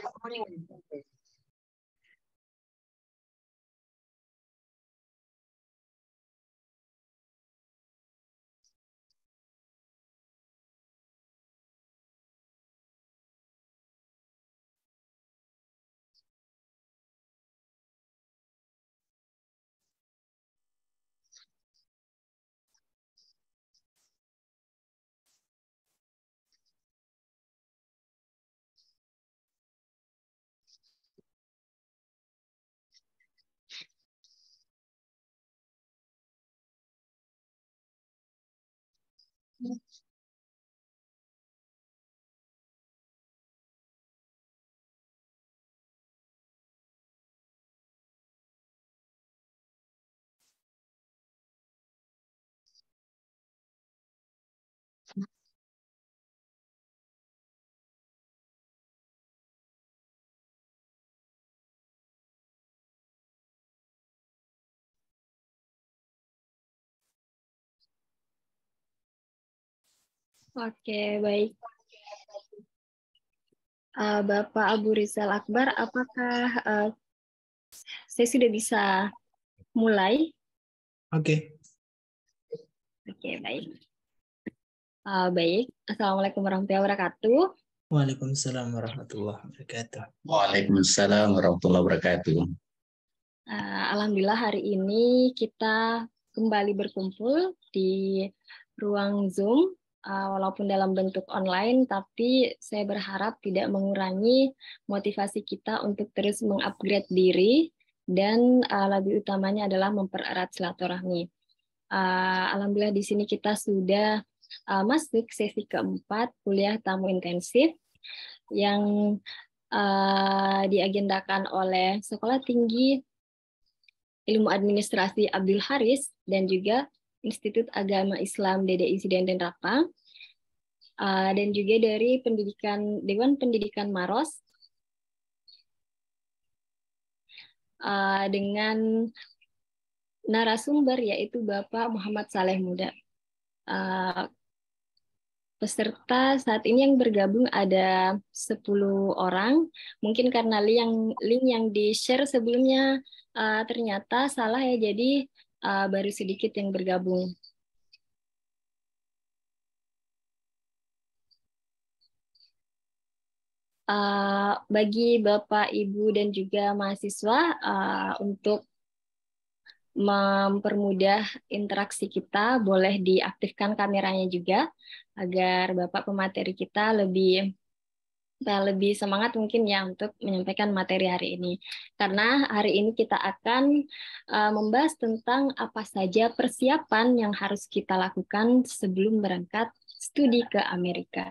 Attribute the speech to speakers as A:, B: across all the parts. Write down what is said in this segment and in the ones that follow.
A: recording 嗯。
B: Oke, baik. Uh, Bapak Abu Rizal Akbar, apakah uh, eh, saya sudah bisa mulai? Oke. Okay. Oke, okay, baik. Uh, baik. Assalamualaikum warahmatullahi wabarakatuh.
C: Waalaikumsalam warahmatullahi wabarakatuh.
D: Waalaikumsalam warahmatullahi wabarakatuh.
B: Uh, Alhamdulillah hari ini kita kembali berkumpul di ruang Zoom Eh, walaupun dalam bentuk online, tapi saya berharap tidak mengurangi motivasi kita untuk terus mengupgrade diri dan uh, lebih utamanya adalah mempererat silaturahmi. Uh, Alhamdulillah di sini kita sudah uh, masuk sesi keempat kuliah tamu intensif yang uh, diagendakan oleh Sekolah Tinggi Ilmu Administrasi Abdul Haris dan juga Institut Agama Islam Insiden dan Rapa uh, dan juga dari pendidikan Dewan Pendidikan Maros uh, dengan narasumber yaitu Bapak Muhammad Saleh Muda. Uh, peserta saat ini yang bergabung ada 10 orang. Mungkin karena link yang, link yang di-share sebelumnya uh, ternyata salah ya, jadi uh, baru sedikit yang bergabung. Uh, bagi Bapak, Ibu, dan juga mahasiswa uh, untuk mempermudah interaksi kita, boleh diaktifkan kameranya juga agar Bapak pemateri kita lebih Nah, lebih semangat mungkin ya untuk menyampaikan materi hari ini. Karena hari ini kita akan uh, membahas tentang apa saja persiapan yang harus kita lakukan sebelum berangkat studi ke Amerika.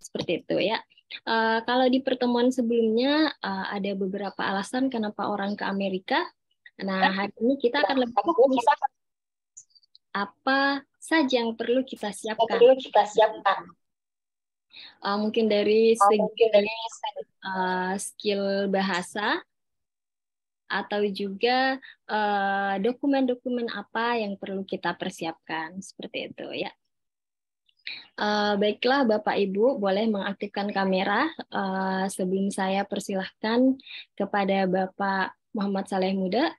B: Seperti itu ya. Uh, kalau di pertemuan sebelumnya uh, ada beberapa alasan kenapa orang ke Amerika. Nah, hari ini kita akan lebih fokus apa saja yang perlu kita siapkan. Perlu kita siapkan Uh, mungkin dari segi, dari uh, eh, skill bahasa atau juga eh, dokumen-dokumen uh, apa yang perlu kita persiapkan seperti itu ya. Uh, baiklah Bapak Ibu boleh mengaktifkan kamera uh, sebelum saya persilahkan kepada Bapak Muhammad Saleh Muda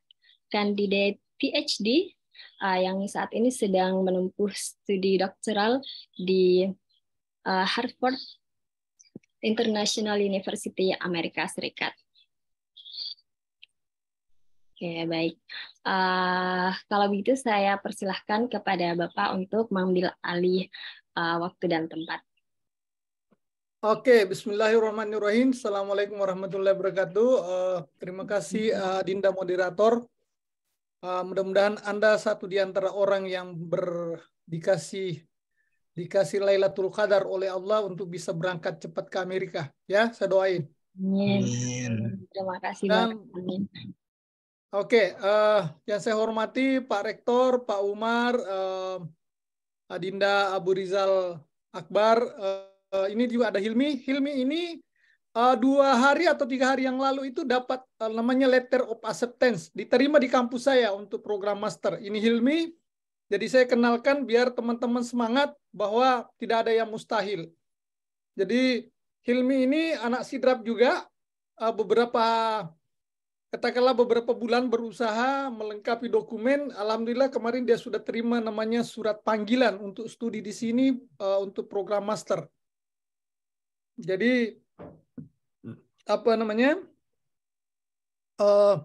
B: kandidat PhD uh, yang saat ini sedang menempuh studi doktoral di uh, Harvard International University Amerika Serikat. Oke, baik. Uh, kalau begitu saya persilahkan kepada Bapak untuk mengambil alih uh, waktu dan tempat.
C: Oke, bismillahirrahmanirrahim. Assalamualaikum warahmatullahi wabarakatuh. Uh, terima kasih uh, Dinda moderator. Uh, mudah-mudahan Anda satu di antara orang yang ber dikasih dikasih Lailatul Qadar oleh Allah untuk bisa berangkat cepat ke Amerika. Ya, saya doain. Amin. Terima kasih. Oke, okay, uh, eh, yang saya hormati Pak Rektor, Pak Umar, uh, Adinda Abu Rizal Akbar. Uh, uh, ini juga ada Hilmi. Hilmi ini uh, dua hari atau tiga hari yang lalu itu dapat uh, namanya letter of acceptance diterima di kampus saya untuk program master. Ini Hilmi jadi saya kenalkan biar teman-teman semangat bahwa tidak ada yang mustahil. Jadi Hilmi ini anak sidrap juga eh, beberapa katakanlah beberapa bulan berusaha melengkapi dokumen. Alhamdulillah kemarin dia sudah terima namanya surat panggilan untuk studi di sini eh, untuk program master. Jadi hmm. apa namanya? Uh,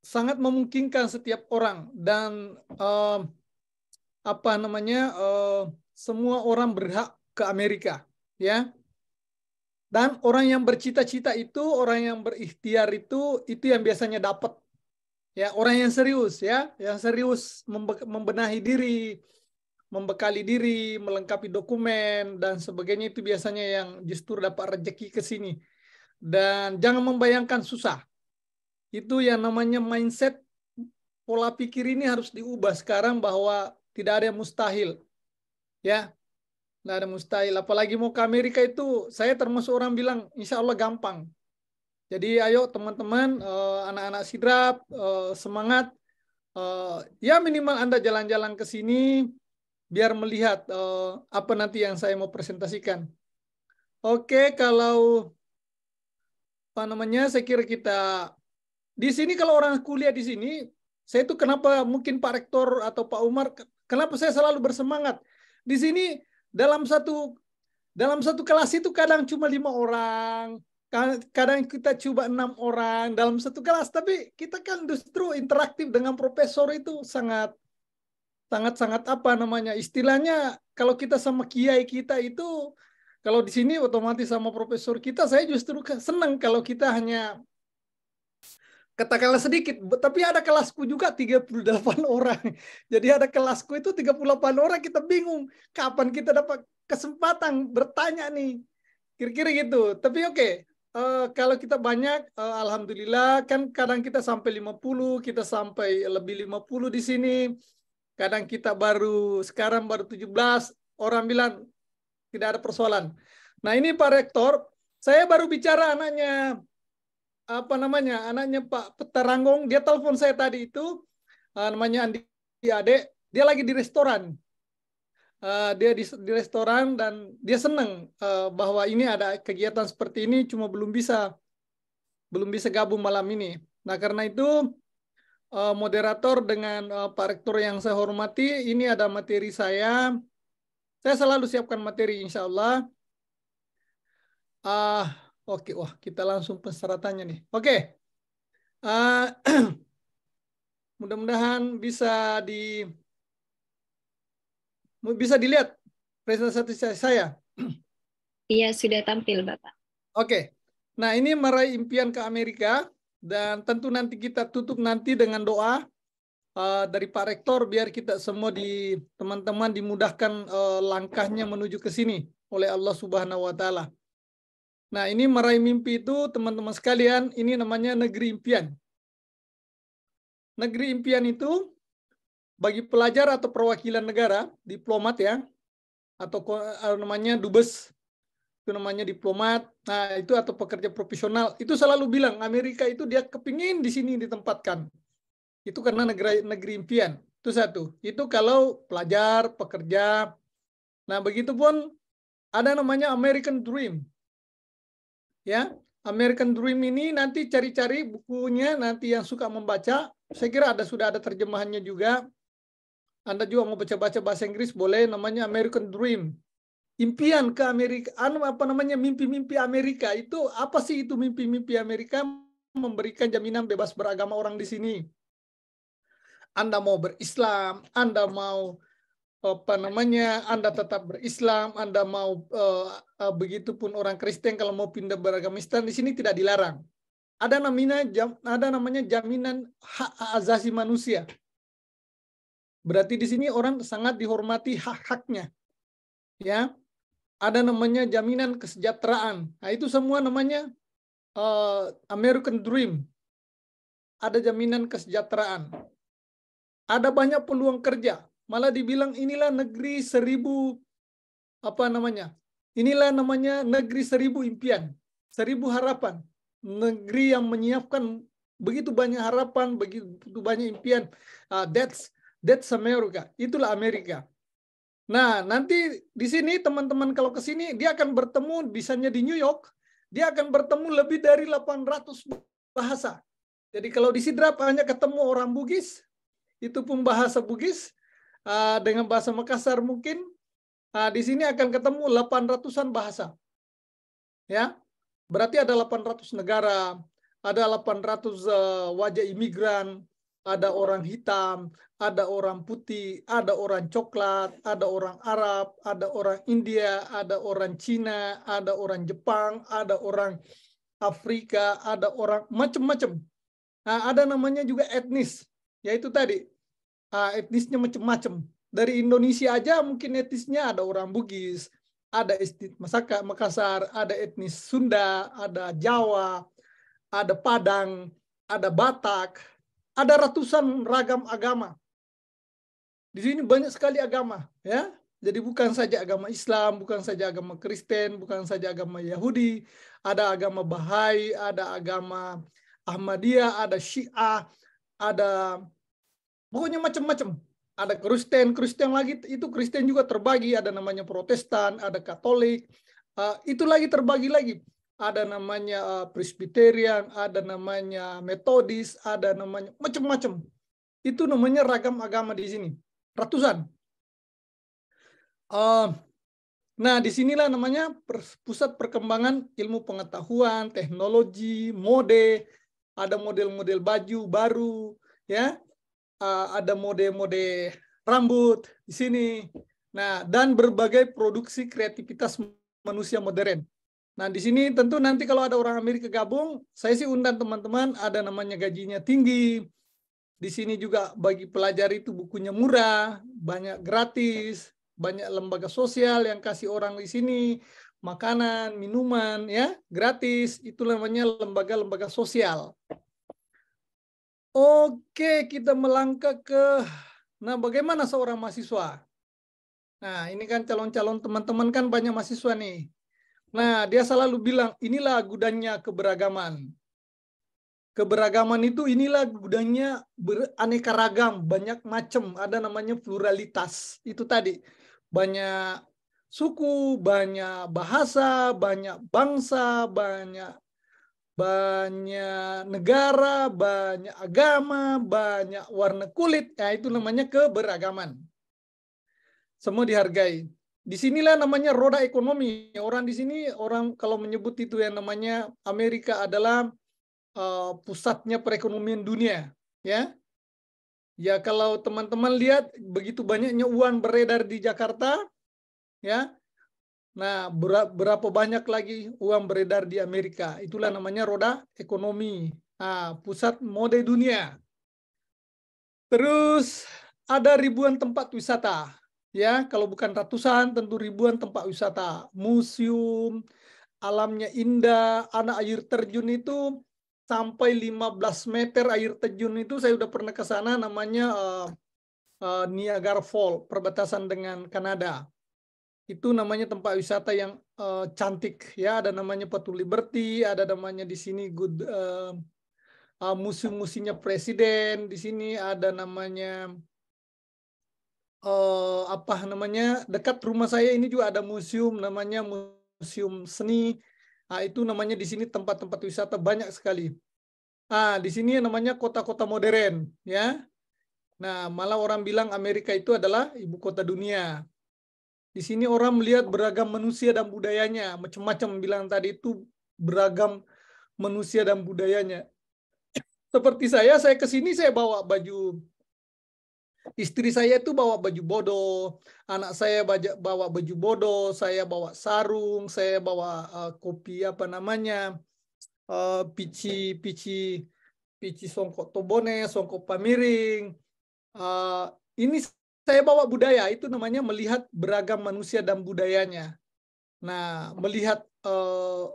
C: sangat memungkinkan setiap orang dan uh, apa namanya uh, semua orang berhak ke Amerika ya dan orang yang bercita-cita itu orang yang berikhtiar itu itu yang biasanya dapat ya orang yang serius ya yang serius membenahi diri membekali diri melengkapi dokumen dan sebagainya itu biasanya yang justru dapat rejeki ke sini dan jangan membayangkan susah itu yang namanya mindset pola pikir ini harus diubah sekarang bahwa tidak ada yang mustahil. Ya, tidak ada mustahil. Apalagi mau ke Amerika itu, saya termasuk orang bilang, insya Allah gampang. Jadi ayo teman-teman, eh, anak-anak sidrap, eh, semangat. Eh, ya minimal Anda jalan-jalan ke sini, biar melihat apa nanti yang saya mau presentasikan. Oke, kalau apa namanya, saya kira kita di sini kalau orang kuliah di sini, saya itu kenapa mungkin Pak Rektor atau Pak Umar, kenapa saya selalu bersemangat? Di sini dalam satu dalam satu kelas itu kadang cuma lima orang, kadang kita coba enam orang dalam satu kelas, tapi kita kan justru interaktif dengan profesor itu sangat sangat sangat apa namanya istilahnya kalau kita sama kiai kita itu kalau di sini otomatis sama profesor kita saya justru senang kalau kita hanya katakanlah sedikit, tapi ada kelasku juga 38 orang. Jadi ada kelasku itu 38 orang kita bingung kapan kita dapat kesempatan bertanya nih. Kira-kira gitu. Tapi oke, okay. Uh, eh, kalau kita banyak, uh, alhamdulillah kan kadang kita sampai 50, kita sampai lebih 50 di sini. Kadang kita baru sekarang baru 17 orang bilang tidak ada persoalan. Nah, ini Pak Rektor, saya baru bicara anaknya apa namanya anaknya Pak Petaranggong dia telepon saya tadi itu uh, namanya Andi Ade dia lagi di restoran uh, dia di, di restoran dan dia seneng uh, bahwa ini ada kegiatan seperti ini cuma belum bisa belum bisa gabung malam ini nah karena itu uh, moderator dengan uh, Pak Rektor yang saya hormati ini ada materi saya saya selalu siapkan materi insya Allah uh, Oke, wah kita langsung persyaratannya nih. Oke, uh, mudah-mudahan bisa di bisa dilihat presentasi saya.
B: Iya sudah tampil
C: bapak. Oke, nah ini meraih impian ke Amerika dan tentu nanti kita tutup nanti dengan doa uh, dari Pak Rektor biar kita semua di teman-teman dimudahkan uh, langkahnya menuju ke sini oleh Allah Subhanahu Wa Taala. Nah, ini meraih mimpi itu teman-teman sekalian, ini namanya negeri impian. Negeri impian itu bagi pelajar atau perwakilan negara, diplomat ya, atau eh, namanya dubes, itu namanya diplomat, nah itu atau pekerja profesional, itu selalu bilang Amerika itu dia kepingin di sini ditempatkan. Itu karena negeri, negeri impian. Itu satu. Itu kalau pelajar, pekerja. Nah, begitu pun ada namanya American Dream ya American Dream ini nanti cari-cari bukunya nanti yang suka membaca saya kira ada sudah ada terjemahannya juga anda juga mau baca-baca bahasa Inggris boleh namanya American Dream impian ke Amerika anu apa namanya mimpi-mimpi Amerika itu apa sih itu mimpi-mimpi Amerika memberikan jaminan bebas beragama orang di sini anda mau berislam, Anda mau apa namanya Anda tetap berislam, Anda mau uh, eh, uh, eh, begitupun orang Kristen kalau mau pindah beragama Islam di sini tidak dilarang. Ada namanya jam, ada namanya jaminan hak asasi manusia. Berarti di sini orang sangat dihormati hak-haknya. Ya. Ada namanya jaminan kesejahteraan. Nah, itu semua namanya uh, American Dream. Ada jaminan kesejahteraan. Ada banyak peluang kerja malah dibilang inilah negeri seribu apa namanya? Inilah namanya negeri seribu impian, seribu harapan, negeri yang menyiapkan begitu banyak harapan, begitu banyak impian. Uh, that's that's America. Itulah Amerika. Nah, nanti di sini teman-teman kalau ke sini dia akan bertemu bisanya di New York, dia akan bertemu lebih dari 800 bahasa. Jadi kalau di Sidrap hanya ketemu orang Bugis, itu pun bahasa Bugis, Eh, dengan bahasa Makassar mungkin uh, di sini akan ketemu 800-an bahasa. Ya. Berarti ada 800 negara, ada 800 uh, eh, wajah imigran, ada orang hitam, ada orang putih, ada orang coklat, ada orang Arab, ada orang India, ada orang Cina, ada orang Jepang, ada orang Afrika, ada orang macam-macam. Nah, ada namanya juga etnis, yaitu tadi uh, etnisnya macam-macam. Dari Indonesia aja mungkin etnisnya ada orang Bugis, ada etnis Masaka, Makassar, ada etnis Sunda, ada Jawa, ada Padang, ada Batak, ada ratusan ragam agama. Di sini banyak sekali agama, ya. Jadi bukan saja agama Islam, bukan saja agama Kristen, bukan saja agama Yahudi, ada agama Bahai, ada agama Ahmadiyah, ada Syiah, ada Pokoknya macam-macam. Ada Kristen, Kristen lagi itu Kristen juga terbagi. Ada namanya Protestan, ada Katolik. Uh, itu lagi terbagi lagi. Ada namanya uh, Presbyterian, ada namanya Metodis, ada namanya macam-macam. Itu namanya ragam agama di sini. Ratusan. Uh, Nah, disinilah namanya pusat perkembangan ilmu pengetahuan, teknologi, mode, ada model-model baju baru, ya uh, ada mode-mode rambut di sini. Nah, dan berbagai produksi kreativitas manusia modern. Nah, di sini tentu nanti kalau ada orang Amerika gabung, saya sih undang teman-teman, ada namanya gajinya tinggi. Di sini juga bagi pelajar itu bukunya murah, banyak gratis, banyak lembaga sosial yang kasih orang di sini makanan, minuman ya, gratis. Itu namanya lembaga-lembaga sosial. Oke, kita melangkah ke nah bagaimana seorang mahasiswa? Nah, ini kan calon-calon teman-teman kan banyak mahasiswa nih. Nah, dia selalu bilang, inilah gudangnya keberagaman. Keberagaman itu inilah gudangnya beraneka ragam, banyak macam, ada namanya pluralitas. Itu tadi, banyak suku, banyak bahasa, banyak bangsa, banyak banyak negara, banyak agama, banyak warna kulit. Ya, itu namanya keberagaman. Semua dihargai. Di sinilah namanya roda ekonomi. Orang di sini, orang kalau menyebut itu yang namanya Amerika adalah uh, pusatnya perekonomian dunia. Ya, ya kalau teman-teman lihat begitu banyaknya uang beredar di Jakarta, ya Nah, berapa banyak lagi uang beredar di Amerika? Itulah namanya roda ekonomi, nah, pusat mode dunia. Terus ada ribuan tempat wisata, ya kalau bukan ratusan, tentu ribuan tempat wisata, museum, alamnya indah, anak air terjun itu sampai 15 meter air terjun itu saya sudah pernah ke sana namanya uh, uh, Niagara Falls, perbatasan dengan Kanada itu namanya tempat wisata yang uh, cantik ya ada namanya Patung Liberty ada namanya di sini good uh, eh, uh, eh, musim-musimnya presiden di sini ada namanya uh, apa namanya dekat rumah saya ini juga ada museum namanya museum seni uh, itu namanya di sini tempat-tempat wisata banyak sekali ah uh, di sini namanya kota-kota modern ya nah malah orang bilang Amerika itu adalah ibu kota dunia di sini orang melihat beragam manusia dan budayanya. Macam-macam bilang tadi itu beragam manusia dan budayanya. Seperti saya, saya ke sini saya bawa baju istri saya itu bawa baju bodoh, anak saya bawa baju bodoh, saya bawa sarung, saya bawa uh, kopi apa namanya, uh, pici pici pici songkok tobone, songkok pamiring. Uh, ini saya bawa budaya itu namanya melihat beragam manusia dan budayanya. Nah, melihat uh,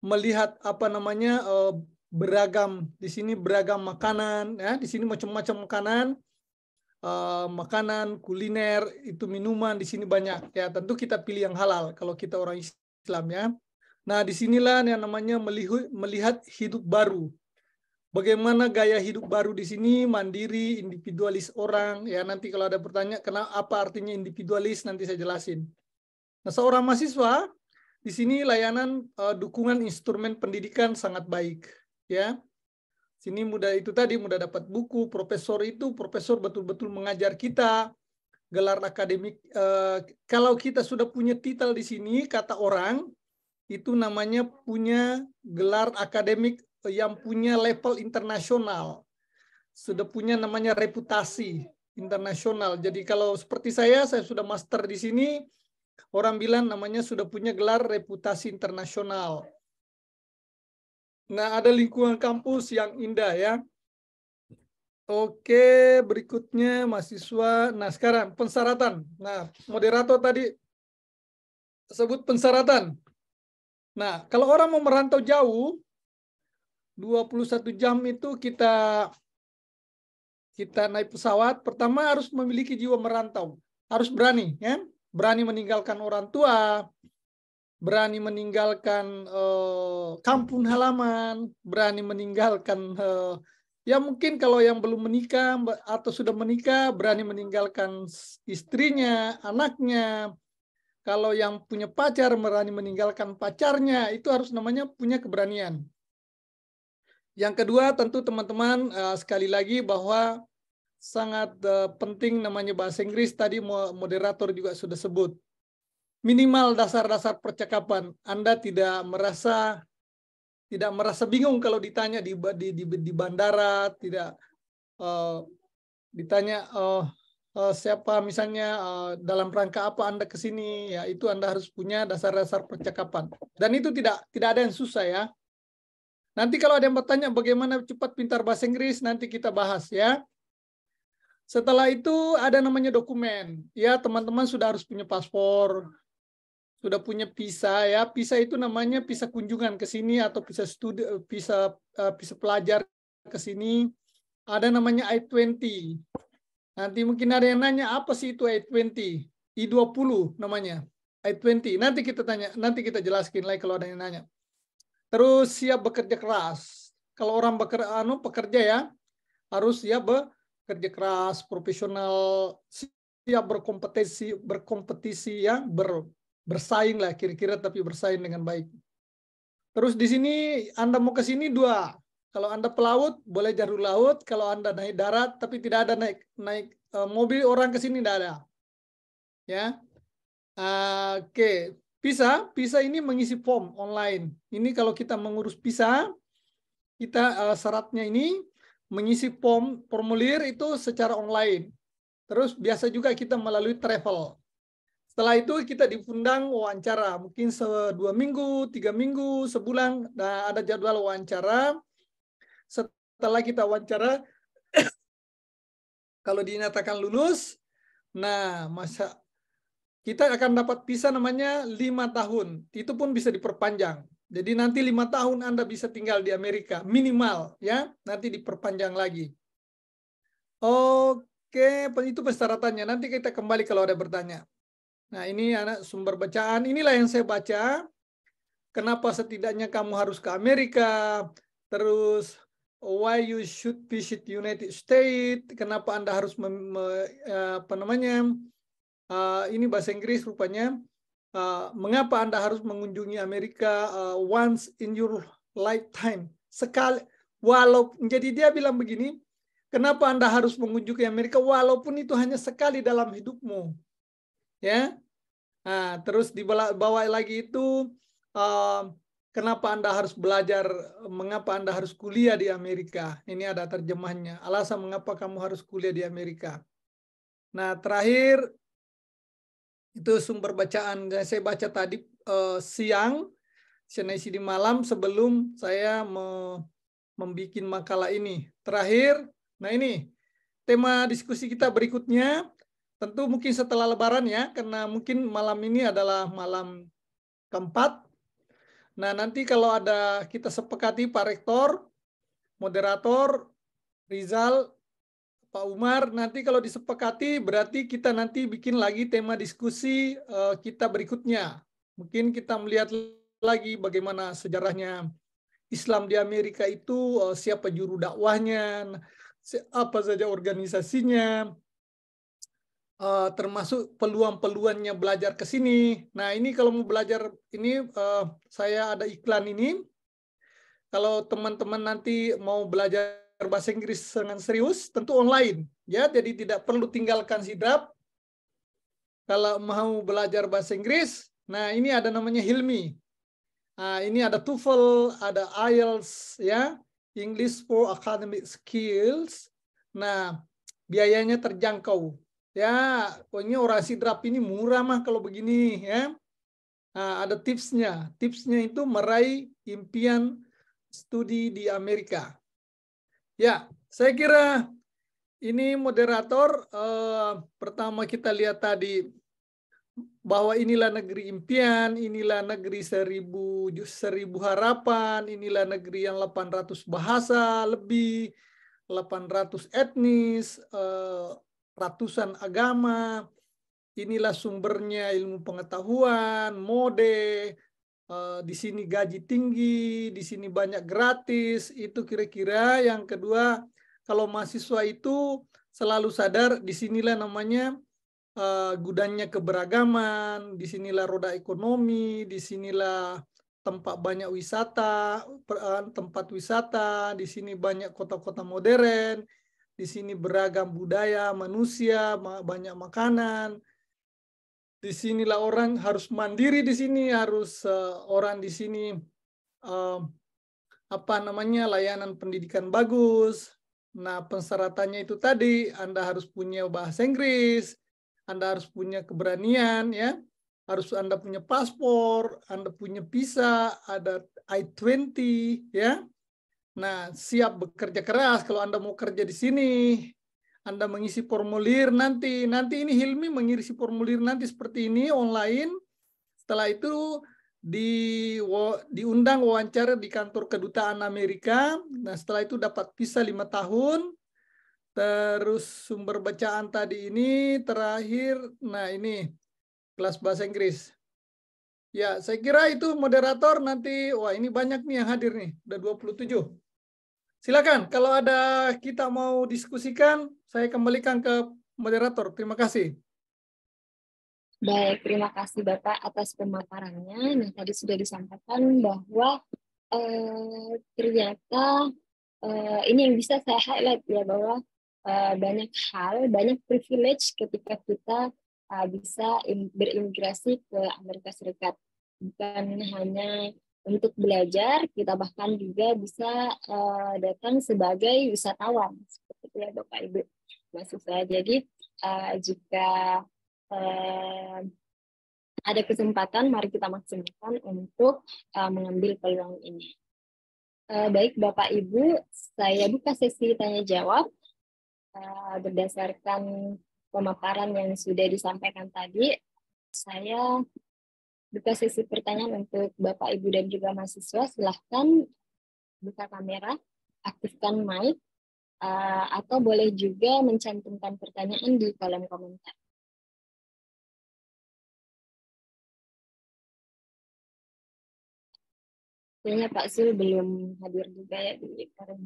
C: melihat apa namanya uh, beragam di sini beragam makanan ya, di sini macam-macam makanan uh, makanan kuliner itu minuman di sini banyak ya tentu kita pilih yang halal kalau kita orang Islam ya. Nah, disinilah yang namanya melihat hidup baru bagaimana gaya hidup baru di sini mandiri individualis orang ya nanti kalau ada pertanyaan kenapa apa artinya individualis nanti saya jelasin nah seorang mahasiswa di sini layanan uh, dukungan instrumen pendidikan sangat baik ya sini mudah itu tadi mudah dapat buku profesor itu profesor betul-betul mengajar kita gelar akademik uh, kalau kita sudah punya titel di sini kata orang itu namanya punya gelar akademik yang punya level internasional, sudah punya namanya reputasi internasional. Jadi kalau seperti saya, saya sudah master di sini, orang bilang namanya sudah punya gelar reputasi internasional. Nah, ada lingkungan kampus yang indah ya. Oke, berikutnya mahasiswa. Nah, sekarang pensyaratan. Nah, moderator tadi sebut pensyaratan. Nah, kalau orang mau merantau jauh, 21 jam itu kita kita naik pesawat, pertama harus memiliki jiwa merantau, harus berani, ya, berani meninggalkan orang tua, berani meninggalkan eh, kampung halaman, berani meninggalkan eh, ya mungkin kalau yang belum menikah atau sudah menikah berani meninggalkan istrinya, anaknya. Kalau yang punya pacar berani meninggalkan pacarnya, itu harus namanya punya keberanian. Yang kedua tentu teman-teman uh, sekali lagi bahwa sangat uh, penting namanya bahasa Inggris tadi moderator juga sudah sebut. Minimal dasar-dasar percakapan. Anda tidak merasa tidak merasa bingung kalau ditanya di di di, di bandara, tidak uh, ditanya uh, uh, siapa misalnya dalam rangka apa Anda kesini ya itu Anda harus punya dasar-dasar percakapan. Dan itu tidak tidak ada yang susah ya Nanti kalau ada yang bertanya bagaimana cepat pintar bahasa Inggris, nanti kita bahas ya. Setelah itu ada namanya dokumen. Ya, teman-teman sudah harus punya paspor, sudah punya visa ya. Visa itu namanya visa kunjungan ke sini atau visa studi visa eh, visa pelajar ke sini. Ada namanya I-20. Nanti mungkin ada yang nanya apa sih itu I-20? I-20 namanya. I-20. Nanti kita tanya, nanti kita jelaskan lagi kalau ada yang nanya. Terus siap bekerja keras. Kalau orang bekerja, anu pekerja ya, harus siap bekerja keras, profesional, siap berkompetisi, berkompetisi ya, ber, bersaing lah kira-kira tapi bersaing dengan baik. Terus di sini Anda mau ke sini dua. Kalau Anda pelaut boleh jaruh laut, kalau Anda naik darat tapi tidak ada naik naik eh, mobil orang ke sini tidak ada. Ya. Ah, oke, okay. PISA, PISA ini mengisi form online. Ini kalau kita mengurus PISA, kita uh, syaratnya ini mengisi form formulir itu secara online. Terus biasa juga kita melalui travel. Setelah itu kita diundang wawancara, mungkin dua minggu, tiga minggu, sebulan, nah ada jadwal wawancara. Setelah kita wawancara, kalau dinyatakan lulus, nah masa kita akan dapat visa namanya lima tahun. Itu pun bisa diperpanjang. Jadi nanti lima tahun Anda bisa tinggal di Amerika minimal ya. Nanti diperpanjang lagi. Oke, itu persyaratannya. Nanti kita kembali kalau ada bertanya. Nah ini anak sumber bacaan. Inilah yang saya baca. Kenapa setidaknya kamu harus ke Amerika? Terus why you should visit United States? Kenapa Anda harus mem, eh, apa namanya? Eh, ini bahasa Inggris rupanya uh, mengapa Anda harus mengunjungi Amerika uh, once in your lifetime sekali walau jadi dia bilang begini kenapa Anda harus mengunjungi Amerika walaupun itu hanya sekali dalam hidupmu ya nah, terus dibawa lagi itu uh, kenapa Anda harus belajar mengapa Anda harus kuliah di Amerika ini ada terjemahnya alasan mengapa kamu harus kuliah di Amerika nah terakhir itu sumber bacaan yang saya baca tadi uh, siang, senesi di malam sebelum saya me membuat makalah ini. Terakhir, nah ini tema diskusi kita berikutnya tentu mungkin setelah lebaran ya karena mungkin malam ini adalah malam keempat. Nah, nanti kalau ada kita sepakati Pak Rektor, moderator Rizal Pak Umar, nanti kalau disepakati berarti kita nanti bikin lagi tema diskusi uh, kita berikutnya. Mungkin kita melihat lagi bagaimana sejarahnya Islam di Amerika itu, uh, siapa juru dakwahnya, apa saja organisasinya, uh, termasuk peluang-peluangnya belajar ke sini. Nah, ini kalau mau belajar ini uh, saya ada iklan ini. Kalau teman-teman nanti mau belajar bahasa Inggris dengan serius tentu online ya jadi tidak perlu tinggalkan sidrap kalau mau belajar bahasa Inggris nah ini ada namanya Hilmi nah, ini ada TOEFL ada IELTS ya English for Academic Skills nah biayanya terjangkau ya pokoknya orasi sidrap ini murah mah kalau begini ya nah, ada tipsnya tipsnya itu meraih impian studi di Amerika Ya, saya kira ini moderator eh, pertama kita lihat tadi bahwa inilah negeri impian, inilah negeri seribu seribu harapan, inilah negeri yang 800 bahasa lebih, 800 etnis, eh, ratusan agama, inilah sumbernya ilmu pengetahuan, mode, Eh, di sini gaji tinggi, di sini banyak gratis, itu kira-kira yang kedua kalau mahasiswa itu selalu sadar di sinilah namanya uh, gudangnya keberagaman, di sinilah roda ekonomi, di sinilah tempat banyak wisata, eh, tempat wisata, di sini banyak kota-kota modern, di sini beragam budaya, manusia, banyak makanan, di sinilah orang harus mandiri di sini, harus uh, orang di sini uh, apa namanya layanan pendidikan bagus. Nah, persyaratannya itu tadi Anda harus punya bahasa Inggris, Anda harus punya keberanian ya, harus Anda punya paspor, Anda punya visa, ada I-20 ya. Nah, siap bekerja keras kalau Anda mau kerja di sini anda mengisi formulir nanti. Nanti ini Hilmi mengisi formulir nanti seperti ini online. Setelah itu di diundang wawancara di kantor kedutaan Amerika. Nah, setelah itu dapat visa lima tahun. Terus sumber bacaan tadi ini terakhir. Nah, ini kelas bahasa Inggris. Ya, saya kira itu moderator nanti. Wah, ini banyak nih yang hadir nih. Udah 27. Silakan kalau ada kita mau diskusikan saya kembalikan ke moderator. Terima kasih.
B: Baik, terima kasih Bapak atas pemaparannya. Nah, tadi sudah disampaikan bahwa eh, ternyata eh, ini yang bisa saya highlight ya bahwa eh, banyak hal, banyak privilege ketika kita eh, bisa berimigrasi ke Amerika Serikat. Bukan hanya untuk belajar, kita bahkan juga bisa eh, datang sebagai wisatawan. Seperti itu ya Bapak Ibu mahasiswa. Jadi uh, jika uh, ada kesempatan, mari kita maksimalkan untuk uh, mengambil peluang ini. Uh, baik Bapak Ibu, saya buka sesi tanya jawab uh, berdasarkan pemaparan yang sudah disampaikan tadi. Saya buka sesi pertanyaan untuk Bapak Ibu dan juga mahasiswa. Silahkan buka kamera, aktifkan mic, uh, atau boleh juga mencantumkan pertanyaan di kolom komentar.
A: Kayaknya Pak Sul belum hadir juga ya di forum.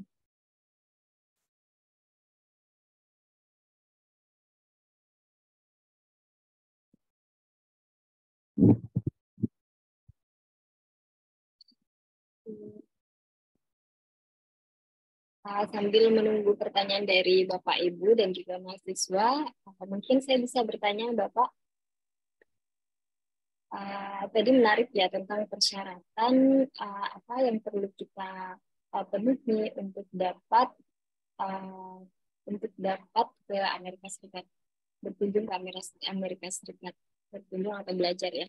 B: Uh, sambil menunggu pertanyaan dari Bapak Ibu dan juga mahasiswa, uh, mungkin saya bisa bertanya Bapak. Uh, tadi menarik ya tentang persyaratan uh, apa yang perlu kita uh, penuhi untuk dapat uh, untuk dapat ke Amerika Serikat berkunjung ke Amerika Serikat berkunjung atau belajar ya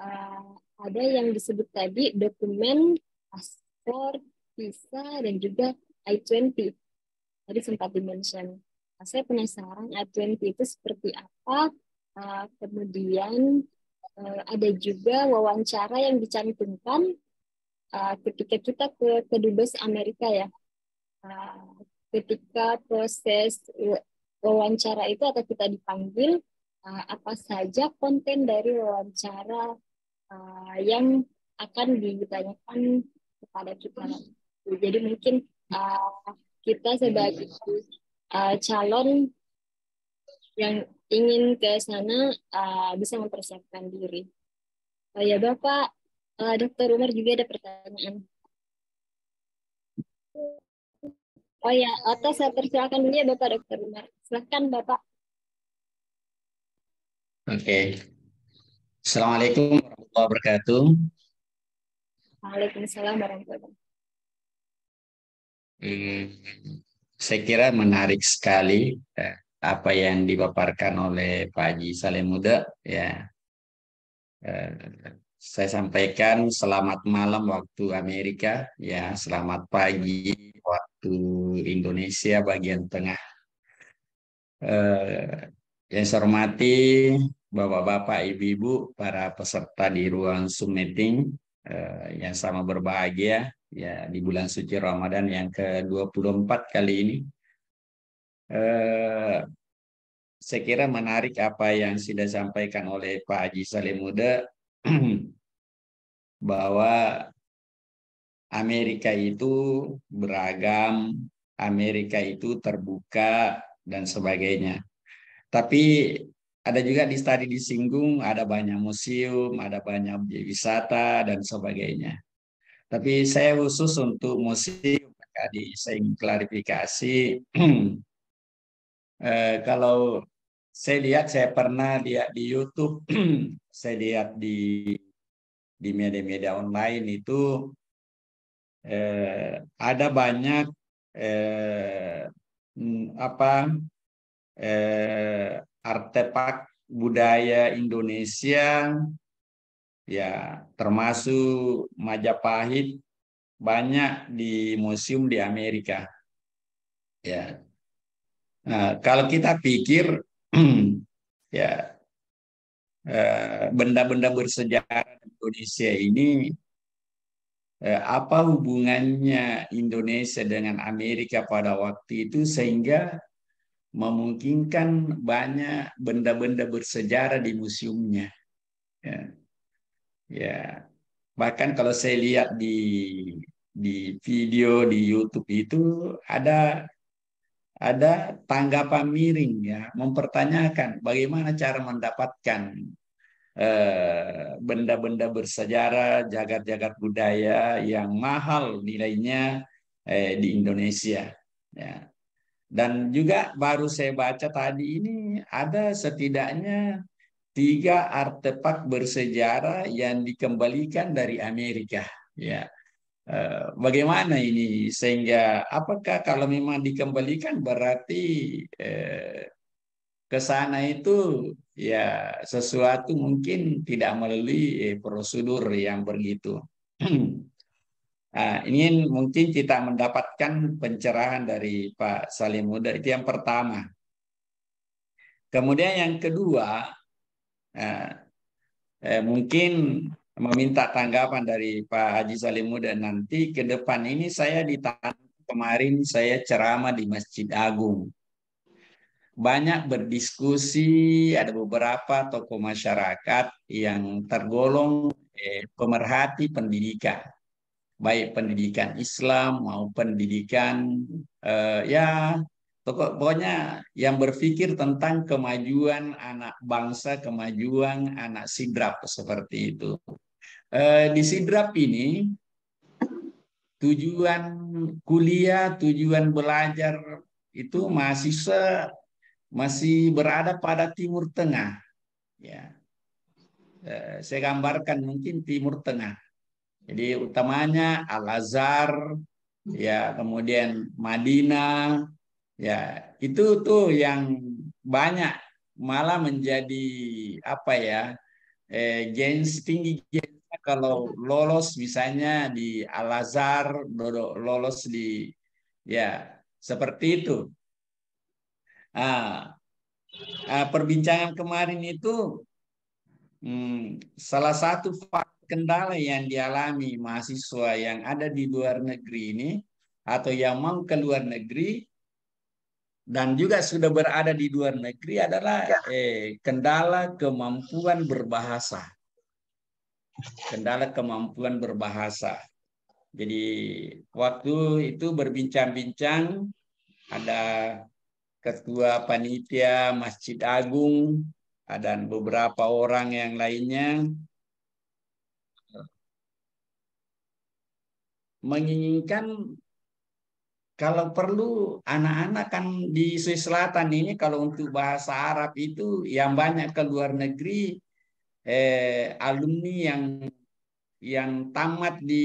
B: uh, ada yang disebut tadi dokumen paspor visa dan juga I-20. Tadi sempat dimention. Nah, saya penasaran I-20 itu seperti apa, ah, kemudian eh, ada juga wawancara yang dicantumkan ah, ketika kita ke kedubes Amerika ya. Ah, ketika proses wawancara itu atau kita dipanggil, apa saja konten dari wawancara yang akan ditanyakan kepada kita. Jadi mungkin kita sebagai uh, calon yang ingin ke sana uh, bisa mempersiapkan diri. Oh ya Bapak, uh, Dokter Umar juga ada pertanyaan. Oh ya, atas saya persilakan dulu ya Bapak Dokter Umar. Silakan Bapak.
A: Oke. Okay.
D: Assalamualaikum warahmatullahi wabarakatuh.
B: Waalaikumsalam
A: warahmatullahi wabarakatuh.
D: Hmm. saya kira menarik sekali eh, apa yang dipaparkan oleh Pak Haji Saleh Muda. Ya, eh, saya sampaikan selamat malam waktu Amerika, ya selamat pagi waktu Indonesia bagian tengah. Eh, yang saya hormati Bapak-bapak, Ibu-ibu, para peserta di ruang Zoom meeting eh, yang sama berbahagia, ya di bulan suci Ramadan yang ke-24 kali ini. Eh, saya kira menarik apa yang sudah disampaikan oleh Pak Haji Salim Muda bahwa Amerika itu beragam, Amerika itu terbuka dan sebagainya. Tapi ada juga di tadi disinggung ada banyak museum, ada banyak wisata dan sebagainya. Tapi saya khusus untuk museum tadi saya ingin klarifikasi eh, kalau saya lihat saya pernah lihat di YouTube saya lihat di di media-media online itu eh, ada banyak eh, mm, apa eh, artefak budaya Indonesia ya termasuk Majapahit banyak di museum di Amerika. Ya. Nah, kalau kita pikir ya eh, benda-benda bersejarah Indonesia ini eh, apa hubungannya Indonesia dengan Amerika pada waktu itu sehingga memungkinkan banyak benda-benda bersejarah di museumnya. Ya. Ya, bahkan kalau saya lihat di di video di YouTube itu ada ada tanggapan miring ya mempertanyakan bagaimana cara mendapatkan eh, benda-benda bersejarah, jagat-jagat budaya yang mahal nilainya eh, di Indonesia. Ya. Dan juga baru saya baca tadi ini ada setidaknya tiga artefak bersejarah yang dikembalikan dari Amerika. Ya, eh, bagaimana ini sehingga apakah kalau memang dikembalikan berarti eh, ke sana itu ya sesuatu mungkin tidak melalui eh, prosedur yang begitu. Nah, ingin mungkin kita mendapatkan pencerahan dari Pak Salim Muda itu yang pertama. Kemudian yang kedua, Nah, eh, mungkin meminta tanggapan dari Pak Haji Salim Muda nanti ke depan ini saya di tahun kemarin saya ceramah di Masjid Agung. Banyak berdiskusi, ada beberapa tokoh masyarakat yang tergolong eh, pemerhati pendidikan, baik pendidikan Islam maupun pendidikan eh, ya Pokoknya yang berpikir tentang kemajuan anak bangsa, kemajuan anak sidrap seperti itu. Eh, di sidrap ini tujuan kuliah, tujuan belajar itu mahasiswa masih berada pada Timur Tengah. Ya, eh, saya gambarkan mungkin Timur Tengah. Jadi utamanya Al Azhar, ya kemudian Madinah, Ya, itu tuh yang banyak malah menjadi apa ya? Eh, gens tinggi kalau lolos misalnya di Al Azhar lolos di ya seperti itu. Ah, ah perbincangan kemarin itu hmm, salah satu kendala yang dialami mahasiswa yang ada di luar negeri ini atau yang mau ke luar negeri dan juga sudah berada di luar negeri adalah ya. eh, kendala kemampuan berbahasa. Kendala kemampuan berbahasa. Jadi waktu itu berbincang-bincang ada ketua panitia Masjid Agung dan beberapa orang yang lainnya menginginkan kalau perlu anak-anak kan di Sulawesi Selatan ini kalau untuk bahasa Arab itu yang banyak ke luar negeri eh, alumni yang yang tamat di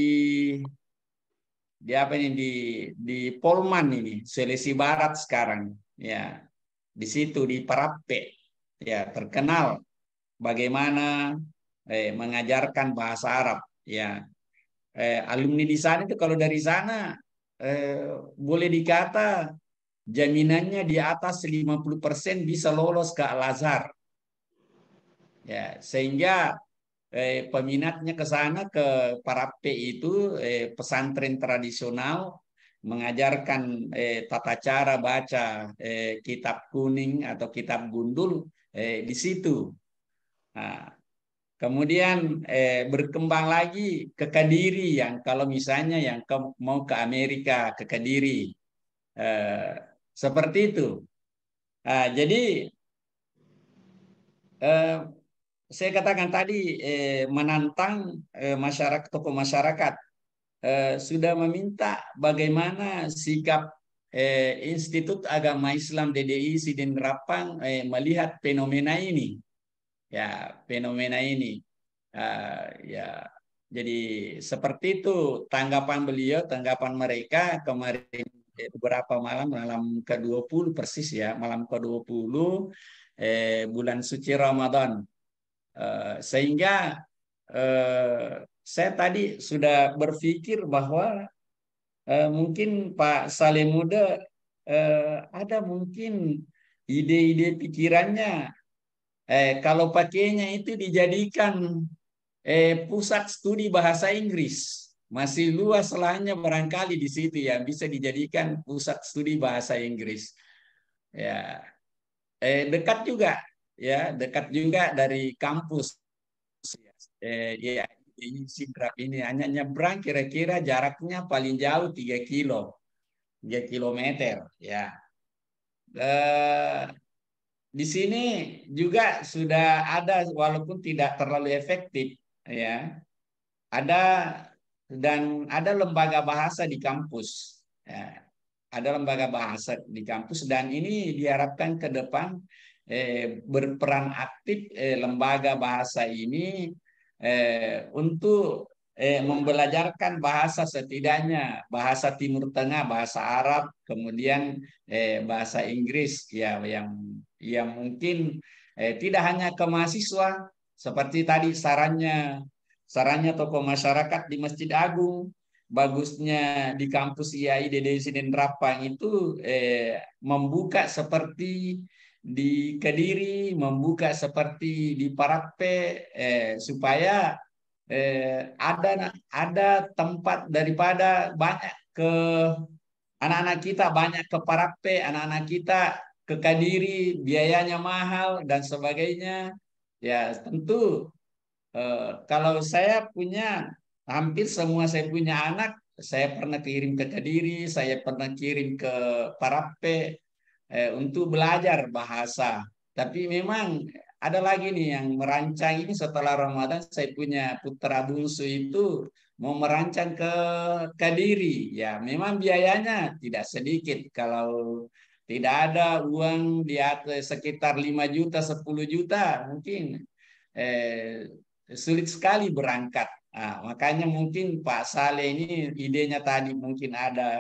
D: di apa ini di di Polman ini Sulawesi Barat sekarang ya di situ di Parape ya terkenal bagaimana eh, mengajarkan bahasa Arab ya eh, alumni di sana itu kalau dari sana eh, boleh dikata jaminannya di atas 50% bisa lolos ke Al-Azhar. Ya, sehingga eh, peminatnya ke sana ke para P itu eh, pesantren tradisional mengajarkan eh, tata cara baca eh, kitab kuning atau kitab gundul eh, di situ. Nah, Kemudian eh, berkembang lagi ke Kadiri yang kalau misalnya yang ke, mau ke Amerika ke Kadiri eh, seperti itu. Nah, jadi eh, saya katakan tadi eh, menantang eh, masyarakat tokoh masyarakat eh, sudah meminta bagaimana sikap eh, Institut Agama Islam DDI Sidin Rapang eh, melihat fenomena ini ya fenomena ini. Uh, ya jadi seperti itu tanggapan beliau, tanggapan mereka kemarin eh, beberapa malam malam ke-20 persis ya, malam ke-20 eh, bulan suci Ramadan. uh, sehingga eh, saya tadi sudah berpikir bahwa eh, mungkin Pak Saleh Muda eh, ada mungkin ide-ide pikirannya eh, kalau pakainya itu dijadikan eh, pusat studi bahasa Inggris. Masih luas lahannya barangkali di situ ya bisa dijadikan pusat studi bahasa Inggris. Ya. Eh, dekat juga ya, dekat juga dari kampus. Eh, ya, ya Sidrap ini hanya nyebrang kira-kira jaraknya paling jauh 3 kilo. 3 kilometer ya. Eh, di sini juga sudah ada walaupun tidak terlalu efektif ya ada dan ada lembaga bahasa di kampus ya. ada lembaga bahasa di kampus dan ini diharapkan ke depan eh, berperan aktif eh, lembaga bahasa ini eh, untuk eh, membelajarkan bahasa setidaknya bahasa Timur Tengah, bahasa Arab, kemudian eh, bahasa Inggris ya yang yang mungkin eh, tidak hanya ke mahasiswa seperti tadi sarannya sarannya tokoh masyarakat di Masjid Agung bagusnya di kampus iai IAIDD dan Rapang itu eh, membuka seperti di Kediri, membuka seperti di Parakpe eh, supaya eh, ada ada tempat daripada banyak ke anak-anak kita banyak ke Parape, anak-anak kita ke Kadiri, biayanya mahal dan sebagainya. Ya tentu eh, kalau saya punya hampir semua saya punya anak, saya pernah kirim ke Kadiri, saya pernah kirim ke Parape eh, untuk belajar bahasa. Tapi memang ada lagi nih yang merancang ini setelah Ramadan saya punya putra bungsu itu mau merancang ke Kediri. Ya, memang biayanya tidak sedikit kalau tidak ada uang di atas sekitar 5 juta, 10 juta mungkin eh, sulit sekali berangkat. Nah, makanya mungkin Pak Saleh ini idenya tadi mungkin ada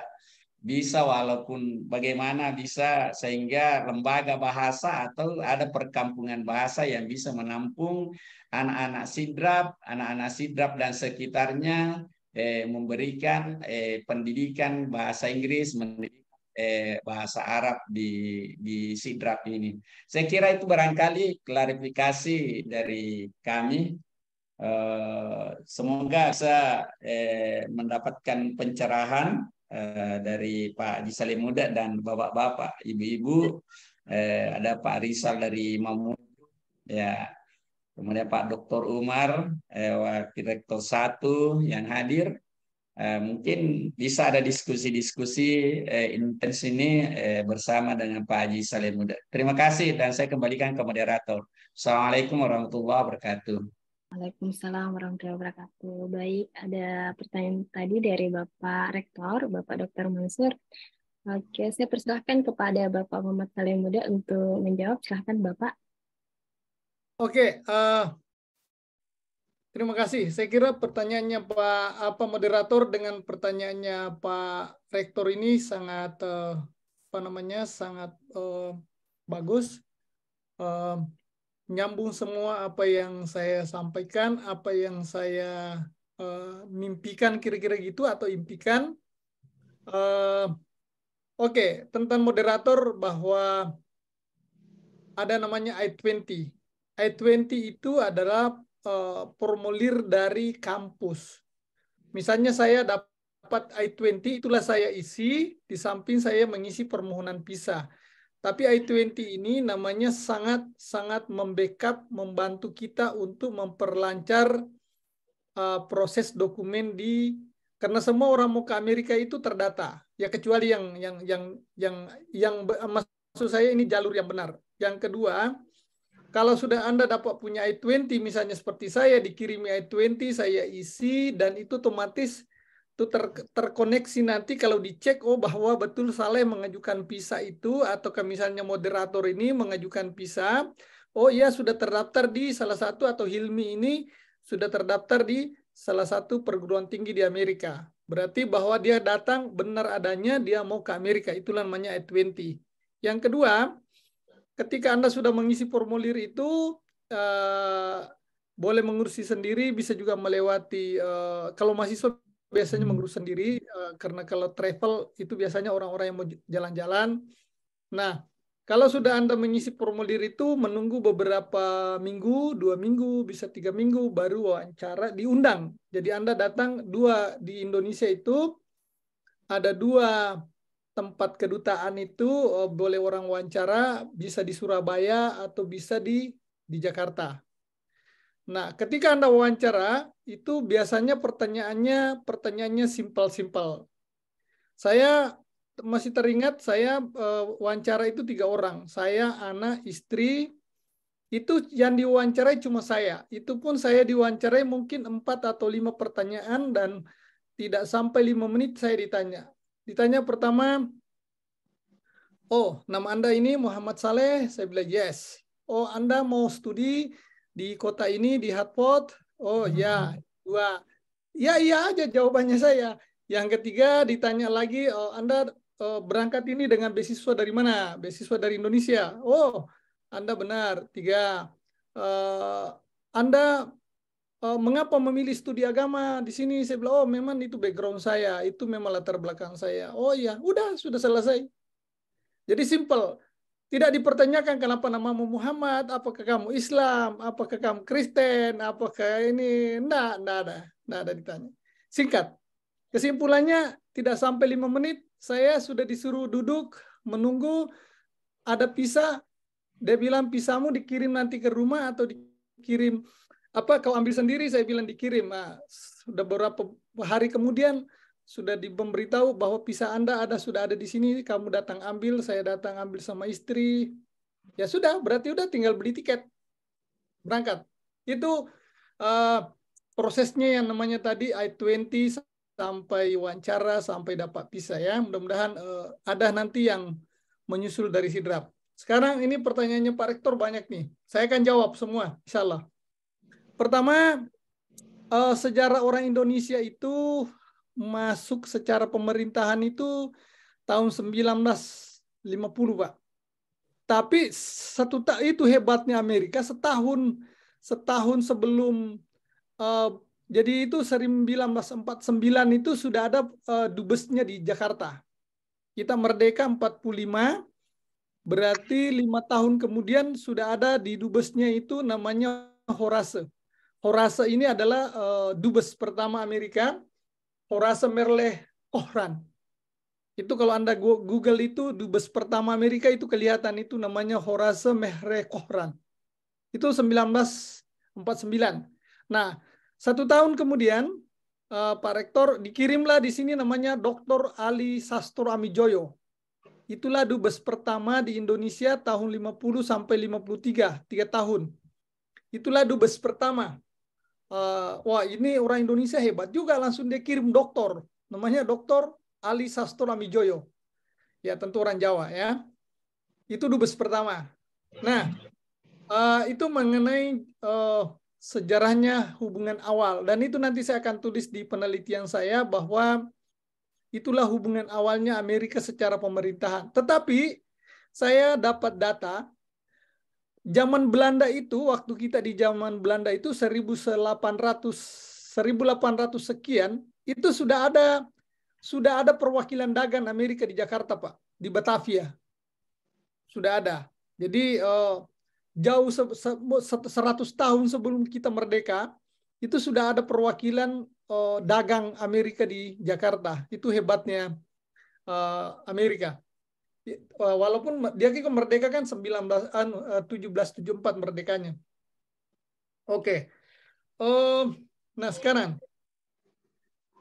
D: bisa walaupun bagaimana bisa sehingga lembaga bahasa atau ada perkampungan bahasa yang bisa menampung anak-anak sidrap, anak-anak sidrap dan sekitarnya eh, memberikan eh, pendidikan bahasa Inggris, eh, bahasa Arab di di sidrap ini. Saya kira itu barangkali klarifikasi dari kami. Eh, semoga bisa eh, mendapatkan pencerahan Eh, dari Pak Haji Muda dan bapak-bapak, ibu-ibu, eh, ada Pak Rizal dari Mamuju, ya, kemudian Pak Dr. Umar, eh, Wakil Rektor 1 yang hadir. Eh, mungkin bisa ada diskusi-diskusi eh, intens ini bersama dengan Pak Haji Salim Muda. Terima kasih dan saya kembalikan ke moderator. Assalamualaikum warahmatullahi wabarakatuh.
B: Waalaikumsalam warahmatullahi wabarakatuh. Baik, ada pertanyaan tadi dari Bapak Rektor, Bapak Dr. Mansur. Oke, saya persilahkan kepada Bapak Muhammad Salim Muda untuk menjawab. Silahkan Bapak.
C: Oke, uh, terima kasih. Saya kira pertanyaannya Pak apa moderator dengan pertanyaannya Pak Rektor ini sangat uh, apa namanya sangat uh, bagus. Uh, nyambung semua apa yang saya sampaikan, apa yang saya uh, mimpikan kira-kira gitu atau impikan. Uh, Oke, okay, tentang moderator bahwa ada namanya I-20. I-20 itu adalah uh, formulir dari kampus. Misalnya saya dapat I-20, itulah saya isi, di samping saya mengisi permohonan pisah. Tapi i20 ini namanya sangat-sangat membackup, membantu kita untuk memperlancar uh, proses dokumen di karena semua orang mau ke Amerika itu terdata. Ya kecuali yang yang yang yang yang maksud saya ini jalur yang benar. Yang kedua, kalau sudah Anda dapat punya i20 misalnya seperti saya dikirimi i20, saya isi dan itu otomatis itu ter terkoneksi nanti kalau dicek oh bahwa betul Saleh mengajukan visa itu atau ke misalnya moderator ini mengajukan visa oh iya sudah terdaftar di salah satu atau Hilmi ini sudah terdaftar di salah satu perguruan tinggi di Amerika berarti bahwa dia datang benar adanya dia mau ke Amerika itulah namanya E20 yang kedua ketika anda sudah mengisi formulir itu eh, boleh mengurusi sendiri bisa juga melewati eh, kalau mahasiswa biasanya hmm. mengurus sendiri eh, karena kalau travel itu biasanya orang-orang yang mau jalan-jalan. Nah, kalau sudah Anda mengisi formulir itu menunggu beberapa minggu, dua minggu, bisa tiga minggu baru wawancara diundang. Jadi Anda datang dua di Indonesia itu ada dua tempat kedutaan itu eh, boleh orang wawancara bisa di Surabaya atau bisa di di Jakarta. Nah, ketika Anda wawancara, itu biasanya pertanyaannya pertanyaannya simpel-simpel. Saya masih teringat saya eh, wawancara itu tiga orang. Saya, anak, istri, itu yang diwawancarai cuma saya. Itu pun saya diwawancarai mungkin empat atau lima pertanyaan dan tidak sampai lima menit saya ditanya. Ditanya pertama, oh nama Anda ini Muhammad Saleh? Saya bilang yes. Oh Anda mau studi di kota ini di hotpot Oh ya, hmm. ya, dua. Ya iya aja jawabannya saya. Yang ketiga ditanya lagi, oh, Anda oh, berangkat ini dengan beasiswa dari mana? Beasiswa dari Indonesia. Oh, Anda benar. Tiga. Uh, anda uh, mengapa memilih studi agama di sini? Saya bilang, oh memang itu background saya, itu memang latar belakang saya. Oh ya, udah sudah selesai. Jadi simple. Tidak dipertanyakan kenapa namamu Muhammad, apakah kamu Islam, apakah kamu Kristen, apakah ini. Tidak, tidak ada. Tidak ada ditanya. Singkat. Kesimpulannya, tidak sampai lima menit, saya sudah disuruh duduk, menunggu, ada pisau, dia bilang pisamu dikirim nanti ke rumah atau dikirim apa kau ambil sendiri saya bilang dikirim nah, sudah beberapa hari kemudian sudah diberitahu bahwa visa Anda ada sudah ada di sini, kamu datang ambil, saya datang ambil sama istri. Ya sudah, berarti udah tinggal beli tiket. Berangkat. Itu uh, prosesnya yang namanya tadi I-20 sampai wawancara sampai dapat visa ya. Mudah-mudahan uh, ada nanti yang menyusul dari sidrap. Sekarang ini pertanyaannya Pak Rektor banyak nih. Saya akan jawab semua, insya Allah. Pertama, uh, sejarah orang Indonesia itu masuk secara pemerintahan itu tahun 1950, Pak. Tapi satu tak itu hebatnya Amerika setahun setahun sebelum uh, jadi itu 1949 itu sudah ada uh, dubesnya di Jakarta. Kita merdeka 45 berarti lima tahun kemudian sudah ada di dubesnya itu namanya Horace. Horace ini adalah uh, dubes pertama Amerika Horace Merle Kohran. Itu kalau Anda Google itu dubes pertama Amerika itu kelihatan itu namanya Horace Merle Kohran. Itu 1949. Nah, satu tahun kemudian eh, Pak Rektor dikirimlah di sini namanya Dr. Ali Sastro Amijoyo. Itulah dubes pertama di Indonesia tahun 50 sampai 53, tiga tahun. Itulah dubes pertama uh, wah ini orang Indonesia hebat juga langsung dia kirim doktor namanya doktor Ali Sastro Mijoyo ya tentu orang Jawa ya itu dubes pertama nah uh, itu mengenai uh, sejarahnya hubungan awal dan itu nanti saya akan tulis di penelitian saya bahwa itulah hubungan awalnya Amerika secara pemerintahan tetapi saya dapat data Zaman Belanda itu, waktu kita di zaman Belanda itu 1800 1800 sekian itu sudah ada sudah ada perwakilan dagang Amerika di Jakarta, Pak, di Batavia. Sudah ada. Jadi eh, jauh 100 tahun sebelum kita merdeka, itu sudah ada perwakilan eh, dagang Amerika di Jakarta. Itu hebatnya eh, Amerika. Iya, walaupun dia merdeka kan 19 1774 anu, eh, merdekanya. Oke. Okay. Uh, nah, sekarang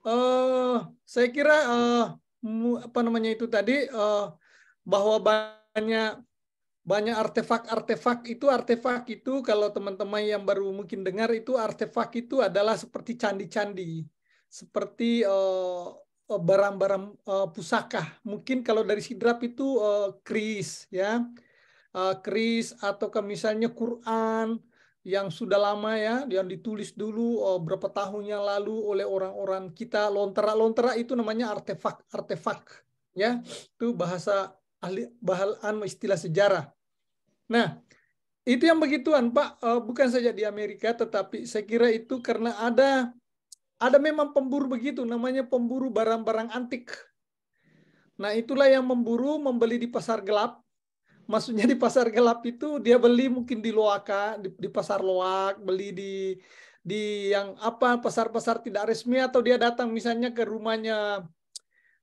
C: eh, saya kira eh, apa namanya itu tadi bahwa banyak banyak artefak-artefak itu artefak itu kalau teman-teman yang baru mungkin dengar itu artefak itu adalah seperti candi-candi seperti Eh, barang-barang uh, pusaka. Mungkin kalau dari sidrap itu uh, keris ya. Uh, keris atau ke misalnya Quran yang sudah lama ya, yang ditulis dulu uh, berapa tahun yang lalu oleh orang-orang kita lontera-lontera itu namanya artefak, artefak ya. Itu bahasa ahli bahalan istilah sejarah. Nah, itu yang begituan, Pak. bukan saja di Amerika tetapi saya kira itu karena ada ada memang pemburu begitu, namanya pemburu barang-barang antik. Nah itulah yang memburu, membeli di pasar gelap. Maksudnya di pasar gelap itu dia beli mungkin di loaka, di, di pasar loak, beli di di yang apa pasar-pasar tidak resmi atau dia datang misalnya ke rumahnya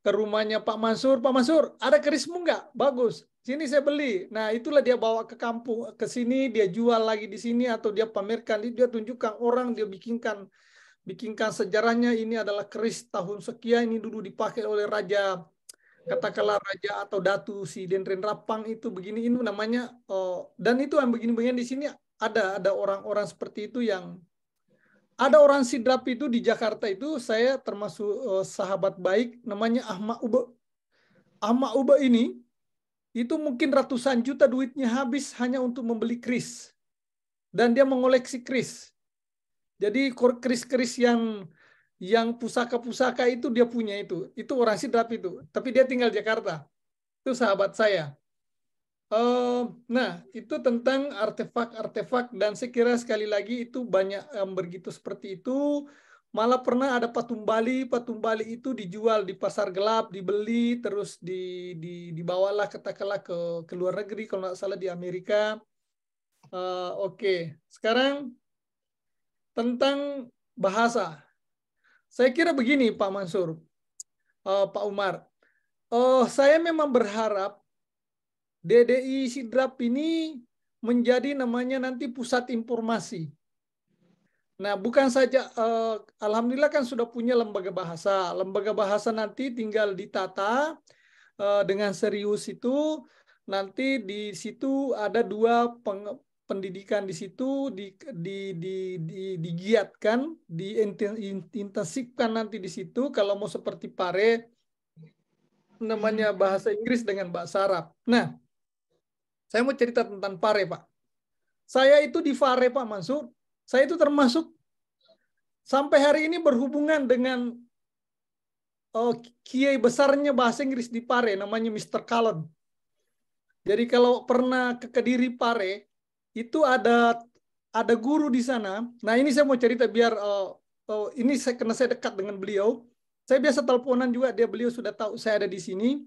C: ke rumahnya Pak Mansur, Pak Mansur ada kerismu nggak? Bagus, sini saya beli. Nah itulah dia bawa ke kampung, ke sini dia jual lagi di sini atau dia pamerkan, dia tunjukkan orang dia bikinkan bikinkan sejarahnya ini adalah keris tahun sekian ini dulu dipakai oleh raja katakanlah raja atau datu si Dendren Rapang itu begini ini namanya oh, dan itu yang begini-begini di sini ada ada orang-orang seperti itu yang ada orang sidrap itu di Jakarta itu saya termasuk oh, sahabat baik namanya Ahmad Uba. Ahmad Uba ini itu mungkin ratusan juta duitnya habis hanya untuk membeli kris. Dan dia mengoleksi kris. Jadi keris-keris yang yang pusaka-pusaka itu dia punya itu. Itu orang Sidrap itu. Tapi dia tinggal Jakarta. Itu sahabat saya. Ehm, nah, itu tentang artefak-artefak dan sekira sekali lagi itu banyak yang begitu seperti itu. Malah pernah ada patung Bali, patung Bali itu dijual di pasar gelap, dibeli, terus di, di dibawalah katakanlah ke, ke luar negeri kalau nggak salah di Amerika. Uh, Oke, okay. sekarang tentang bahasa. Saya kira begini Pak Mansur, uh, Pak Umar. Uh, saya memang berharap DDI Sidrap ini menjadi namanya nanti pusat informasi. Nah, bukan saja uh, alhamdulillah kan sudah punya lembaga bahasa. Lembaga bahasa nanti tinggal ditata uh, dengan serius itu nanti di situ ada dua pendidikan di situ di, di, di, di, digiatkan, diintensifkan nanti di situ kalau mau seperti pare namanya hmm. bahasa Inggris dengan bahasa Arab. Nah, saya mau cerita tentang pare, Pak. Saya itu di Pare Pak Mansur. Saya itu termasuk sampai hari ini berhubungan dengan oh, kiai besarnya bahasa Inggris di Pare, namanya Mr. Cullen. Jadi kalau pernah ke Kediri Pare, itu ada ada guru di sana. Nah ini saya mau cerita biar uh, uh, ini saya karena saya dekat dengan beliau. Saya biasa teleponan juga dia beliau sudah tahu saya ada di sini.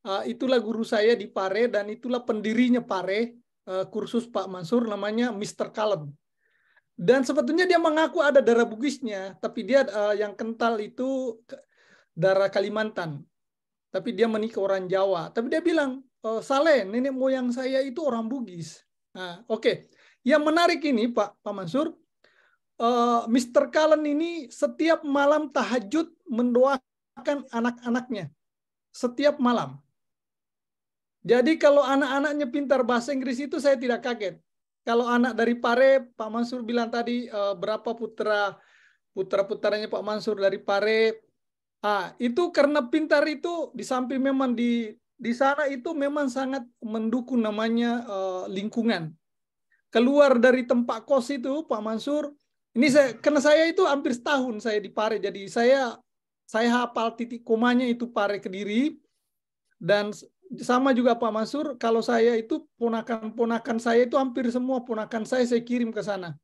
C: Uh, itulah guru saya di Pare dan itulah pendirinya Pare uh, kursus Pak Mansur namanya Mr. Kalem. Dan sebetulnya dia mengaku ada darah Bugisnya, tapi dia uh, yang kental itu darah Kalimantan. Tapi dia menikah orang Jawa. Tapi dia bilang, e, Saleh, nenek moyang saya itu orang Bugis Nah, Oke, okay. yang menarik ini Pak Pak Mansur, uh, eh, Mr. Kalen ini setiap malam tahajud mendoakan anak-anaknya setiap malam. Jadi kalau anak-anaknya pintar bahasa Inggris itu saya tidak kaget. Kalau anak dari Pare, Pak Mansur bilang tadi uh, berapa putra putra putranya Pak Mansur dari Pare, ah itu karena pintar itu di samping memang di di sana itu memang sangat mendukung namanya uh, lingkungan. Keluar dari tempat kos itu, Pak Mansur, ini saya karena saya itu hampir setahun saya di Pare, jadi saya saya hafal titik komanya itu Pare Kediri dan sama juga Pak Mansur, kalau saya itu ponakan-ponakan saya itu hampir semua ponakan saya saya kirim ke sana.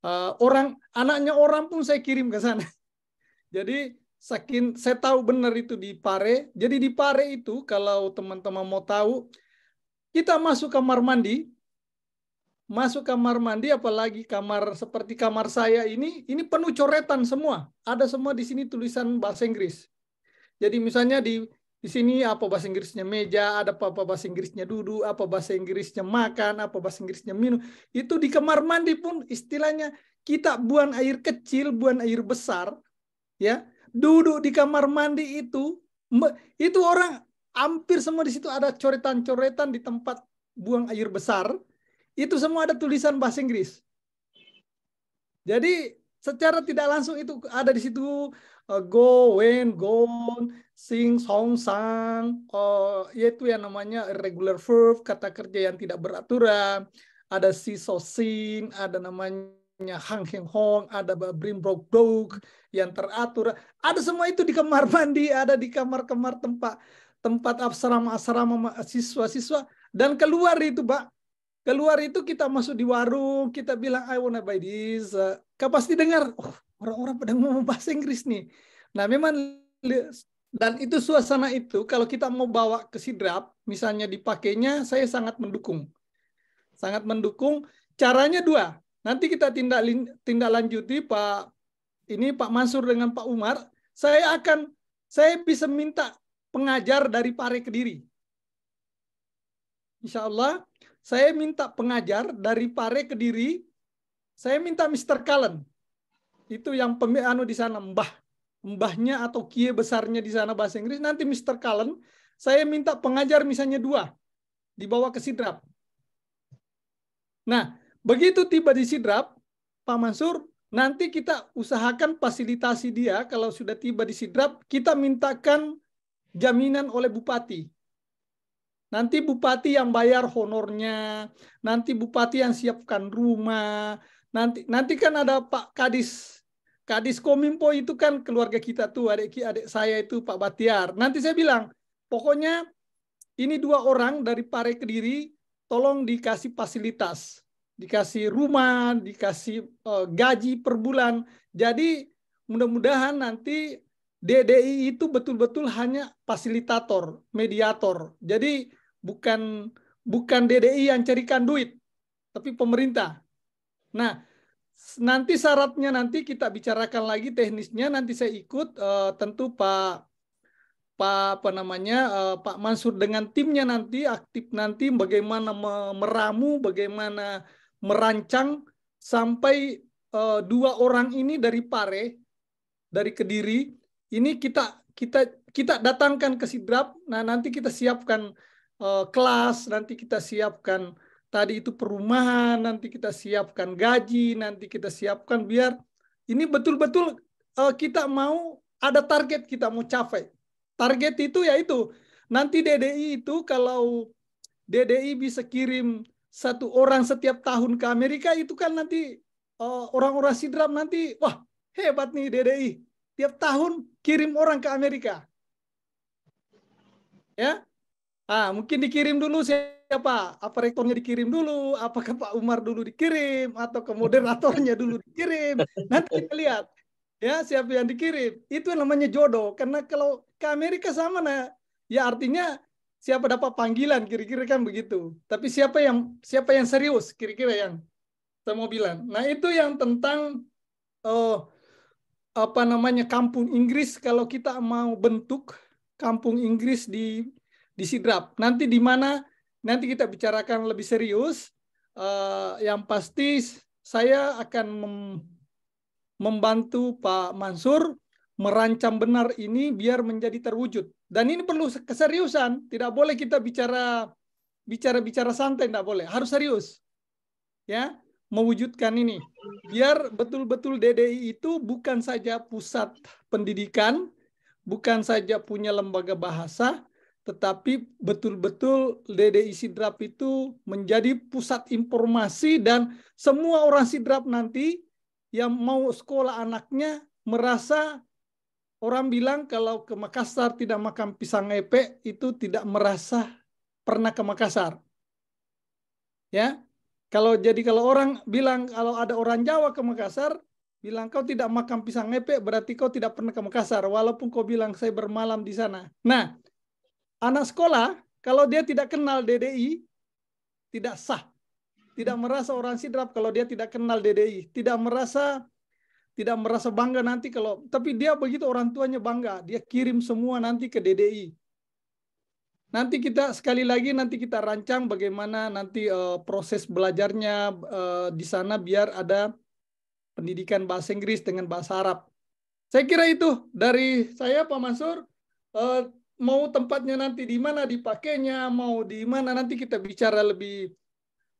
C: Uh, orang anaknya orang pun saya kirim ke sana. Jadi saking saya tahu benar itu di Pare. Jadi di Pare itu kalau teman-teman mau tahu, kita masuk kamar mandi, masuk kamar mandi apalagi kamar seperti kamar saya ini, ini penuh coretan semua. Ada semua di sini tulisan bahasa Inggris. Jadi misalnya di di sini apa bahasa Inggrisnya meja, ada apa, apa bahasa Inggrisnya duduk, apa bahasa Inggrisnya makan, apa bahasa Inggrisnya minum. Itu di kamar mandi pun istilahnya kita buang air kecil, buang air besar, ya duduk di kamar mandi itu itu orang hampir semua di situ ada coretan-coretan di tempat buang air besar itu semua ada tulisan bahasa Inggris. Jadi secara tidak langsung itu ada di situ uh, go when gone sing song sang uh, yaitu yang namanya regular verb kata kerja yang tidak beraturan ada si so sing ada namanya hang heng hong ada brim brok brok yang teratur. Ada semua itu di kamar mandi, ada di kamar-kamar tempat tempat asrama-asrama mahasiswa siswa dan keluar itu, Pak. Keluar itu kita masuk di warung, kita bilang I wanna buy this. Kau pasti dengar, oh, orang-orang pada ngomong bahasa Inggris nih. Nah, memang dan itu suasana itu kalau kita mau bawa ke sidrap, misalnya dipakainya, saya sangat mendukung. Sangat mendukung. Caranya dua. Nanti kita tindak tindak lanjuti Pak ini Pak Mansur dengan Pak Umar, saya akan saya bisa minta pengajar dari Pare Kediri. Insya Allah, saya minta pengajar dari Pare Kediri. Saya minta Mr. Kalen. Itu yang anu di sana mbah mbahnya atau kie besarnya di sana bahasa Inggris. Nanti Mr. Kalen, saya minta pengajar misalnya dua dibawa ke Sidrap. Nah, begitu tiba di Sidrap, Pak Mansur Nanti kita usahakan fasilitasi dia kalau sudah tiba di Sidrap, kita mintakan jaminan oleh bupati. Nanti bupati yang bayar honornya, nanti bupati yang siapkan rumah, nanti nanti kan ada Pak Kadis. Kadis Kominfo itu kan keluarga kita tuh, adik adik saya itu Pak Batiar. Nanti saya bilang, pokoknya ini dua orang dari Pare Kediri tolong dikasih fasilitas dikasih rumah, dikasih uh, gaji per bulan. Jadi mudah-mudahan nanti DDI itu betul-betul hanya fasilitator, mediator. Jadi bukan bukan DDI yang carikan duit, tapi pemerintah. Nah, nanti syaratnya nanti kita bicarakan lagi teknisnya nanti saya ikut uh, tentu Pak Pak apa namanya eh, Pak Mansur dengan timnya nanti aktif nanti bagaimana meramu, bagaimana merancang sampai uh, dua orang ini dari Pare, dari Kediri, ini kita kita kita datangkan ke Sidrap. Nah nanti kita siapkan uh, kelas, nanti kita siapkan tadi itu perumahan, nanti kita siapkan gaji, nanti kita siapkan biar ini betul-betul uh, kita mau ada target kita mau capai. Target itu yaitu nanti DDI itu kalau DDI bisa kirim satu orang setiap tahun ke Amerika itu kan nanti eh, orang-orang sidram nanti wah hebat nih DDI tiap tahun kirim orang ke Amerika ya ah mungkin dikirim dulu siapa apa rektornya dikirim dulu apa ke Pak Umar dulu dikirim atau ke moderatornya dulu dikirim nanti kita lihat ya siapa yang dikirim itu yang namanya jodoh karena kalau ke Amerika sama nah ya artinya siapa dapat panggilan kira-kira kan begitu. Tapi siapa yang siapa yang serius kira-kira yang saya mau bilang. Nah itu yang tentang uh, apa namanya kampung Inggris kalau kita mau bentuk kampung Inggris di di Sidrap. Nanti di mana nanti kita bicarakan lebih serius. Uh, yang pasti saya akan mem membantu Pak Mansur merancang benar ini biar menjadi terwujud. Dan ini perlu keseriusan, tidak boleh kita bicara bicara-bicara santai, tidak boleh, harus serius. Ya, mewujudkan ini. Biar betul-betul DDI itu bukan saja pusat pendidikan, bukan saja punya lembaga bahasa, tetapi betul-betul DDI Sidrap itu menjadi pusat informasi dan semua orang Sidrap nanti yang mau sekolah anaknya merasa Orang bilang kalau ke Makassar tidak makan pisang epe itu tidak merasa pernah ke Makassar. Ya. Kalau jadi kalau orang bilang kalau ada orang Jawa ke Makassar bilang kau tidak makan pisang epe berarti kau tidak pernah ke Makassar walaupun kau bilang saya bermalam di sana. Nah, anak sekolah kalau dia tidak kenal DDI tidak sah. Tidak merasa orang sidrap kalau dia tidak kenal DDI, tidak merasa tidak merasa bangga nanti kalau tapi dia begitu orang tuanya bangga dia kirim semua nanti ke DDI nanti kita sekali lagi nanti kita rancang bagaimana nanti uh, proses belajarnya uh, di sana biar ada pendidikan bahasa Inggris dengan bahasa Arab saya kira itu dari saya Pak Mansur uh, mau tempatnya nanti di mana dipakainya mau di mana nanti kita bicara lebih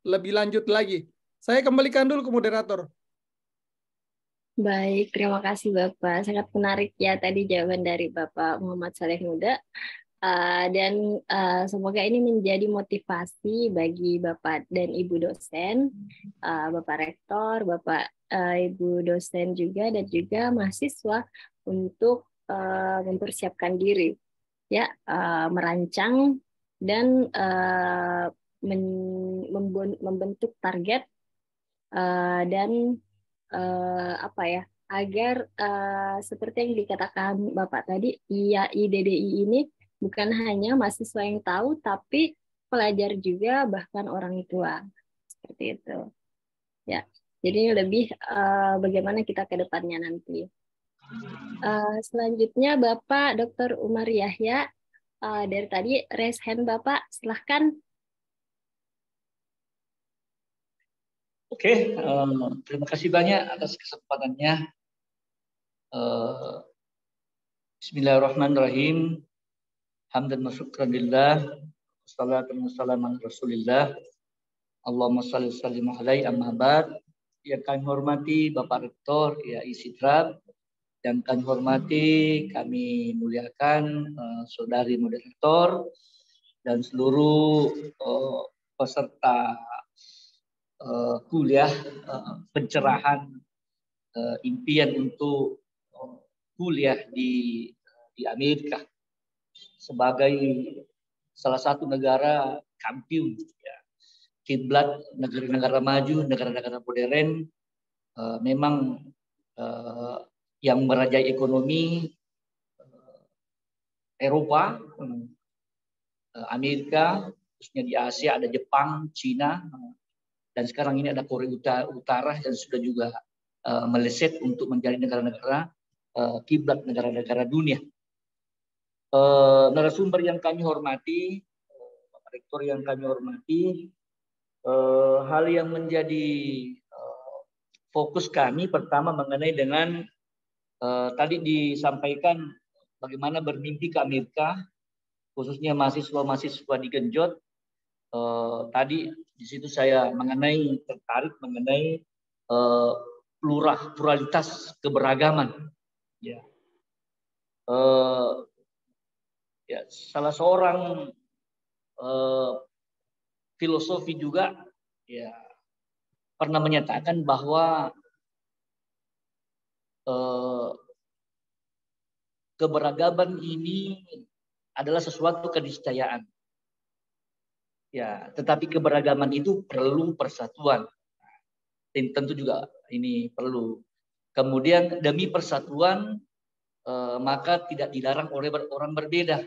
C: lebih lanjut lagi saya kembalikan dulu ke moderator
B: Baik, terima kasih Bapak. Sangat menarik ya tadi jawaban dari Bapak Muhammad Saleh Muda. Uh, dan uh, semoga ini menjadi motivasi bagi Bapak dan Ibu dosen, uh, Bapak Rektor, Bapak uh, Ibu dosen juga, dan juga mahasiswa untuk uh, mempersiapkan diri, ya, uh, merancang dan uh, men membentuk target uh, dan uh, apa ya agar uh, seperti yang dikatakan Bapak tadi IAIDDI ini bukan hanya mahasiswa yang tahu tapi pelajar juga bahkan orang tua seperti itu ya jadi lebih uh, bagaimana kita ke depannya nanti uh, selanjutnya Bapak Dr. Umar Yahya uh, dari tadi raise hand Bapak silahkan
E: Oke, okay, eh, terima kasih banyak atas kesempatannya. Eh, Bismillahirrahmanirrahim. Hamdan wa syukran lillah. Wassalatu Allahumma salli salli alaihi amma abad. Ya kami hormati Bapak Rektor ya Isidrab yang kami hormati, kami muliakan uh, saudari moderator dan seluruh uh, peserta uh, kuliah uh, pencerahan uh, impian untuk kuliah di di Amerika sebagai salah satu negara kampiun ya kiblat negara-negara maju negara-negara modern uh, memang uh, yang merajai ekonomi uh, Eropa uh, Amerika khususnya di Asia ada Jepang Cina uh, dan sekarang ini ada Korea Utara, yang sudah juga uh, meleset untuk menjadi negara-negara uh, kiblat negara-negara dunia. Uh, narasumber yang kami hormati, uh, Rektor yang kami hormati, uh, hal yang menjadi uh, fokus kami pertama mengenai dengan uh, tadi disampaikan bagaimana bermimpi ke Amerika, khususnya mahasiswa-mahasiswa di Genjot, eh, tadi di situ saya mengenai tertarik mengenai eh, plural pluralitas keberagaman. Ya. Eh, ya salah seorang eh, filosofi juga ya pernah menyatakan bahwa eh, keberagaman ini adalah sesuatu keniscayaan. Ya, tetapi keberagaman itu perlu persatuan. tentu juga ini perlu. Kemudian demi persatuan eh, maka tidak dilarang oleh orang berbeda.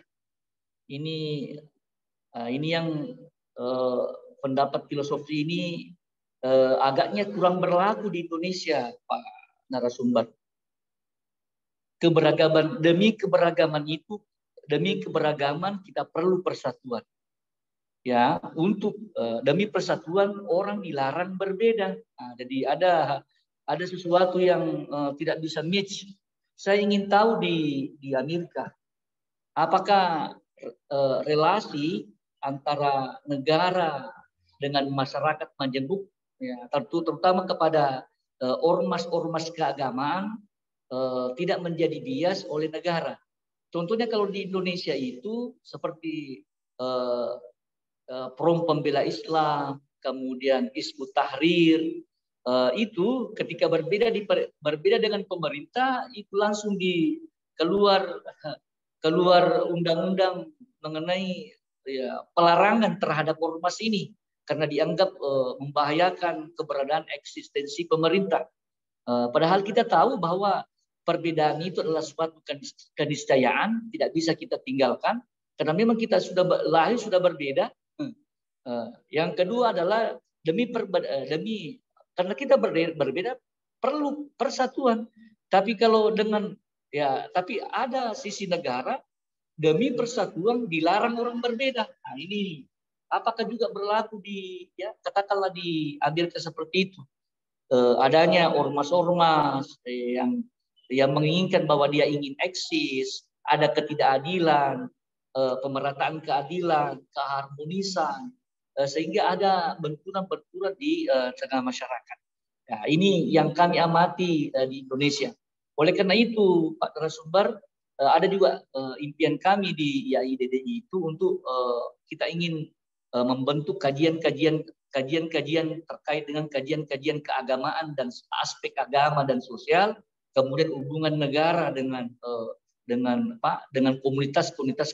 E: Ini eh, ini yang eh, pendapat filosofi ini eh, agaknya kurang berlaku di Indonesia, Pak narasumber. Keberagaman demi keberagaman itu demi keberagaman kita perlu persatuan ya untuk uh, demi persatuan orang dilarang berbeda. Nah, jadi ada ada sesuatu yang uh, tidak bisa match. Saya ingin tahu di di Amerika apakah uh, relasi antara negara dengan masyarakat Majemuk ya tentu terutama kepada uh, ormas-ormas keagamaan uh, tidak menjadi bias oleh negara. Contohnya kalau di Indonesia itu seperti Eh, perum Pembela Islam, kemudian Ismu Tahrir, eh, itu ketika berbeda di, berbeda dengan pemerintah itu langsung di keluar keluar undang-undang mengenai ya, pelarangan terhadap ormas ini karena dianggap uh, membahayakan keberadaan eksistensi pemerintah. Uh, padahal kita tahu bahwa perbedaan itu adalah suatu keniscayaan, tidak bisa kita tinggalkan karena memang kita sudah lahir sudah berbeda, Eh, yang kedua adalah demi eh, demi karena kita berbeda, perlu persatuan. Tapi kalau dengan ya tapi ada sisi negara demi persatuan dilarang orang berbeda. Nah, ini apakah juga berlaku di ya katakanlah di Amerika seperti itu? Eh, adanya ormas-ormas yang yang menginginkan bahwa dia ingin eksis, ada ketidakadilan, pemerataan keadilan, keharmonisan, Eh, sehingga ada benturan-benturan di eh, tengah masyarakat. Nah, ini yang kami amati eh, di Indonesia. Oleh karena itu, Pak Narasumber, ada juga impian kami di IAIDDI itu untuk kita ingin membentuk kajian-kajian kajian-kajian terkait dengan kajian-kajian keagamaan dan aspek agama dan sosial, kemudian hubungan negara dengan dengan Pak dengan komunitas-komunitas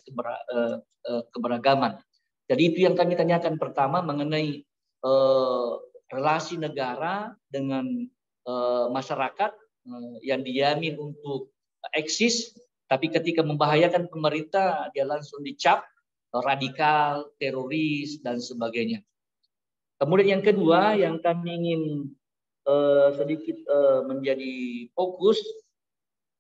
E: keberagaman. Jadi itu yang kami tanyakan pertama mengenai eh, relasi negara dengan eh, masyarakat eh, yang dijamin untuk eksis, tapi ketika membahayakan pemerintah dia langsung dicap eh, radikal, teroris dan sebagainya. Kemudian yang kedua yang kami ingin eh, sedikit eh, menjadi fokus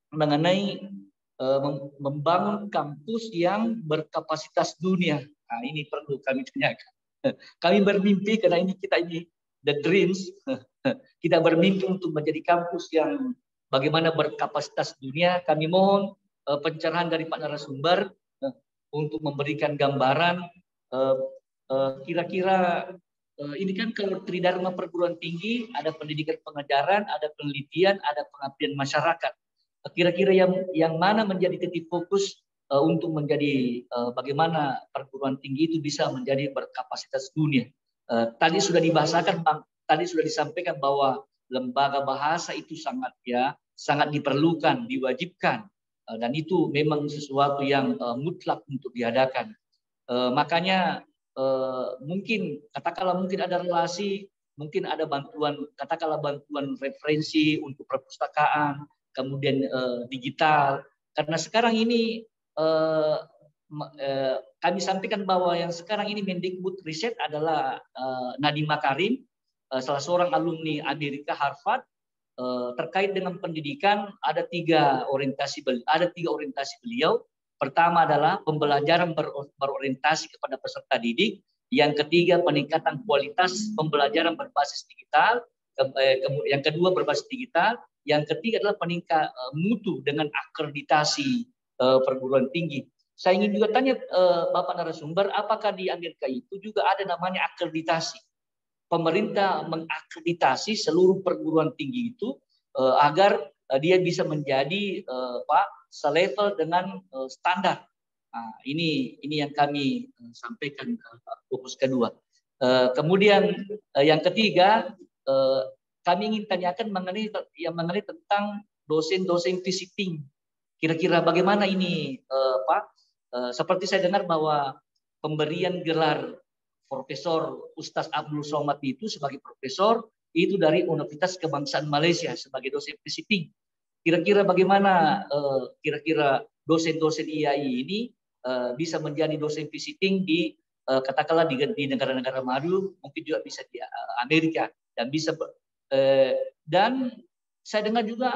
E: mengenai eh, membangun kampus yang berkapasitas dunia Nah, ini perlu kami tanyakan. Kami bermimpi karena ini kita ini the dreams. Kita bermimpi untuk menjadi kampus yang bagaimana berkapasitas dunia. Kami mohon eh, pencerahan dari Pak Narasumber eh, untuk memberikan gambaran eh, kira-kira ini kan kalau tridharma perguruan tinggi ada pendidikan pengajaran, ada penelitian, ada pengabdian masyarakat. Kira-kira yang yang mana menjadi titik fokus uh, untuk menjadi uh, bagaimana perguruan tinggi itu bisa menjadi berkapasitas dunia. Uh, tadi sudah dibahasakan Bang, tadi sudah disampaikan bahwa lembaga bahasa itu sangat ya sangat diperlukan, diwajibkan uh, dan itu memang sesuatu yang uh, mutlak untuk diadakan. Uh, makanya uh, mungkin katakanlah mungkin ada relasi, mungkin ada bantuan katakanlah bantuan referensi untuk perpustakaan, kemudian uh, digital karena sekarang ini Eh, eh, kami sampaikan bahwa yang sekarang ini Mendikbud riset adalah eh, Nadiem Makarim, eh, salah seorang alumni Amerika Harvard terkait dengan pendidikan ada tiga orientasi ada tiga orientasi beliau. Pertama adalah pembelajaran berorientasi kepada peserta didik, yang ketiga peningkatan kualitas pembelajaran berbasis digital, yang kedua berbasis digital, yang ketiga adalah peningkat mutu dengan akreditasi Eh, perguruan tinggi. Saya ingin juga tanya eh, Bapak narasumber, apakah di Amerika itu juga ada namanya akreditasi? Pemerintah mengakreditasi seluruh perguruan tinggi itu eh, agar dia bisa menjadi uh, Pak selevel dengan standar. Nah, ini ini yang kami sampaikan uh, fokus kedua. kemudian yang ketiga kami ingin tanyakan mengenai yang mengenai tentang dosen-dosen visiting Kira-kira bagaimana ini uh, eh, Pak? Uh, eh, seperti saya dengar bahwa pemberian gelar Profesor Ustaz Abdul Somad itu sebagai profesor itu dari Universitas Kebangsaan Malaysia sebagai dosen visiting. Kira-kira bagaimana eh, kira-kira uh, dosen-dosen IAI ini uh, bisa menjadi dosen visiting di uh, katakanlah di, negara-negara maju mungkin juga bisa di Amerika dan bisa dan saya dengar juga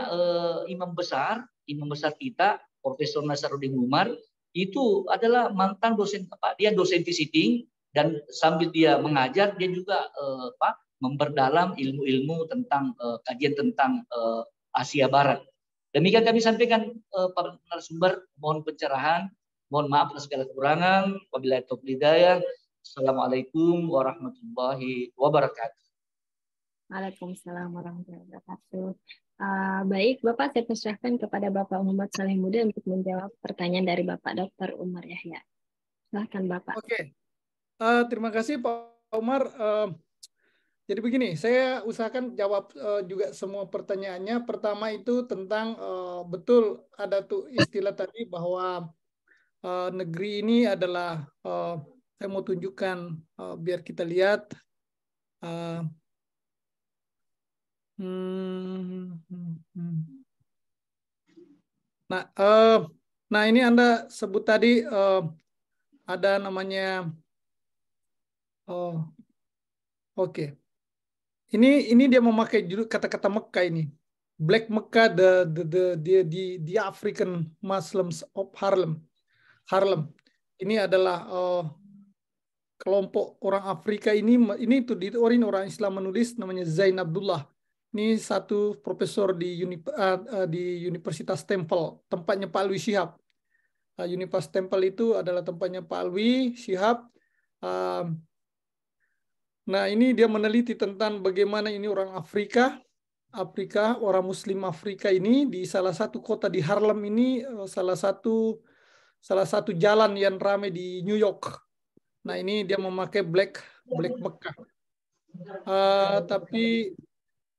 E: Imam besar imam besar kita Profesor Nasaruddin Umar itu adalah mantan dosen apa dia dosen visiting dan sambil dia mengajar dia juga eh, apa memperdalam ilmu-ilmu tentang eh, kajian tentang eh, Asia Barat. Demikian kami sampaikan eh, para narasumber mohon pencerahan, mohon maaf atas segala kekurangan. Wabillahi taufiq hidayah. Assalamualaikum warahmatullahi wabarakatuh.
B: Waalaikumsalam warahmatullahi wabarakatuh. Eh, baik, Bapak saya persilahkan kepada Bapak Muhammad Saleh Muda untuk menjawab pertanyaan dari Bapak Dr.
C: Umar Yahya. Silahkan Bapak. Oke, okay. uh, eh, terima kasih Pak Umar. Uh, jadi begini, saya usahakan jawab uh, juga semua pertanyaannya. Pertama itu tentang uh, betul ada tuh istilah tadi bahwa uh, negeri ini adalah uh, saya mau tunjukkan uh, biar kita lihat. Uh, Hmm, hmm, hmm, hmm, Nah, uh, nah ini Anda sebut tadi uh, ada namanya, oh, oke. Okay. Ini ini dia memakai judul kata-kata Mekah ini. Black Mekah the the the the, the, the African Muslims of Harlem. Harlem. Ini adalah uh, kelompok orang Afrika ini ini itu di orang Islam menulis namanya Zainabullah. Ini satu profesor di, uni, eh, eh, di Universitas Temple, tempatnya Pak Louis Syihab. Uh, eh, Universitas Temple itu adalah tempatnya Pak Louis Syihab. Ehm, nah, ini dia meneliti tentang bagaimana ini orang Afrika, Afrika, orang Muslim Afrika ini di salah satu kota di Harlem ini salah satu salah satu jalan yang ramai di New York. Nah, ini dia memakai black black Mekah. Uh, tapi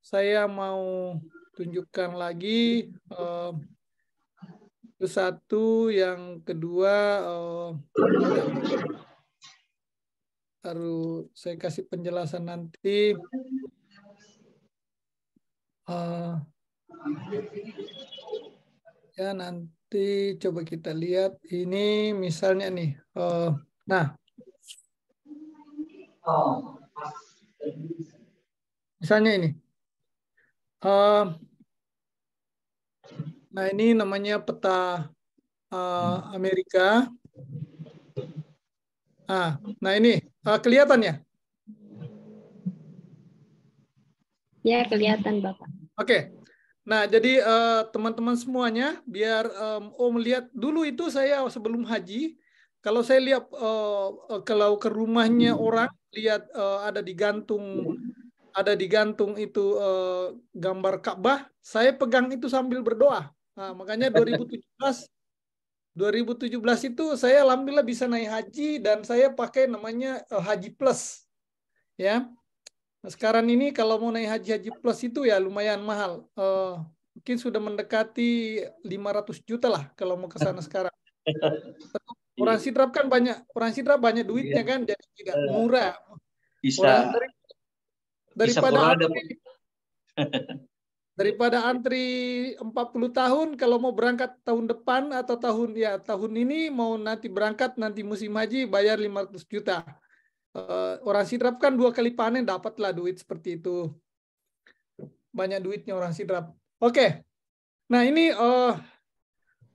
C: saya mau tunjukkan lagi uh, satu yang kedua eh, uh, harus saya kasih penjelasan nanti eh, ya nanti coba kita lihat ini misalnya nih nah misalnya ini Uh, nah ini namanya peta uh, Amerika. Ah, nah ini uh, eh, kelihatannya. Ya kelihatan bapak. Oke. Okay. Nah jadi eh, teman-teman uh, semuanya biar um, oh melihat dulu itu saya sebelum haji kalau saya lihat uh, kalau ke rumahnya orang lihat uh, ada digantung ada digantung itu eh, gambar Ka'bah, saya pegang itu sambil berdoa. Nah, makanya 2017 2017 itu saya alhamdulillah bisa naik haji dan saya pakai namanya eh, Haji Plus. Ya. Nah, sekarang ini kalau mau naik haji Haji Plus itu ya lumayan mahal. Eh, mungkin sudah mendekati 500 juta lah kalau mau ke sana sekarang. Iya. Orang sidrap kan banyak, orang sidrap banyak duitnya iya. kan, jadi tidak iya. murah. Bisa. Orang daripada antri, daripada antri 40 tahun kalau mau berangkat tahun depan atau tahun ya tahun ini mau nanti berangkat nanti musim haji bayar 500 juta. Uh, orang sidrap kan dua kali panen dapatlah duit seperti itu. Banyak duitnya orang sidrap. Oke. Okay. Nah, ini uh,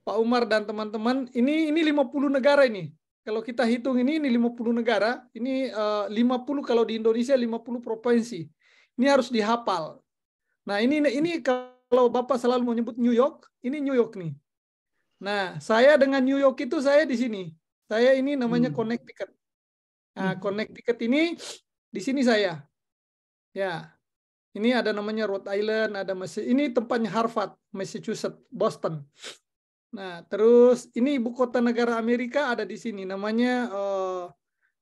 C: Pak Umar dan teman-teman, ini ini 50 negara ini. Kalau kita hitung ini, ini 50 negara, ini eh, uh, 50 kalau di Indonesia 50 provinsi. Ini harus dihafal. Nah, ini ini kalau Bapak selalu menyebut New York, ini New York nih. Nah, saya dengan New York itu saya di sini. Saya ini namanya hmm. Connecticut. Nah, hmm. Connecticut ini di sini saya. Ya. Ini ada namanya Rhode Island, ada masih Ini tempatnya Harvard, Massachusetts, Boston. Nah, terus ini ibu kota negara Amerika ada di sini. Namanya uh,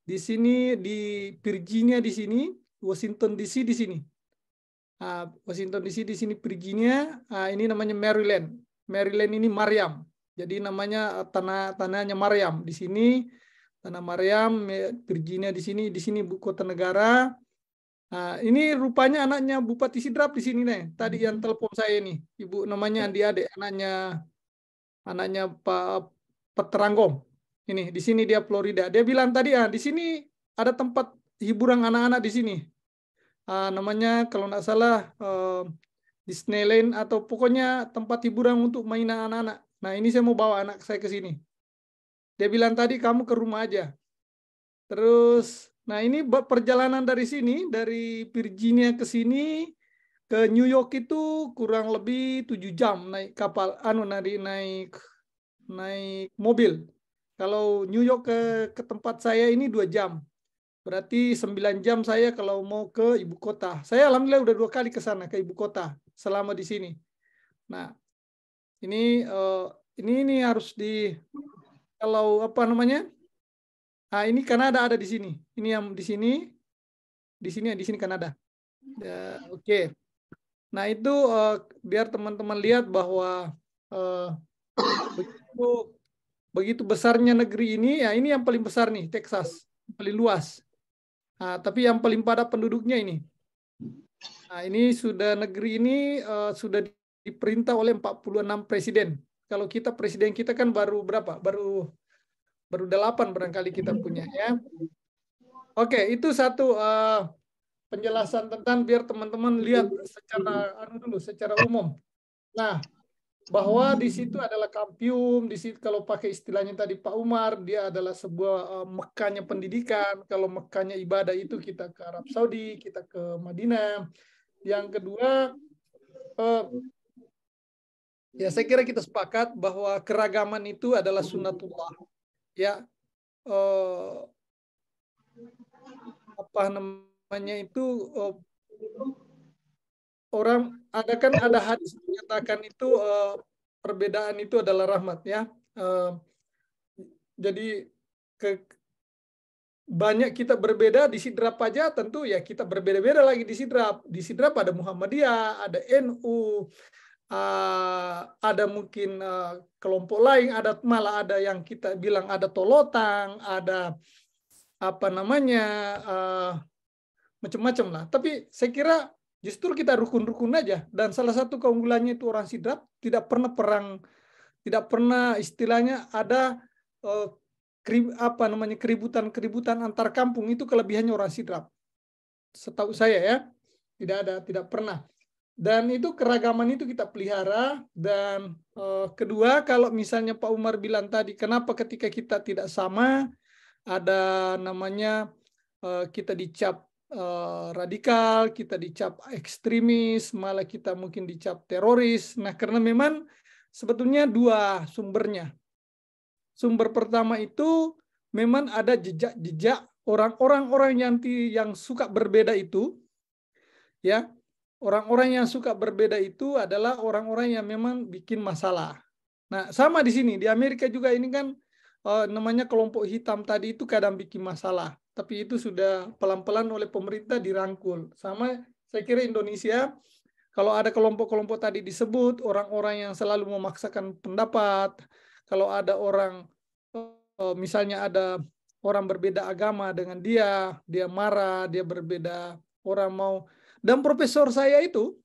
C: di sini di Virginia di sini, Washington DC di sini. Uh, Washington DC di sini Virginia. Uh, ini namanya Maryland. Maryland ini Maryam Jadi namanya uh, tanah tanahnya Maryam di sini. Tanah Maryam Virginia di sini, di sini ibu kota negara. Nah, ini rupanya anaknya Bupati Sidrap di sini nih. Tadi yang hmm. telepon saya ini, ibu namanya Andi Ade, anaknya anaknya Pak Peteranggong. Ini di sini dia Florida. Dia bilang tadi ah di sini ada tempat hiburan anak-anak di sini. Ah, namanya kalau nggak salah eh, Disneyland atau pokoknya tempat hiburan untuk mainan anak-anak. Nah ini saya mau bawa anak saya ke sini. Dia bilang tadi kamu ke rumah aja. Terus, nah ini perjalanan dari sini, dari Virginia ke sini, ke New York itu kurang lebih tujuh jam naik kapal anu nari naik naik mobil kalau New York ke, ke tempat saya ini dua jam berarti sembilan jam saya kalau mau ke ibu kota saya alhamdulillah udah dua kali ke sana ke ibu kota selama di sini nah ini uh, ini ini harus di kalau apa namanya nah ini Kanada ada di sini ini yang di sini di sini di sini Kanada uh, oke okay. Nah itu uh, biar teman-teman lihat bahwa uh, begitu begitu besarnya negeri ini ya ini yang paling besar nih Texas paling luas. Nah, tapi yang paling padat penduduknya ini. Nah, ini sudah negeri ini uh, sudah diperintah oleh 46 presiden. Kalau kita presiden kita kan baru berapa? Baru baru delapan barangkali kita punya ya. Oke, itu satu uh, penjelasan tentang biar teman-teman lihat secara anu dulu secara umum. Nah, bahwa di situ adalah kampium, di situ kalau pakai istilahnya tadi Pak Umar, dia adalah sebuah uh, mekanya pendidikan. Kalau mekanya ibadah itu kita ke Arab Saudi, kita ke Madinah. Yang kedua uh, ya saya kira kita sepakat bahwa keragaman itu adalah sunnatullah. Ya. Uh, apa namanya namanya itu uh, orang ada kan ada hadis menyatakan itu uh, perbedaan itu adalah rahmat ya. Uh, jadi ke banyak kita berbeda di sidrap aja tentu ya kita berbeda-beda lagi di sidrap. Di sidrap ada Muhammadiyah, ada NU, uh, ada mungkin uh, kelompok lain, ada malah ada yang kita bilang ada tolotang, ada apa namanya uh, macam-macam lah. Tapi saya kira justru kita rukun-rukun aja. Dan salah satu keunggulannya itu orang sidrap tidak pernah perang, tidak pernah istilahnya ada eh, apa namanya keributan-keributan antar kampung itu kelebihannya orang sidrap. Setahu saya ya, tidak ada, tidak pernah. Dan itu keragaman itu kita pelihara. Dan eh, kedua, kalau misalnya Pak Umar bilang tadi, kenapa ketika kita tidak sama, ada namanya eh, kita dicap Eh, radikal, kita dicap ekstremis, malah kita mungkin dicap teroris. Nah, karena memang sebetulnya dua sumbernya. Sumber pertama itu memang ada jejak-jejak orang-orang orang yang yang suka berbeda itu ya. Orang-orang yang suka berbeda itu adalah orang-orang yang memang bikin masalah. Nah, sama di sini di Amerika juga ini kan eh, namanya kelompok hitam tadi itu kadang bikin masalah tapi itu sudah pelan-pelan oleh pemerintah dirangkul. Sama saya kira Indonesia kalau ada kelompok-kelompok tadi disebut orang-orang yang selalu memaksakan pendapat, kalau ada orang eh, misalnya ada orang berbeda agama dengan dia, dia marah, dia berbeda orang mau dan profesor saya itu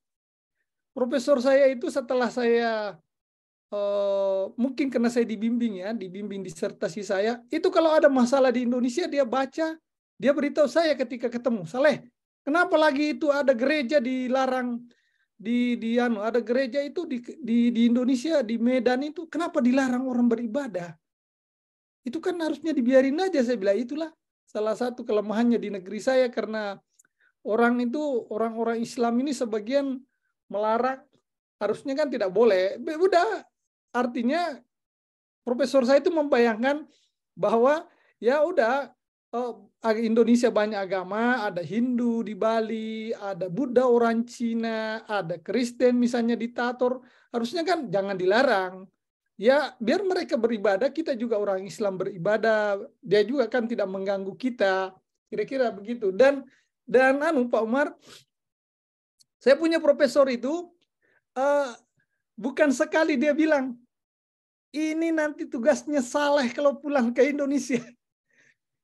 C: profesor saya itu setelah saya Eh, mungkin karena saya dibimbing ya, dibimbing disertasi saya, itu kalau ada masalah di Indonesia dia baca, dia beritahu saya ketika ketemu, Saleh, kenapa lagi itu ada gereja dilarang di di anu ada gereja itu di di di Indonesia di Medan itu kenapa dilarang orang beribadah? Itu kan harusnya dibiarin aja saya bilang itulah salah satu kelemahannya di negeri saya karena orang itu orang-orang Islam ini sebagian melarang harusnya kan tidak boleh. Udah artinya profesor saya itu membayangkan bahwa ya udah eh, Indonesia banyak agama, ada Hindu di Bali, ada Buddha orang Cina, ada Kristen misalnya di Tator Harusnya kan jangan dilarang. Ya, biar mereka beribadah, kita juga orang Islam beribadah. Dia juga kan tidak mengganggu kita. Kira-kira begitu. Dan dan anu Pak Umar, saya punya profesor itu uh, bukan sekali dia bilang ini nanti tugasnya Saleh kalau pulang ke Indonesia.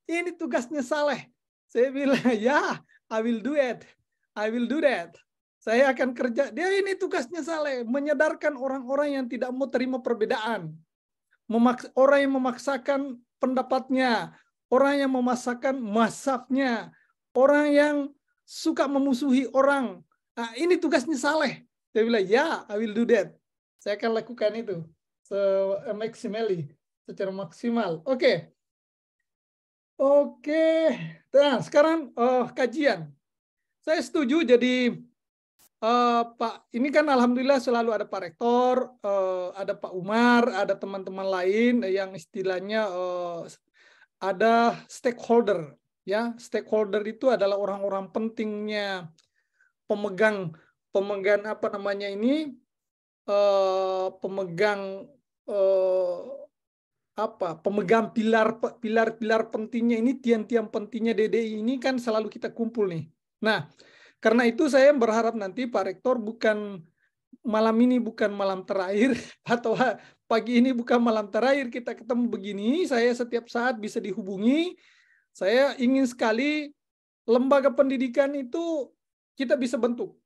C: Ini tugasnya Saleh. Saya bilang, ya, I will do it. I will do that. Saya akan kerja. Dia ini tugasnya Saleh. Menyadarkan orang-orang yang tidak mau terima perbedaan. Memaks orang yang memaksakan pendapatnya. Orang yang memaksakan masaknya, Orang yang suka memusuhi orang. Nah, ini tugasnya Saleh. Saya bilang, ya, I will do that. Saya akan lakukan itu. Eh, maximally secara maksimal. Oke. Okay. Oke. Okay. Nah, sekarang uh, kajian. Saya setuju jadi uh, Pak ini kan alhamdulillah selalu ada Pak Rektor, uh, ada Pak Umar, ada teman-teman lain yang istilahnya uh, ada stakeholder ya. Stakeholder itu adalah orang-orang pentingnya pemegang pemegang apa namanya ini uh, pemegang eh, apa pemegang pilar pilar pilar pentingnya ini tiang-tiang pentingnya DDI ini kan selalu kita kumpul nih. Nah, karena itu saya berharap nanti Pak Rektor bukan malam ini bukan malam terakhir atau pagi ini bukan malam terakhir kita ketemu begini. Saya setiap saat bisa dihubungi. Saya ingin sekali lembaga pendidikan itu kita bisa bentuk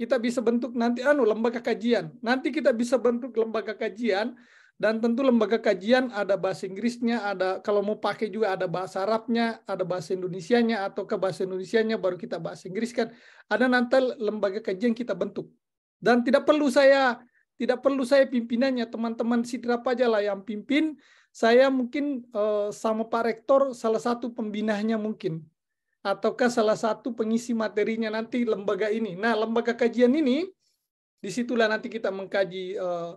C: kita bisa bentuk nanti anu lembaga kajian. Nanti kita bisa bentuk lembaga kajian dan tentu lembaga kajian ada bahasa Inggrisnya, ada kalau mau pakai juga ada bahasa Arabnya, ada bahasa Indonesianya atau ke bahasa Indonesianya baru kita bahasa Inggris kan. Ada nanti lembaga kajian kita bentuk. Dan tidak perlu saya tidak perlu saya pimpinannya, teman-teman sidrap aja lah yang pimpin. Saya mungkin eh, sama Pak Rektor salah satu pembinahnya mungkin ataukah salah satu pengisi materinya nanti lembaga ini. Nah, lembaga kajian ini disitulah nanti kita mengkaji uh,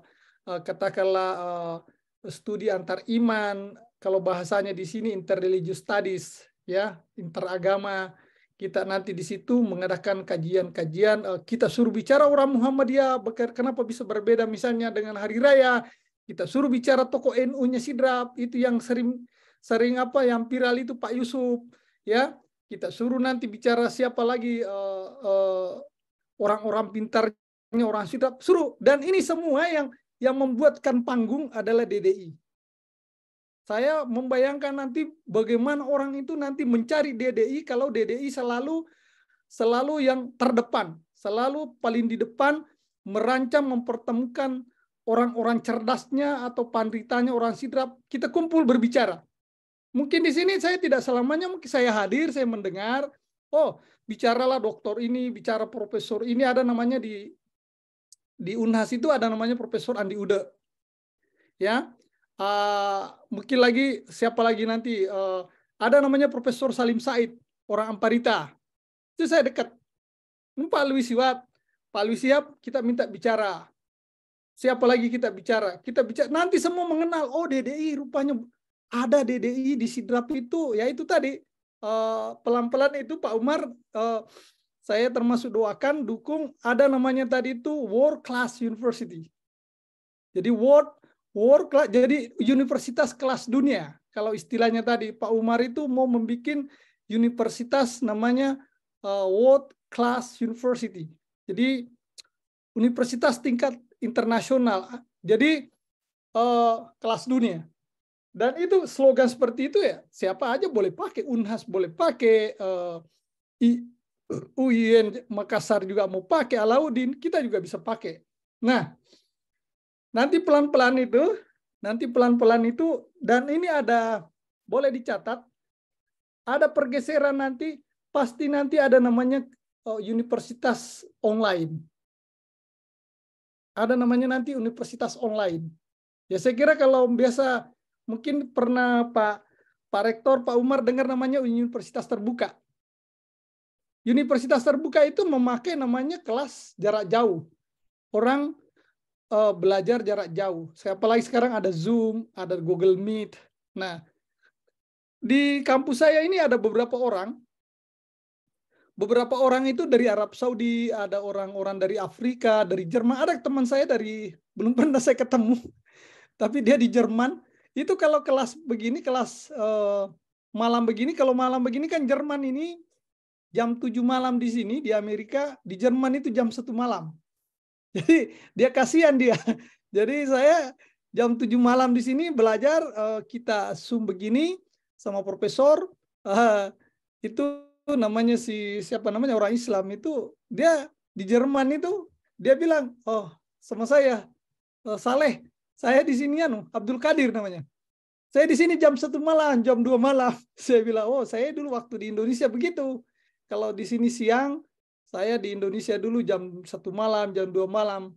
C: uh, katakanlah uh, studi antar iman, kalau bahasanya di sini interreligious studies, ya interagama. Kita nanti di situ mengadakan kajian-kajian. Uh, kita suruh bicara orang Muhammadiyah, kenapa bisa berbeda misalnya dengan hari raya. Kita suruh bicara toko NU-nya Sidrap, itu yang sering sering apa yang viral itu Pak Yusuf, ya kita suruh nanti bicara siapa lagi eh, eh, orang-orang uh, uh, pintarnya, orang sidrap suruh. Dan ini semua yang yang membuatkan panggung adalah DDI. Saya membayangkan nanti bagaimana orang itu nanti mencari DDI kalau DDI selalu selalu yang terdepan, selalu paling di depan merancang mempertemukan orang-orang cerdasnya atau panditanya orang sidrap, kita kumpul berbicara. Mungkin di sini saya tidak selamanya mungkin saya hadir, saya mendengar, oh, bicaralah dokter ini, bicara profesor ini ada namanya di di Unhas itu ada namanya Profesor Andi Ude. Ya. Uh, mungkin lagi siapa lagi nanti uh, ada namanya Profesor Salim Said, orang Amparita. Itu saya dekat. Pak Louis Siwat, Pak Louis Siap, kita minta bicara siapa lagi kita bicara kita bicara nanti semua mengenal oh DDI rupanya ada DDI di Sidrap itu ya itu tadi eh, pelan-pelan itu Pak Umar eh, saya termasuk doakan dukung ada namanya tadi itu world class university. Jadi world world class jadi universitas kelas dunia. Kalau istilahnya tadi Pak Umar itu mau membuat universitas namanya eh, world class university. Jadi universitas tingkat internasional. Jadi kelas dunia. Dan itu slogan seperti itu ya, siapa aja boleh pakai, Unhas boleh pakai, uh, eh, UIN Makassar juga mau pakai, Alauddin kita juga bisa pakai. Nah, nanti pelan-pelan itu, nanti pelan-pelan itu, dan ini ada, boleh dicatat, ada pergeseran nanti, pasti nanti ada namanya uh, universitas online. Ada namanya nanti universitas online. Ya saya kira kalau biasa Mungkin pernah Pak Pak Rektor, Pak Umar dengar namanya universitas terbuka. Universitas terbuka itu memakai namanya kelas jarak jauh. Orang uh, belajar jarak jauh. Apalagi sekarang ada Zoom, ada Google Meet. Nah, di kampus saya ini ada beberapa orang. Beberapa orang itu dari Arab Saudi, ada orang-orang dari Afrika, dari Jerman. Ada teman saya dari belum pernah saya ketemu, tapi dia di Jerman itu kalau kelas begini, kelas eh, malam begini, kalau malam begini kan Jerman ini jam 7 malam di sini, di Amerika, di Jerman itu jam satu malam. Jadi dia kasihan dia. Jadi saya jam 7 malam di sini belajar eh, kita Zoom begini sama profesor eh, itu namanya si siapa namanya orang Islam itu dia di Jerman itu dia bilang oh sama saya eh, Saleh saya di sini anu Abdul Kadir namanya. Saya di sini jam satu malam, jam dua malam. Saya bilang, oh saya dulu waktu di Indonesia begitu. Kalau di sini siang, saya di Indonesia dulu jam satu malam, jam dua malam.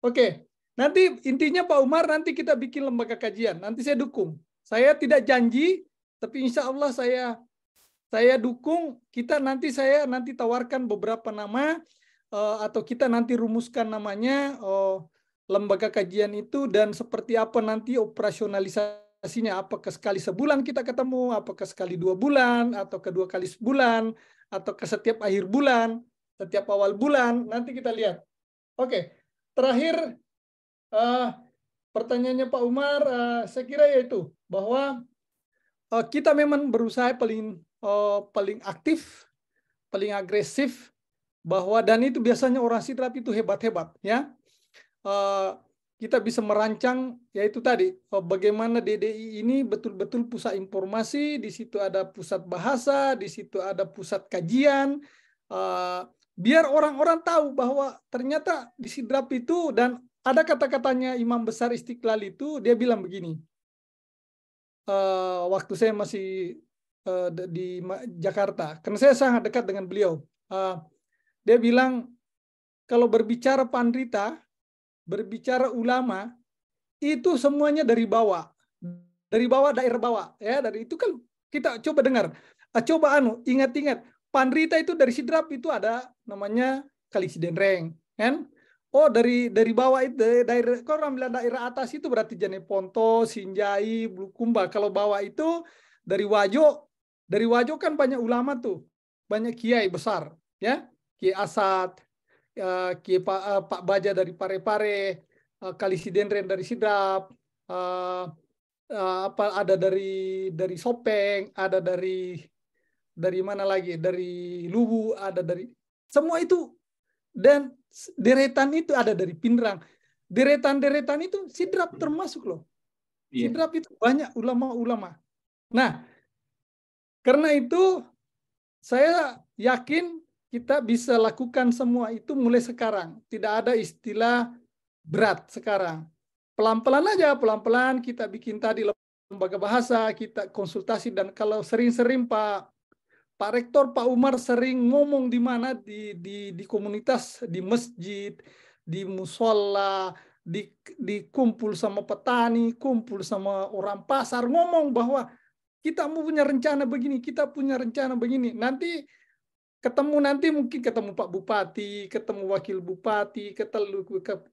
C: Oke, nanti intinya Pak Umar nanti kita bikin lembaga kajian. Nanti saya dukung. Saya tidak janji, tapi insya Allah saya saya dukung. Kita nanti saya nanti tawarkan beberapa nama eh, atau kita nanti rumuskan namanya. Oh, lembaga kajian itu dan seperti apa nanti operasionalisasinya. Apakah sekali sebulan kita ketemu, apakah sekali dua bulan, atau kedua kali sebulan, atau ke setiap akhir bulan, setiap awal bulan. Nanti kita lihat. Oke, terakhir uh, pertanyaannya Pak Umar, uh, saya kira yaitu bahwa uh, kita memang berusaha paling uh, paling aktif, paling agresif bahwa dan itu biasanya orang sidrap itu hebat-hebat ya Eh, kita bisa merancang yaitu tadi eh, bagaimana DDI ini betul-betul pusat informasi, di situ ada pusat bahasa, di situ ada pusat kajian, eh, biar orang-orang tahu bahwa ternyata di Sidrap itu dan ada kata-katanya Imam Besar Istiqlal itu dia bilang begini. waktu saya masih di Jakarta, karena saya sangat dekat dengan beliau. dia bilang kalau berbicara pandrita berbicara ulama itu semuanya dari bawah, dari bawah daerah bawah ya dari itu kan kita coba dengar, ah, coba anu ingat-ingat Panrita itu dari Sidrap itu ada namanya Kali kan? Oh dari dari bawah itu daerah kalau orang bilang daerah atas itu berarti ponto Sinjai, Bulukumba. Kalau bawah itu dari Wajo, dari Wajo kan banyak ulama tuh, banyak kiai besar ya, Kiai Asad, uh, eh, Pak, uh, eh, Pak Baja dari Parepare, uh, dari Sidrap, uh, uh, apa ada dari dari Sopeng, ada dari dari mana lagi? Dari Lubu, ada dari semua itu dan deretan itu ada dari Pindrang. Deretan-deretan itu Sidrap termasuk loh. Yeah. Sidrap itu banyak ulama-ulama. Nah, karena itu saya yakin kita bisa lakukan semua itu mulai sekarang. Tidak ada istilah berat sekarang. Pelan-pelan aja, pelan-pelan kita bikin tadi lembaga bahasa, kita konsultasi dan kalau sering-sering Pak Pak Rektor, Pak Umar sering ngomong di mana di di di komunitas, di masjid, di musola, di di kumpul sama petani, kumpul sama orang pasar ngomong bahwa kita mau punya rencana begini, kita punya rencana begini. Nanti ketemu nanti mungkin ketemu Pak Bupati, ketemu Wakil Bupati, ketemu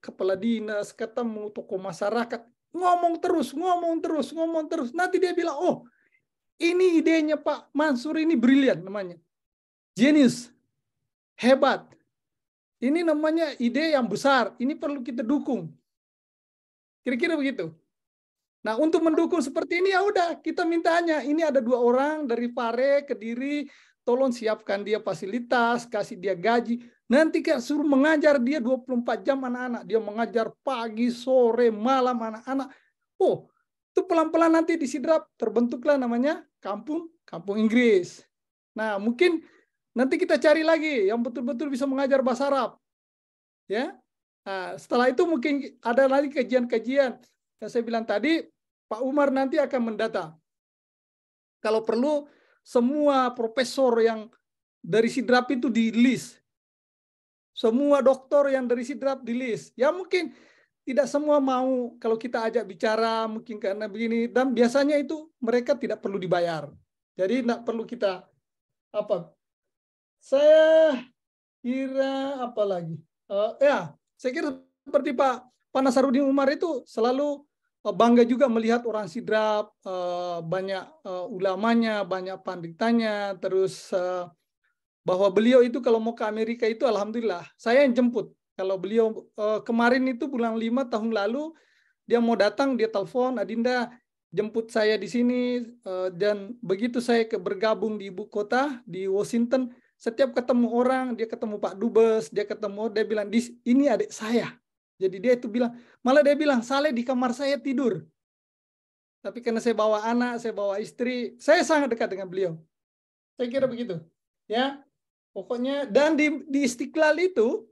C: Kepala Dinas, ketemu tokoh masyarakat, ngomong terus, ngomong terus, ngomong terus. Nanti dia bilang, oh ini idenya Pak Mansur ini brilian namanya. Genius, hebat. Ini namanya ide yang besar, ini perlu kita dukung. Kira-kira begitu. Nah, untuk mendukung seperti ini ya udah kita mintanya ini ada dua orang dari Pare, Kediri, tolong siapkan dia fasilitas, kasih dia gaji. Nanti kayak suruh mengajar dia 24 jam anak-anak. Dia mengajar pagi, sore, malam anak-anak. Oh, itu pelan-pelan nanti di sidrap Terbentuklah namanya kampung, kampung Inggris. Nah, mungkin nanti kita cari lagi yang betul-betul bisa mengajar bahasa Arab. Ya, nah, setelah itu mungkin ada lagi kajian-kajian. Yang saya bilang tadi, Pak Umar nanti akan mendata. Kalau perlu, semua profesor yang dari sidrap itu di list. Semua dokter yang dari sidrap di list. Ya mungkin tidak semua mau kalau kita ajak bicara mungkin karena begini dan biasanya itu mereka tidak perlu dibayar. Jadi tidak perlu kita apa? Saya kira apa lagi? Uh, ya, saya kira seperti Pak Panasarudin Umar itu selalu Eh, bangga juga melihat orang sidrap eh, banyak eh, ulamanya banyak panditanya terus bahwa beliau itu kalau mau ke Amerika itu alhamdulillah saya yang jemput kalau beliau kemarin itu bulan lima tahun lalu dia mau datang dia telepon Adinda jemput saya di sini dan begitu saya bergabung di ibu kota di Washington setiap ketemu orang dia ketemu Pak Dubes dia ketemu dia bilang ini adik saya jadi dia itu bilang, malah dia bilang, Saleh di kamar saya tidur. Tapi karena saya bawa anak, saya bawa istri, saya sangat dekat dengan beliau. Saya kira begitu. Ya, pokoknya dan di, di Istiqlal itu,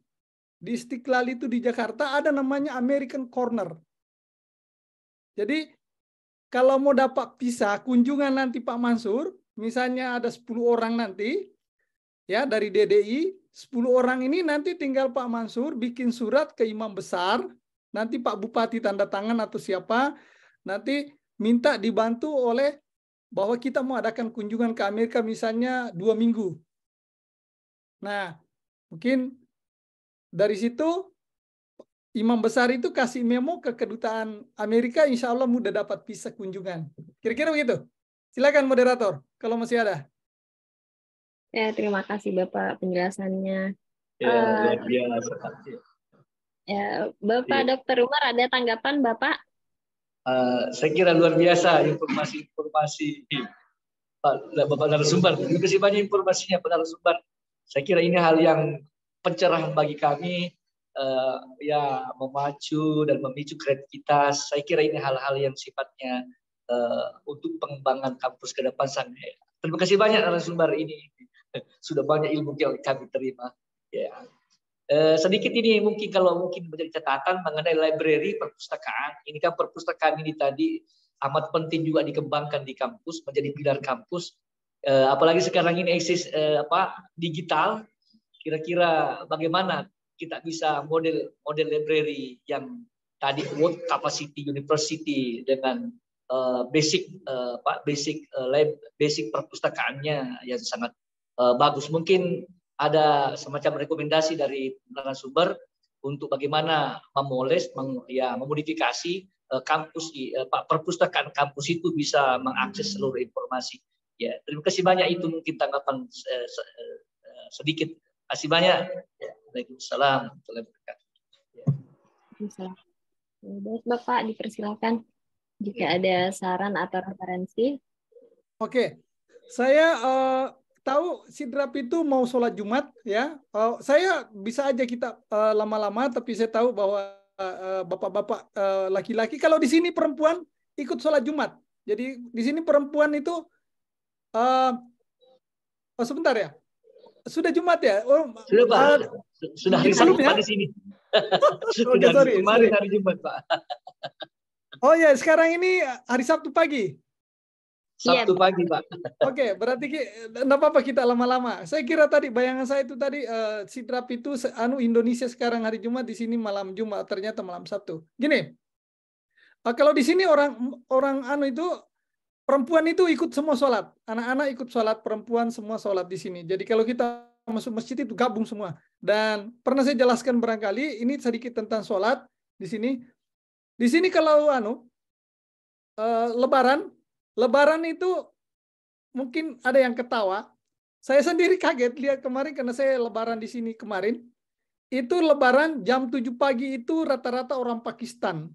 C: di Istiqlal itu di Jakarta ada namanya American Corner. Jadi kalau mau dapat visa kunjungan nanti Pak Mansur, misalnya ada 10 orang nanti, ya dari DDI, 10 orang ini nanti tinggal Pak Mansur bikin surat ke imam besar, nanti Pak Bupati tanda tangan atau siapa, nanti minta dibantu oleh bahwa kita mau adakan kunjungan ke Amerika misalnya dua minggu. Nah, mungkin dari situ imam besar itu kasih memo ke kedutaan Amerika, insya Allah mudah dapat visa kunjungan. Kira-kira begitu. Silakan moderator, kalau masih ada. Ya, terima
B: kasih Bapak penjelasannya. Ya,
C: uh, biasa.
B: Ya, Bapak ya. Dokter Umar ada tanggapan Bapak?
E: Uh, saya kira luar biasa informasi-informasi Pak Bapak narasumber. Terima kasih banyak informasinya Pak narasumber. Saya kira ini hal yang pencerahan bagi kami uh, ya memacu dan memicu kreativitas. Saya kira ini hal-hal yang sifatnya uh, untuk pengembangan kampus ke depan sangat. Terima kasih banyak narasumber ini. Sudah banyak ilmu yang kami terima. Ya. Eh, sedikit ini mungkin kalau mungkin menjadi catatan mengenai library perpustakaan. Ini kan perpustakaan ini tadi amat penting juga dikembangkan di kampus menjadi pilar kampus. Eh, apalagi sekarang ini eksis eh, apa digital. Kira-kira bagaimana kita bisa model model library yang tadi world capacity university dengan uh, basic uh, eh, pak basic uh, eh, lab basic perpustakaannya yang sangat uh, bagus. Mungkin ada semacam rekomendasi dari narasumber untuk bagaimana memoles, meng, ya, memodifikasi uh, kampus, uh, perpustakaan kampus itu bisa mengakses hmm. seluruh informasi. Ya, terima kasih banyak itu mungkin tanggapan uh, sedikit. Terima kasih banyak. Ya, Waalaikumsalam
B: Ya. Baik Bapak, dipersilakan jika ada saran atau referensi.
C: Oke, saya uh, tahu sidrap itu mau sholat Jumat ya. Uh, saya bisa aja kita lama eh, lama-lama, tapi saya tahu bahwa eh, bapak-bapak uh, laki-laki kalau di sini perempuan ikut sholat Jumat. Jadi di sini perempuan itu uh, oh sebentar ya. Sudah Jumat ya? Oh, sudah Pak. Uh,
A: sudah hari Sabtu ya? di
C: sini. sudah okay, sorry, hari, sorry. hari Jumat Pak. oh ya, sekarang ini hari Sabtu pagi. Sabtu pagi, Pak. Oke, okay, berarti kenapa apa-apa kita lama-lama. Saya kira tadi bayangan saya itu tadi uh, eh, sidrap itu anu Indonesia sekarang hari Jumat di sini malam Jumat ternyata malam Sabtu. Gini. Uh, kalau di sini orang orang anu itu perempuan itu ikut semua sholat. Anak-anak ikut sholat, perempuan semua sholat di sini. Jadi kalau kita masuk masjid itu gabung semua. Dan pernah saya jelaskan barangkali ini sedikit tentang sholat di sini. Di sini kalau anu uh, Lebaran Lebaran itu mungkin ada yang ketawa. Saya sendiri kaget lihat kemarin karena saya lebaran di sini kemarin. Itu lebaran jam 7 pagi itu rata-rata orang Pakistan.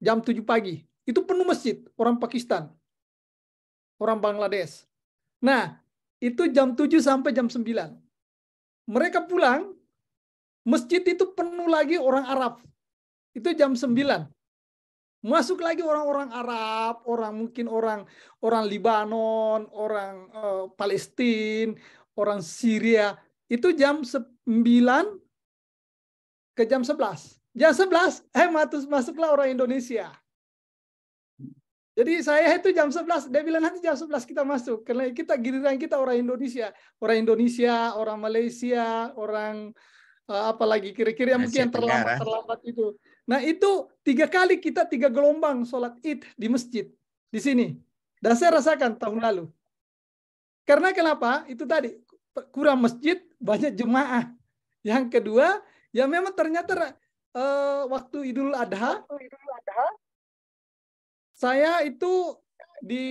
C: Jam 7 pagi. Itu penuh masjid orang Pakistan. Orang Bangladesh. Nah, itu jam 7 sampai jam 9. Mereka pulang, masjid itu penuh lagi orang Arab. Itu jam 9. Masuk lagi orang-orang Arab, orang mungkin orang orang Lebanon, orang uh, eh, Palestina, orang Syria. Itu jam 9 ke jam 11. Jam 11 eh masuklah orang Indonesia. Jadi saya itu jam 11, dia bilang nanti jam 11 kita masuk. Karena kita giliran kita orang Indonesia, orang Indonesia, orang Malaysia, orang uh, eh, apalagi kira-kira mungkin yang terlambat terlambat itu. Nah itu tiga kali kita tiga gelombang sholat id di masjid di sini. Dan saya rasakan tahun lalu. Karena kenapa? Itu tadi kurang masjid banyak jemaah. Yang kedua ya memang ternyata uh, waktu Idul Adha, Idul Adha saya itu di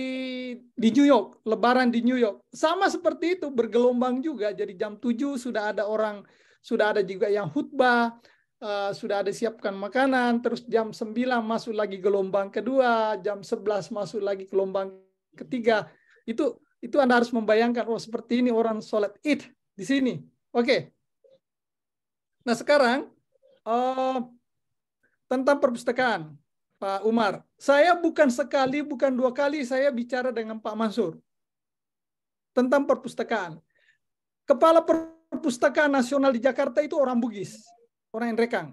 C: di New York, lebaran di New York. Sama seperti itu bergelombang juga jadi jam 7 sudah ada orang sudah ada juga yang khutbah, Eh, sudah ada siapkan makanan, terus jam 9 masuk lagi gelombang kedua, jam 11 masuk lagi gelombang ketiga. Itu itu Anda harus membayangkan oh seperti ini orang sholat Id di sini. Oke. Okay. Nah, sekarang uh, tentang perpustakaan Pak Umar. Saya bukan sekali, bukan dua kali saya bicara dengan Pak Mansur tentang perpustakaan. Kepala Perpustakaan Nasional di Jakarta itu orang Bugis orang yang rekang.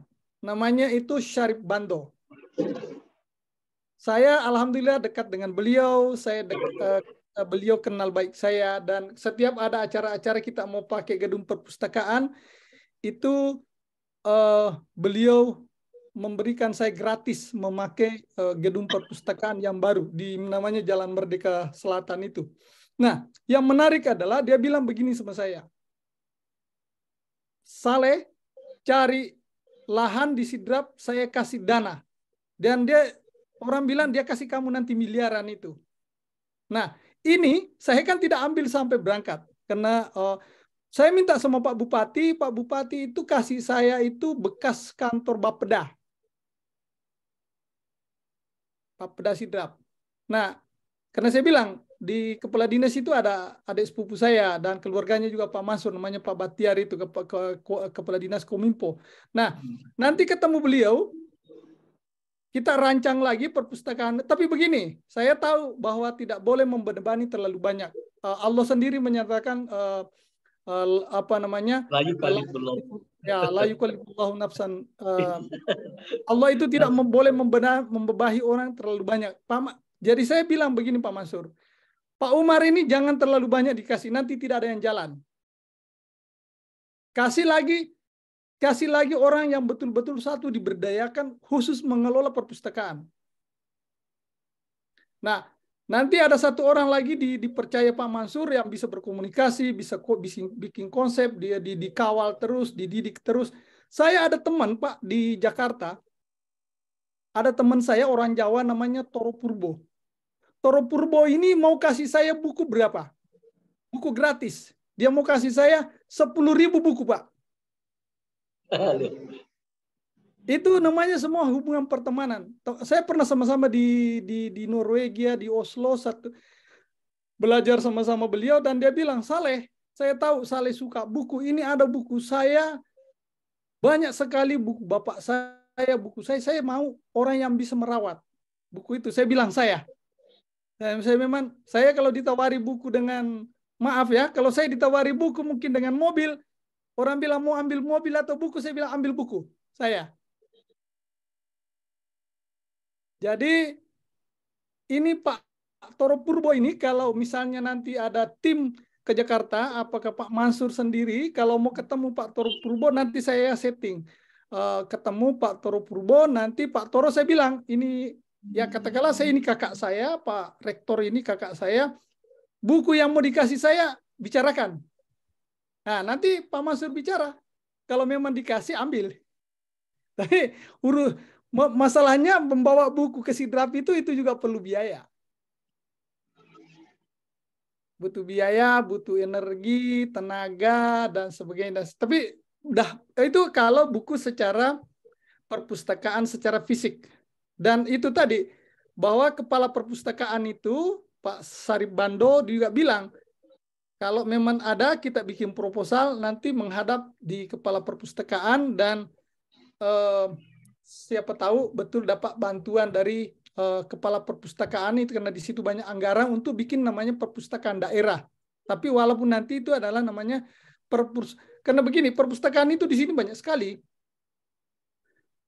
C: Namanya itu Syarif Bando. Saya alhamdulillah dekat dengan beliau, saya dekat, uh, beliau kenal baik saya dan setiap ada acara-acara kita mau pakai gedung perpustakaan itu uh, beliau memberikan saya gratis memakai uh, gedung perpustakaan yang baru di namanya Jalan Merdeka Selatan itu. Nah, yang menarik adalah dia bilang begini sama saya. Saleh, cari lahan di Sidrap, saya kasih dana. Dan dia orang bilang dia kasih kamu nanti miliaran itu. Nah, ini saya kan tidak ambil sampai berangkat karena uh, saya minta sama Pak Bupati, Pak Bupati itu kasih saya itu bekas kantor Bapeda. Bapeda Sidrap. Nah, karena saya bilang di kepala dinas itu ada adik sepupu saya dan keluarganya juga Pak Mansur namanya Pak Batiar itu ke, ke, ke, kepala dinas Kominfo. Nah, hmm. nanti ketemu beliau kita rancang lagi perpustakaan. Tapi begini, saya tahu bahwa tidak boleh membebani terlalu banyak. Eh, Allah sendiri menyatakan uh, uh, apa namanya? Layu kali Ya, layu kali nafsan. Uh, Allah itu tidak boleh membebani orang terlalu banyak. Pak, jadi saya bilang begini Pak Mansur, Pak Umar ini jangan terlalu banyak dikasih, nanti tidak ada yang jalan. Kasih lagi, kasih lagi orang yang betul-betul satu diberdayakan khusus mengelola perpustakaan. Nah, nanti ada satu orang lagi di, dipercaya Pak Mansur yang bisa berkomunikasi, bisa bikin konsep, dia dikawal terus, dididik terus. Saya ada teman Pak di Jakarta, ada teman saya orang Jawa namanya Toro Purbo. Toro Purbo ini mau kasih saya buku berapa? Buku gratis. Dia mau kasih saya 10 ribu buku, Pak. Itu namanya semua hubungan pertemanan. Saya pernah sama-sama di, di, di Norwegia, di Oslo, satu, belajar sama-sama beliau, dan dia bilang, Saleh, saya tahu Saleh suka buku. Ini ada buku saya, banyak sekali buku bapak saya, buku saya. Saya mau orang yang bisa merawat buku itu. Saya bilang saya saya memang saya kalau ditawari buku dengan maaf ya, kalau saya ditawari buku mungkin dengan mobil, orang bilang mau ambil mobil atau buku, saya bilang ambil buku. Saya. Jadi ini Pak Toro Purbo ini kalau misalnya nanti ada tim ke Jakarta, apakah Pak Mansur sendiri kalau mau ketemu Pak Toro Purbo nanti saya setting eh, ketemu Pak Toro Purbo nanti Pak Toro saya bilang ini ya katakanlah saya ini kakak saya, Pak Rektor ini kakak saya, buku yang mau dikasih saya bicarakan. Nah, nanti Pak Mansur bicara. Kalau memang dikasih ambil. Tapi urus masalahnya membawa buku ke sidrap itu itu juga perlu biaya. Butuh biaya, butuh energi, tenaga dan sebagainya. Tapi dah itu kalau buku secara perpustakaan secara fisik. Dan itu tadi bahwa kepala perpustakaan itu Pak Sarip Bando juga bilang kalau memang ada kita bikin proposal nanti menghadap di kepala perpustakaan dan eh, siapa tahu betul dapat bantuan dari eh, kepala perpustakaan itu karena di situ banyak anggaran untuk bikin namanya perpustakaan daerah. Tapi walaupun nanti itu adalah namanya perpus karena begini perpustakaan itu di sini banyak sekali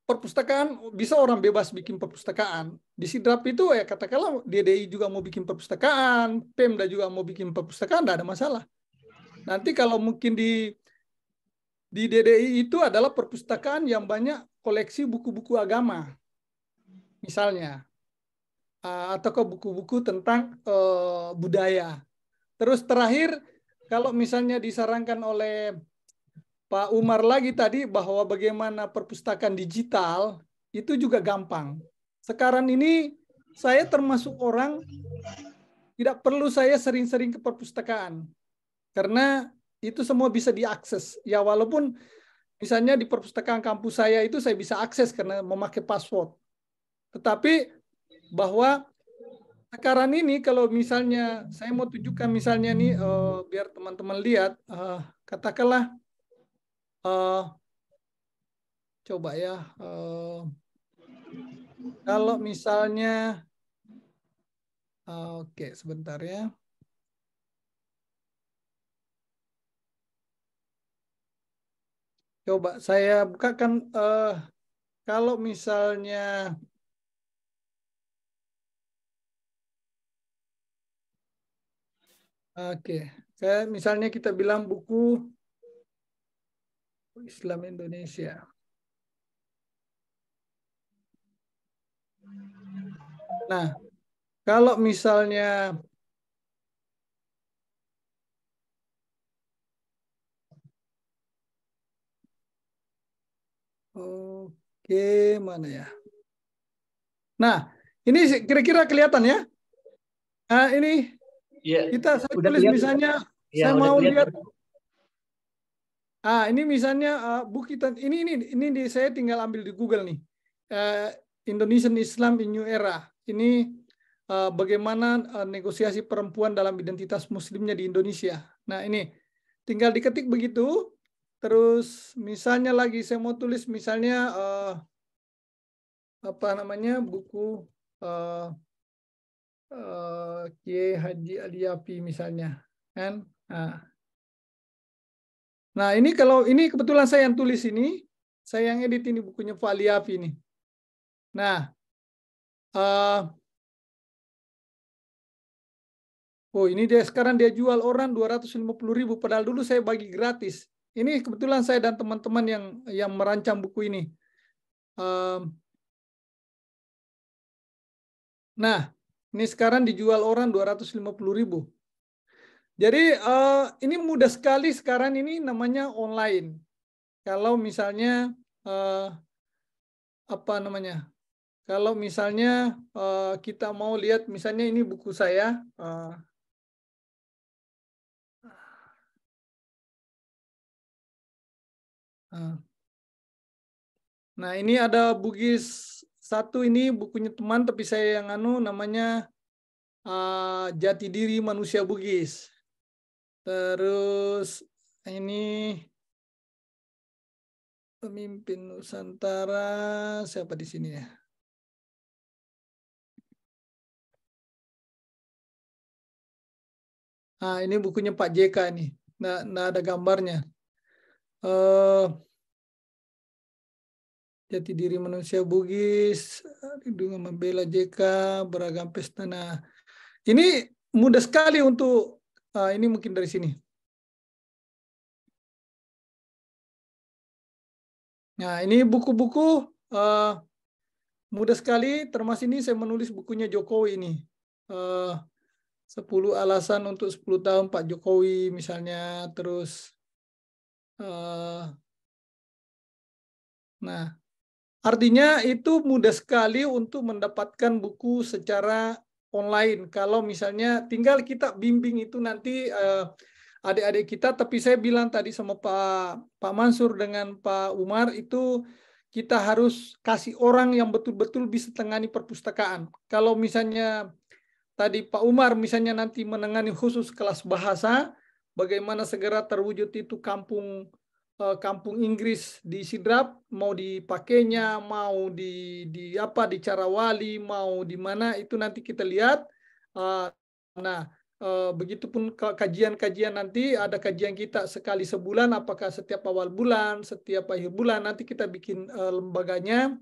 C: perpustakaan bisa orang bebas bikin perpustakaan. Di Sidrap itu ya katakanlah DDI juga mau bikin perpustakaan, Pemda juga mau bikin perpustakaan, tidak ada masalah. Nanti kalau mungkin di di DDI itu adalah perpustakaan yang banyak koleksi buku-buku agama, misalnya, ah, atau ke buku-buku tentang uh, budaya. Terus terakhir, kalau misalnya disarankan oleh Pak Umar lagi tadi bahwa bagaimana perpustakaan digital itu juga gampang. Sekarang ini saya termasuk orang tidak perlu saya sering-sering ke perpustakaan karena itu semua bisa diakses. Ya walaupun misalnya di perpustakaan kampus saya itu saya bisa akses karena memakai password. Tetapi bahwa sekarang ini kalau misalnya saya mau tunjukkan misalnya nih uh, biar teman-teman lihat uh, katakanlah uh, coba ya uh, kalau misalnya uh, oke okay, sebentar ya coba saya bukakan uh, kalau misalnya Oke, okay. misalnya kita bilang buku Islam Indonesia. Nah, kalau misalnya Oke, mana ya? Nah, ini kira-kira kelihatan ya? Nah, ini ya, kita saya tulis misalnya ya, saya mau kelihatan. lihat Ah, ini misalnya uh, ah, Bukitan ini ini ini di, saya tinggal ambil di Google nih. Uh, Indonesian Islam in New Era. Ini uh, bagaimana uh, negosiasi perempuan dalam identitas muslimnya di Indonesia. Nah, ini tinggal diketik begitu. Terus misalnya lagi saya mau tulis misalnya uh, apa namanya buku uh, uh, Kiai Haji Ali misalnya kan. Nah, Nah, ini kalau ini kebetulan saya yang tulis ini, saya yang edit ini bukunya Pak ini. Nah, uh, oh ini dia sekarang dia jual orang puluh ribu, padahal dulu saya bagi gratis. Ini kebetulan saya dan teman-teman yang yang merancang buku ini. Uh, nah, ini sekarang dijual orang puluh ribu. Jadi eh, ini mudah sekali sekarang ini namanya online. Kalau misalnya eh, apa namanya? Kalau misalnya eh, kita mau lihat misalnya ini buku saya Nah, ini ada Bugis satu ini bukunya teman tapi saya yang anu namanya uh, Jati Diri Manusia Bugis. Terus ini pemimpin Nusantara siapa di sini ya? Nah, ini bukunya Pak JK ini. Nah, nah ada gambarnya. Uh, jati diri manusia Bugis, dengan membela JK, beragam pesta. Nah, ini mudah sekali untuk uh, ini mungkin dari sini. Nah, ini buku-buku uh, mudah sekali, termasuk ini saya menulis bukunya Jokowi ini. Eh, uh, 10 alasan untuk 10 tahun Pak Jokowi misalnya, terus uh, nah, artinya itu mudah sekali untuk mendapatkan buku secara online. Kalau misalnya tinggal kita bimbing itu nanti eh, adik-adik kita. Tapi saya bilang tadi sama Pak Pak Mansur dengan Pak Umar itu kita harus kasih orang yang betul-betul bisa tangani perpustakaan. Kalau misalnya tadi Pak Umar misalnya nanti menangani khusus kelas bahasa, bagaimana segera terwujud itu kampung Eh, kampung Inggris di Sidrap mau dipakainya mau di di apa di cara wali mau di mana itu nanti kita lihat eh, nah eh, begitupun kajian-kajian nanti ada kajian kita sekali sebulan apakah setiap awal bulan setiap akhir bulan nanti kita bikin lembaganya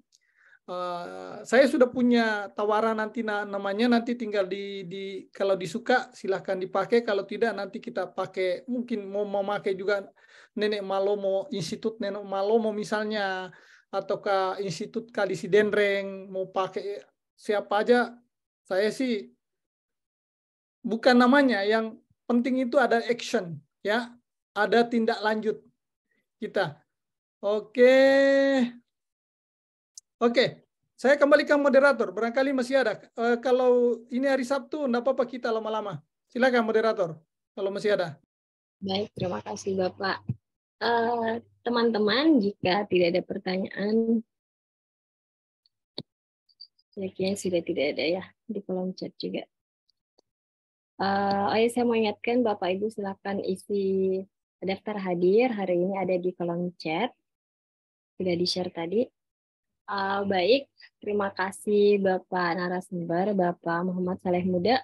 C: saya sudah punya tawaran nanti namanya nanti tinggal di di kalau disuka silahkan dipakai kalau tidak nanti kita pakai mungkin mau memakai juga Nenek Malomo, Institut Nenek Malomo misalnya, ataukah Institut Denreng, mau pakai siapa aja, saya sih bukan namanya, yang penting itu ada action, ya, ada tindak lanjut kita. Oke, oke. Saya kembali ke moderator. Barangkali masih ada. E, kalau ini hari Sabtu, tidak apa-apa kita lama-lama. Silakan moderator. Kalau masih ada.
B: Baik, terima kasih Bapak. Eh, teman-teman, uh, jika tidak ada pertanyaan, kayaknya sudah tidak ada ya di kolom chat juga. Uh, oh ya, saya mau ingatkan Bapak Ibu silakan isi daftar hadir hari ini ada di kolom chat. Sudah di-share tadi. Uh, baik, terima kasih Bapak narasumber, Bapak Muhammad Saleh Muda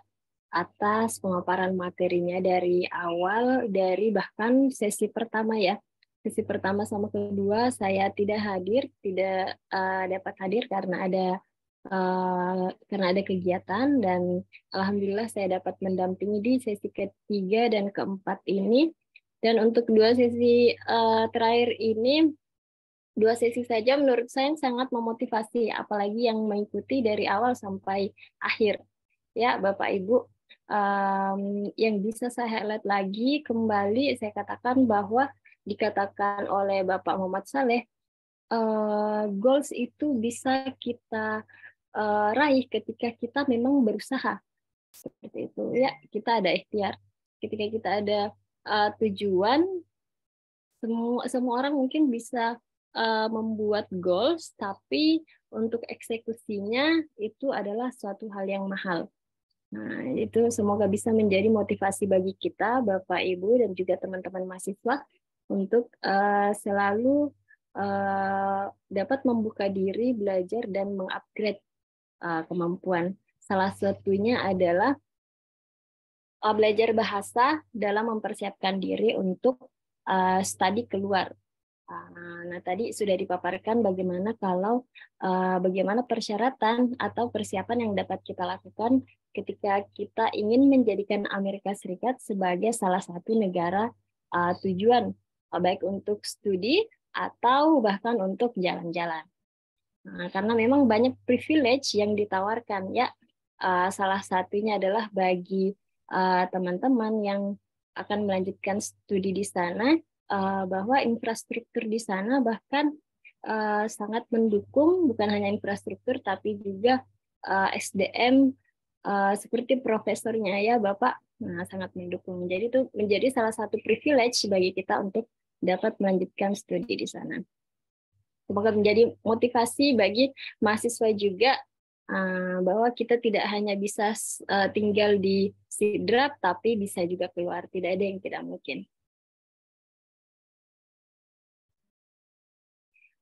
B: atas pemaparan materinya dari awal dari bahkan sesi pertama ya sesi pertama sama kedua saya tidak hadir, tidak uh, dapat hadir karena ada uh, karena ada kegiatan dan alhamdulillah saya dapat mendampingi di sesi ketiga dan keempat ini. Dan untuk dua sesi uh, terakhir ini dua sesi saja menurut saya sangat memotivasi apalagi yang mengikuti dari awal sampai akhir ya bapak ibu um, yang bisa saya highlight lagi kembali saya katakan bahwa dikatakan oleh Bapak Muhammad Saleh, uh, goals itu bisa kita uh, raih ketika kita memang berusaha seperti itu ya kita ada ikhtiar ketika kita ada uh, tujuan semua semua orang mungkin bisa uh, membuat goals tapi untuk eksekusinya itu adalah suatu hal yang mahal nah itu semoga bisa menjadi motivasi bagi kita bapak ibu dan juga teman-teman mahasiswa untuk uh, selalu uh, dapat membuka diri, belajar dan mengupgrade uh, kemampuan. Salah satunya adalah uh, belajar bahasa dalam mempersiapkan diri untuk uh, studi keluar. Ah, nah tadi sudah dipaparkan bagaimana kalau uh, bagaimana persyaratan atau persiapan yang dapat kita lakukan ketika kita ingin menjadikan Amerika Serikat sebagai salah satu negara uh, tujuan baik untuk studi atau bahkan untuk jalan-jalan. Nah, karena memang banyak privilege yang ditawarkan ya. Uh, salah satunya adalah bagi eh, teman-teman uh, yang akan melanjutkan studi di sana uh, bahwa infrastruktur di sana bahkan uh, sangat mendukung bukan hanya infrastruktur tapi juga uh, SDM uh, seperti profesornya ya Bapak nah sangat mendukung. Jadi itu menjadi salah satu privilege bagi kita untuk dapat melanjutkan studi di sana. Semoga menjadi motivasi bagi mahasiswa juga eh, bahwa kita tidak hanya bisa eh, tinggal di sidrap, tapi bisa juga keluar. Tidak ada yang tidak mungkin.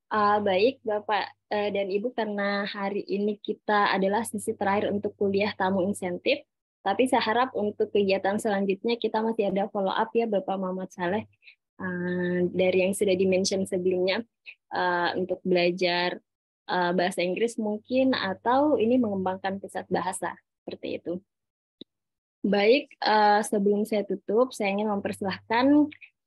B: Uh, baik, Bapak uh, dan Ibu, karena hari ini kita adalah sisi terakhir untuk kuliah tamu insentif, tapi saya harap untuk kegiatan selanjutnya kita masih ada follow up ya Bapak Muhammad Saleh uh, dari yang sudah dimention sebelumnya uh, untuk belajar uh, bahasa Inggris mungkin atau ini mengembangkan pusat bahasa seperti itu. Baik, uh, sebelum saya tutup, saya ingin mempersilahkan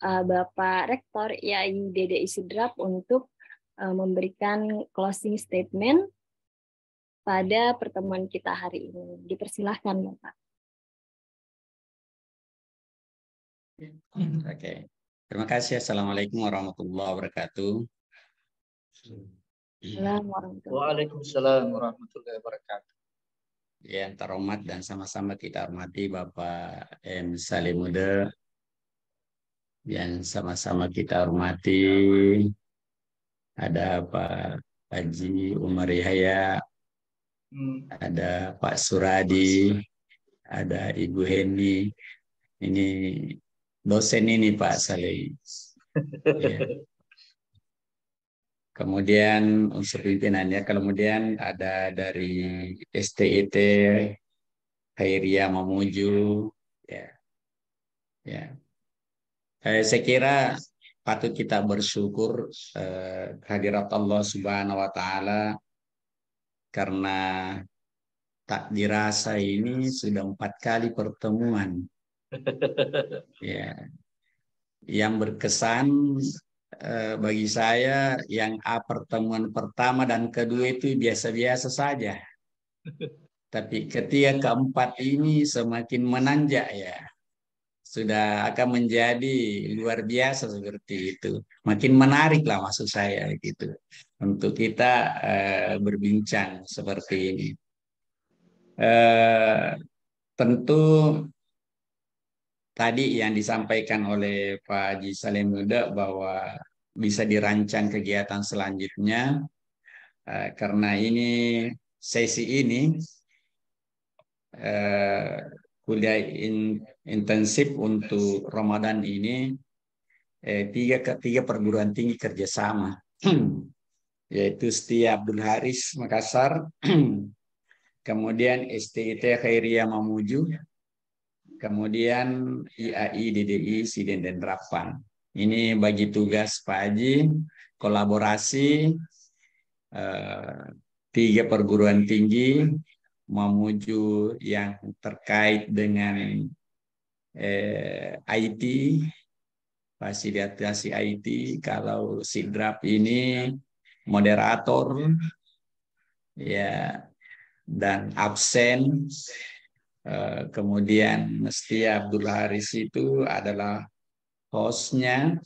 B: uh, Bapak Rektor IAI Dede Isidrap untuk uh, memberikan closing statement pada pertemuan kita hari ini. Dipersilahkan, Bapak.
A: Oke, Terima kasih. Assalamualaikum warahmatullahi
D: wabarakatuh.
E: Waalaikumsalam warahmatullahi wabarakatuh.
D: Yang terhormat dan sama-sama kita hormati Bapak M. Salimuda yang sama-sama kita hormati ada Pak Haji Umar Yahya, hmm. ada Pak Suradi, ada Ibu Heni. Ini dosen ini Pak Saleh. ya. Kemudian unsur pimpinannya, kemudian ada dari STIT, Khairia Mamuju, ya. ya. Eh, saya kira patut kita bersyukur eh, hadirat Allah Subhanahu wa taala karena tak dirasa ini sudah empat kali pertemuan ya. Yang berkesan eh, bagi saya yang A pertemuan pertama dan kedua itu biasa-biasa saja. Tapi ketika keempat ini semakin menanjak ya. Sudah akan menjadi luar biasa seperti itu. Makin menarik lah maksud saya gitu. Untuk kita eh, berbincang seperti ini. Eh, tentu tadi yang disampaikan oleh Pak Haji Salim Muda bahwa bisa dirancang kegiatan selanjutnya eh, karena ini sesi ini eh, kuliah in, intensif untuk Ramadan ini eh, tiga ketiga perguruan tinggi kerjasama yaitu setiap Abdul Haris Makassar kemudian STIT Khairiyah Mamuju kemudian IAI, DDI, Siden dan Rapan. Ini bagi tugas Pak Haji, kolaborasi eh, tiga perguruan tinggi memuju yang terkait dengan eh, IT, fasilitasi IT. Kalau Sidrap ini moderator, ya dan absen Eh, kemudian Mesti Abdul Haris itu adalah hostnya.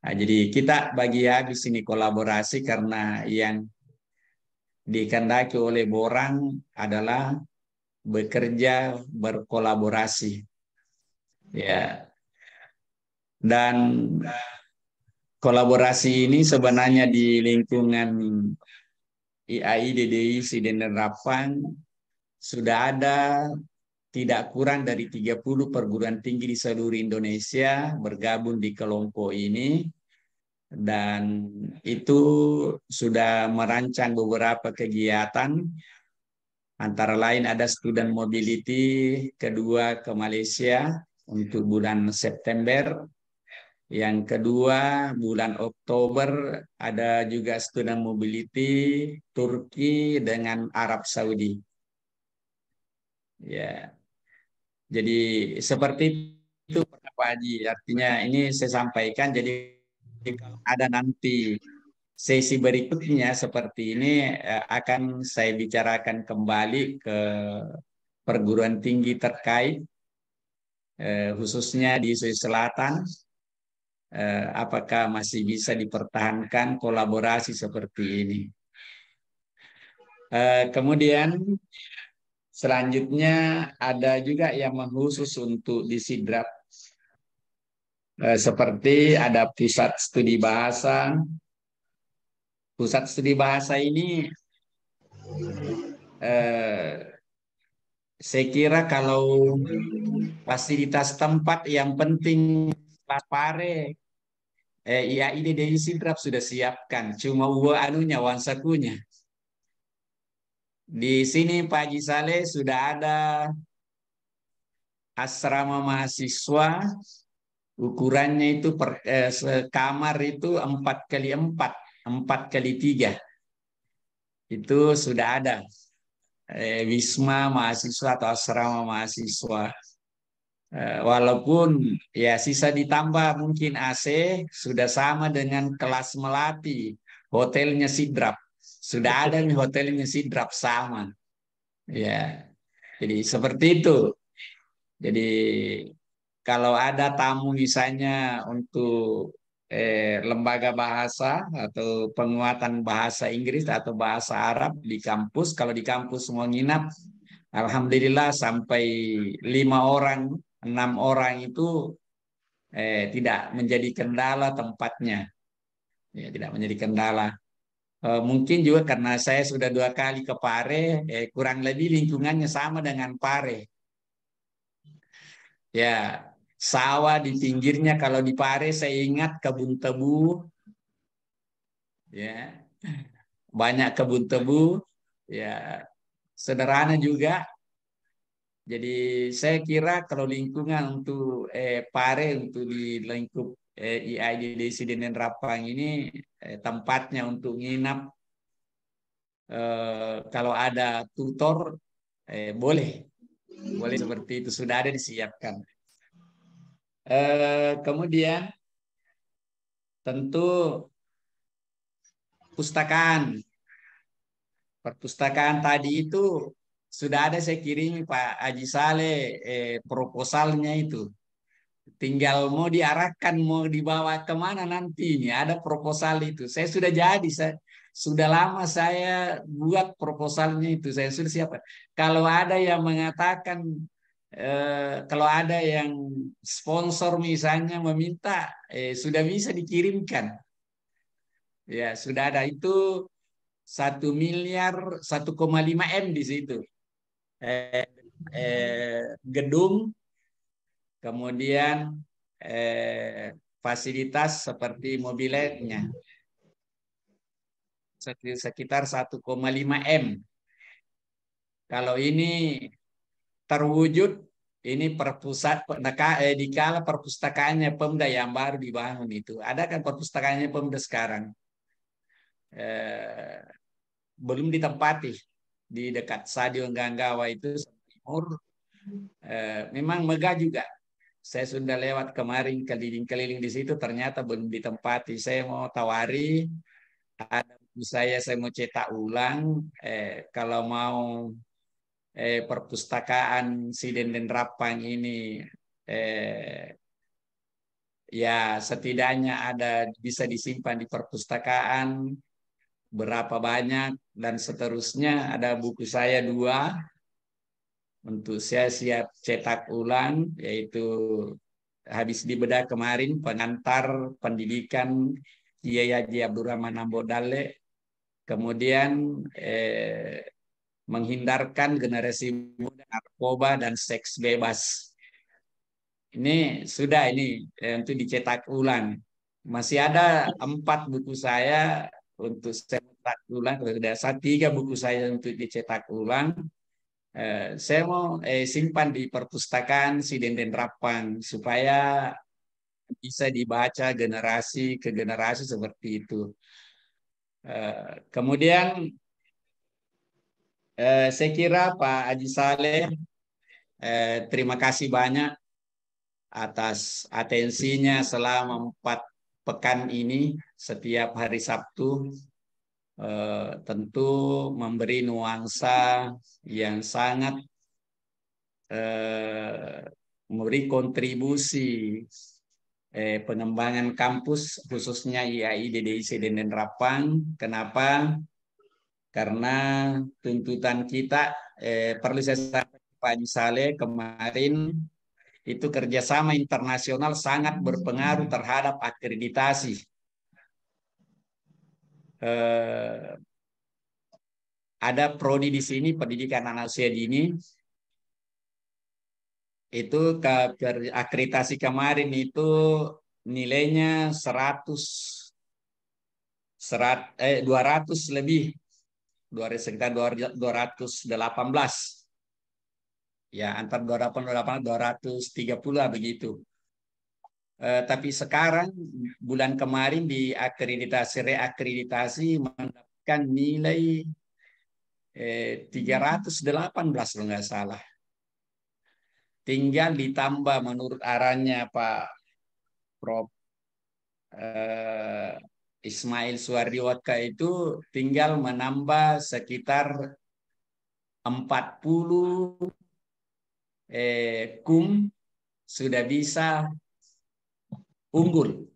D: Nah, jadi kita bagi habis ya ini kolaborasi karena yang dikendaki oleh borang adalah bekerja berkolaborasi. Ya. Dan kolaborasi ini sebenarnya di lingkungan IAI DDI Siden Rapang sudah ada tidak kurang dari 30 perguruan tinggi di seluruh Indonesia bergabung di kelompok ini dan itu sudah merancang beberapa kegiatan antara lain ada student mobility kedua ke Malaysia untuk bulan September yang kedua bulan Oktober ada juga student mobility Turki dengan Arab Saudi Ya. Jadi seperti itu Pak Haji. Artinya ini saya sampaikan jadi kalau ada nanti sesi berikutnya seperti ini eh, akan saya bicarakan kembali ke perguruan tinggi terkait eh, khususnya di Sulawesi Selatan eh, apakah masih bisa dipertahankan kolaborasi seperti ini. Kemudian Selanjutnya ada juga yang mengkhusus untuk disidrat. Eh, seperti ada pusat studi bahasa. Pusat studi bahasa ini eh, saya kira kalau fasilitas tempat yang penting Lapare eh, ya ini dari Sidrap sudah siapkan cuma uang anunya wansakunya di sini Pak Haji Saleh sudah ada asrama mahasiswa ukurannya itu per, eh, kamar itu 4 kali 4, 4 kali 3. Itu sudah ada. Eh, Wisma mahasiswa atau asrama mahasiswa. Eh, walaupun ya sisa ditambah mungkin AC sudah sama dengan kelas melati, hotelnya sidrap. Sudah ada nih hotelnya si drop sama. Ya. Jadi seperti itu. Jadi kalau ada tamu misalnya untuk eh, lembaga bahasa atau penguatan bahasa Inggris atau bahasa Arab di kampus. Kalau di kampus mau nginap, alhamdulillah sampai lima orang, enam orang itu eh, tidak menjadi kendala tempatnya, ya, tidak menjadi kendala. Eh, mungkin juga karena saya sudah dua kali ke Pare, eh, kurang lebih lingkungannya sama dengan Pare. Ya, sawah di pinggirnya kalau di Pare saya ingat kebun tebu. Ya. Banyak kebun tebu, ya. Sederhana juga. Jadi saya kira kalau lingkungan untuk eh, Pare untuk di lingkup eh, IAIDDC Denen Rapang ini eh, tempatnya untuk nginap. Eh, kalau ada tutor, eh, boleh. Boleh seperti itu, sudah ada disiapkan. Eh, kemudian, tentu pustakaan. Perpustakaan tadi itu sudah ada saya kirim Pak Haji Saleh eh, proposalnya itu tinggal mau diarahkan mau dibawa kemana nanti ini ada proposal itu saya sudah jadi saya sudah lama saya buat proposalnya itu saya sudah siapa kalau ada yang mengatakan eh, kalau ada yang sponsor misalnya meminta eh, sudah bisa dikirimkan ya sudah ada itu satu miliar 1,5 m di situ eh, eh, gedung kemudian eh, fasilitas seperti mobiletnya sekitar 1,5 M. Kalau ini terwujud, ini perpusat eh, dikala perpustakaannya Pemda yang baru dibangun itu. Ada kan perpustakaannya Pemda sekarang? Eh, belum ditempati di dekat Stadion Ganggawa itu timur. Eh, memang megah juga saya sudah lewat kemarin keliling-keliling di situ, ternyata belum ditempati. Saya mau tawari, ada saya saya mau cetak ulang. Eh, kalau mau eh, perpustakaan Siden dan Rapang ini eh, ya setidaknya ada bisa disimpan di perpustakaan berapa banyak dan seterusnya ada buku saya dua untuk saya siap cetak ulang yaitu habis dibedah kemarin pengantar pendidikan Kiai Haji Abdurrahman Ambodale kemudian eh, menghindarkan generasi muda narkoba dan seks bebas ini sudah ini eh, untuk dicetak ulang masih ada empat buku saya untuk cetak ulang ada tiga buku saya untuk dicetak ulang Eh, saya mau eh, simpan di perpustakaan si Denden Rapang supaya bisa dibaca generasi ke generasi seperti itu. Eh, kemudian eh, saya kira Pak Haji Saleh eh, terima kasih banyak atas atensinya selama empat pekan ini setiap hari Sabtu Eh, tentu memberi nuansa yang sangat eh, memberi kontribusi eh, pengembangan kampus khususnya IAI DDIC Denden Rapang. Kenapa? Karena tuntutan kita eh, perlu saya sampaikan Pak Misale kemarin itu kerjasama internasional sangat berpengaruh terhadap akreditasi eh, ada prodi di sini pendidikan anak usia dini itu ke, akreditasi kemarin itu nilainya 100 serat eh 200 lebih 200 sekitar 218 ya antar 28 28 230 begitu Eh, tapi sekarang bulan kemarin di akreditasi reakreditasi mendapatkan nilai eh, 318 kalau nggak salah. Tinggal ditambah menurut arahnya Pak Prof. Eh, Ismail Suwardiwaka itu tinggal menambah sekitar 40 eh, kum sudah bisa unggul.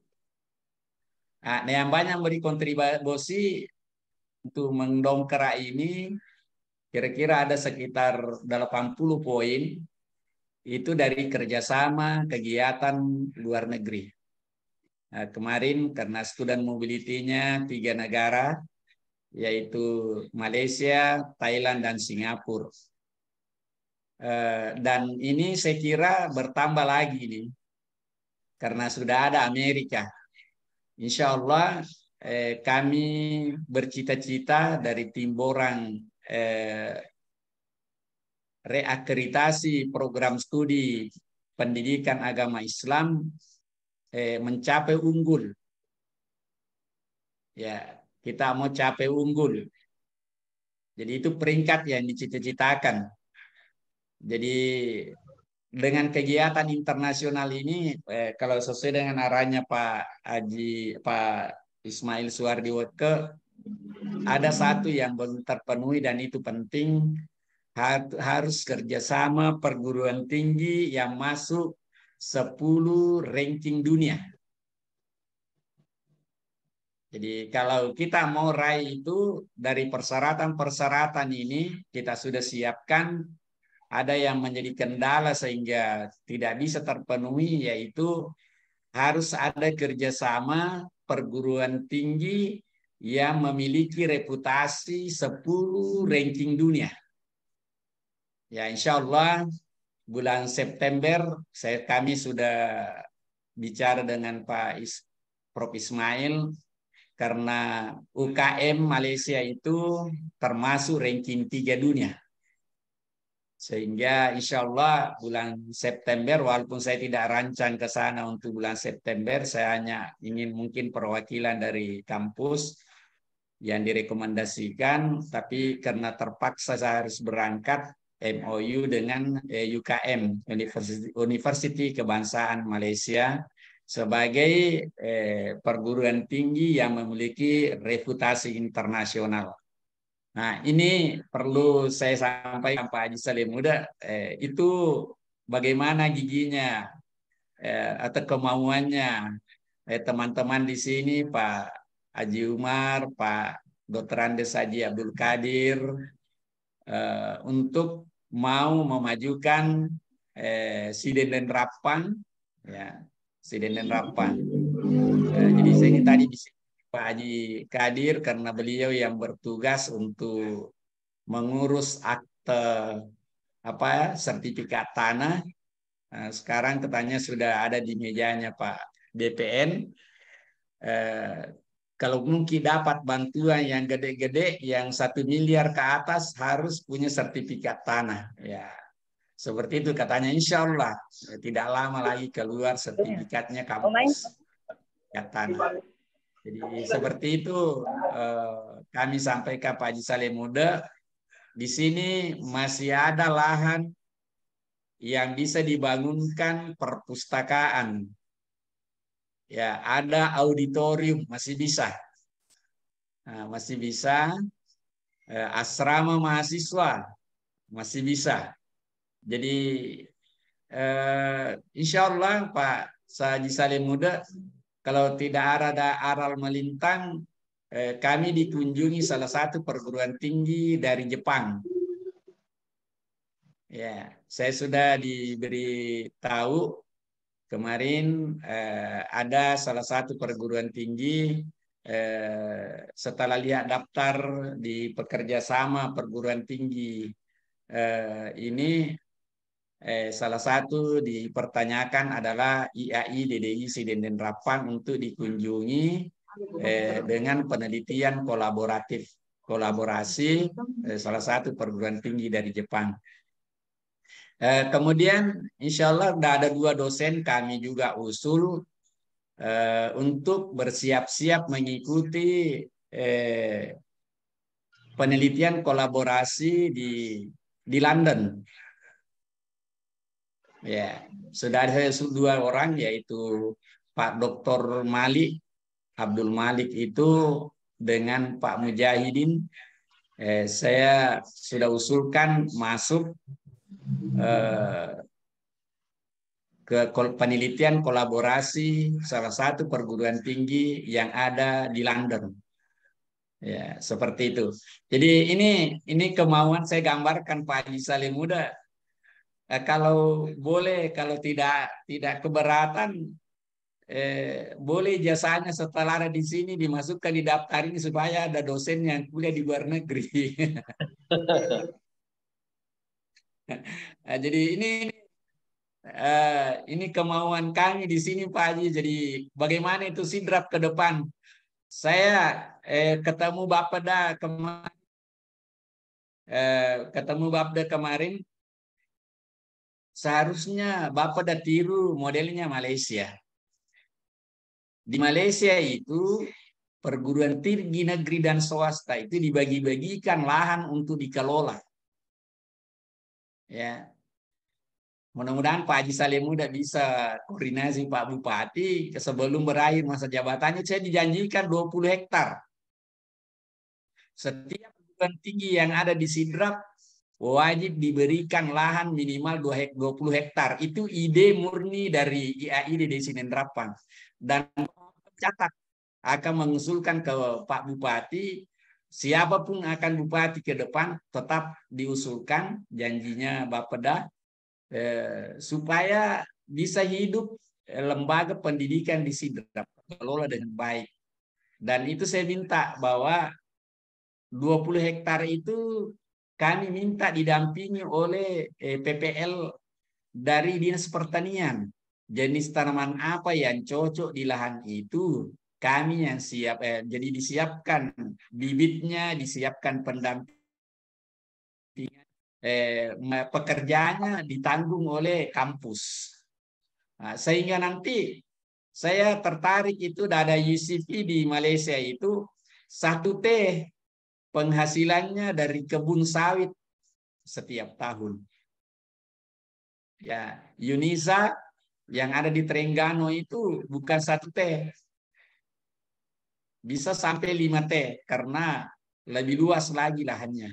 D: Nah, yang banyak beri kontribusi untuk mendongkrak ini kira-kira ada sekitar 80 poin itu dari kerjasama kegiatan luar negeri. Nah, kemarin karena student mobility-nya tiga negara, yaitu Malaysia, Thailand, dan Singapura. Eh, dan ini saya kira bertambah lagi nih karena sudah ada Amerika. Insya Allah eh, kami bercita-cita dari tim Borang eh, reakreditasi program studi pendidikan agama Islam eh, mencapai unggul. Ya, kita mau capai unggul. Jadi itu peringkat yang dicita-citakan. Jadi dengan kegiatan internasional ini eh, kalau sesuai dengan arahnya Pak Haji Pak Ismail Suwardi Wotke ada satu yang belum terpenuhi dan itu penting harus kerjasama perguruan tinggi yang masuk 10 ranking dunia. Jadi kalau kita mau raih itu dari persyaratan-persyaratan ini kita sudah siapkan ada yang menjadi kendala sehingga tidak bisa terpenuhi yaitu harus ada kerjasama perguruan tinggi yang memiliki reputasi 10 ranking dunia. Ya insya Allah bulan September saya kami sudah bicara dengan Pak Is, Prof Ismail karena UKM Malaysia itu termasuk ranking tiga dunia. Sehingga insya Allah bulan September, walaupun saya tidak rancang ke sana untuk bulan September, saya hanya ingin mungkin perwakilan dari kampus yang direkomendasikan, tapi karena terpaksa saya harus berangkat MOU dengan eh, UKM, University, Kebangsaan Malaysia, sebagai eh, perguruan tinggi yang memiliki reputasi internasional. Nah, ini perlu saya sampaikan Pak Haji Salim Muda, eh, itu bagaimana giginya eh, atau kemauannya teman eh, teman-teman di sini Pak Haji Umar, Pak Dr. Andes Haji Abdul Kadir eh, untuk mau memajukan eh, Sidenden Rapan ya, Sidenden Rapan Eh, jadi saya ingin tadi di sini Pak Haji Kadir karena beliau yang bertugas untuk mengurus akte apa ya, sertifikat tanah. Nah, sekarang katanya sudah ada di mejanya Pak DPN. Eh, kalau mungkin dapat bantuan yang gede-gede, yang satu miliar ke atas harus punya sertifikat tanah. Ya, seperti itu katanya Insya Allah tidak lama lagi keluar iya. sertifikatnya kampus. Ya, tanah. Jadi seperti itu eh, kami sampaikan Pak Haji Saleh Muda, di sini masih ada lahan yang bisa dibangunkan perpustakaan. Ya, ada auditorium masih bisa. Nah, masih bisa eh, asrama mahasiswa masih bisa. Jadi eh, insya Allah Pak Saji Salim Muda kalau tidak ada aral melintang, eh, kami dikunjungi salah satu perguruan tinggi dari Jepang. Ya, saya sudah diberi tahu kemarin eh, ada salah satu perguruan tinggi eh, setelah lihat daftar di pekerja sama perguruan tinggi eh, ini eh, salah satu dipertanyakan adalah IAI DDI Sidenden Rapang untuk dikunjungi eh, dengan penelitian kolaboratif kolaborasi eh, salah satu perguruan tinggi dari Jepang. Eh, kemudian insya Allah ada dua dosen kami juga usul eh, untuk bersiap-siap mengikuti eh, penelitian kolaborasi di di London Ya, sudah ada dua orang yaitu Pak Dr. Malik Abdul Malik itu dengan Pak Mujahidin eh, saya sudah usulkan masuk eh, ke penelitian kolaborasi salah satu perguruan tinggi yang ada di London. Ya, seperti itu. Jadi ini ini kemauan saya gambarkan Pak Haji Salim Muda Eh, kalau boleh kalau tidak tidak keberatan eh, boleh jasanya setelah ada di sini dimasukkan di daftar ini supaya ada dosen yang kuliah di luar negeri. nah, jadi ini eh, ini kemauan kami di sini Pak Haji. Jadi bagaimana itu sidrap ke depan? Saya eh, ketemu dah kemarin, eh, ketemu Bapak kemarin seharusnya Bapak dah tiru modelnya Malaysia. Di Malaysia itu perguruan tinggi negeri dan swasta itu dibagi-bagikan lahan untuk dikelola. Ya. Mudah-mudahan Pak Haji Salim Muda bisa koordinasi Pak Bupati sebelum berakhir masa jabatannya saya dijanjikan 20 hektar. Setiap perguruan tinggi yang ada di Sidrap wajib diberikan lahan minimal 20 hektar. Itu ide murni dari IAI di Desi Nendrapan. Dan catat akan mengusulkan ke Pak Bupati, siapapun akan Bupati ke depan tetap diusulkan janjinya Bapeda eh, supaya bisa hidup eh, lembaga pendidikan di Sidrap kelola dengan baik. Dan itu saya minta bahwa 20 hektar itu kami minta didampingi oleh eh, PPL dari Dinas Pertanian. Jenis tanaman apa yang cocok di lahan itu kami yang siap eh, jadi disiapkan bibitnya, disiapkan pendampingan eh, pekerjaannya ditanggung oleh kampus. Nah, sehingga nanti saya tertarik itu ada UCP di Malaysia itu satu T penghasilannya dari kebun sawit setiap tahun. Ya, Yunisa yang ada di Trenggano itu bukan satu teh, Bisa sampai lima teh karena lebih luas lagi lahannya.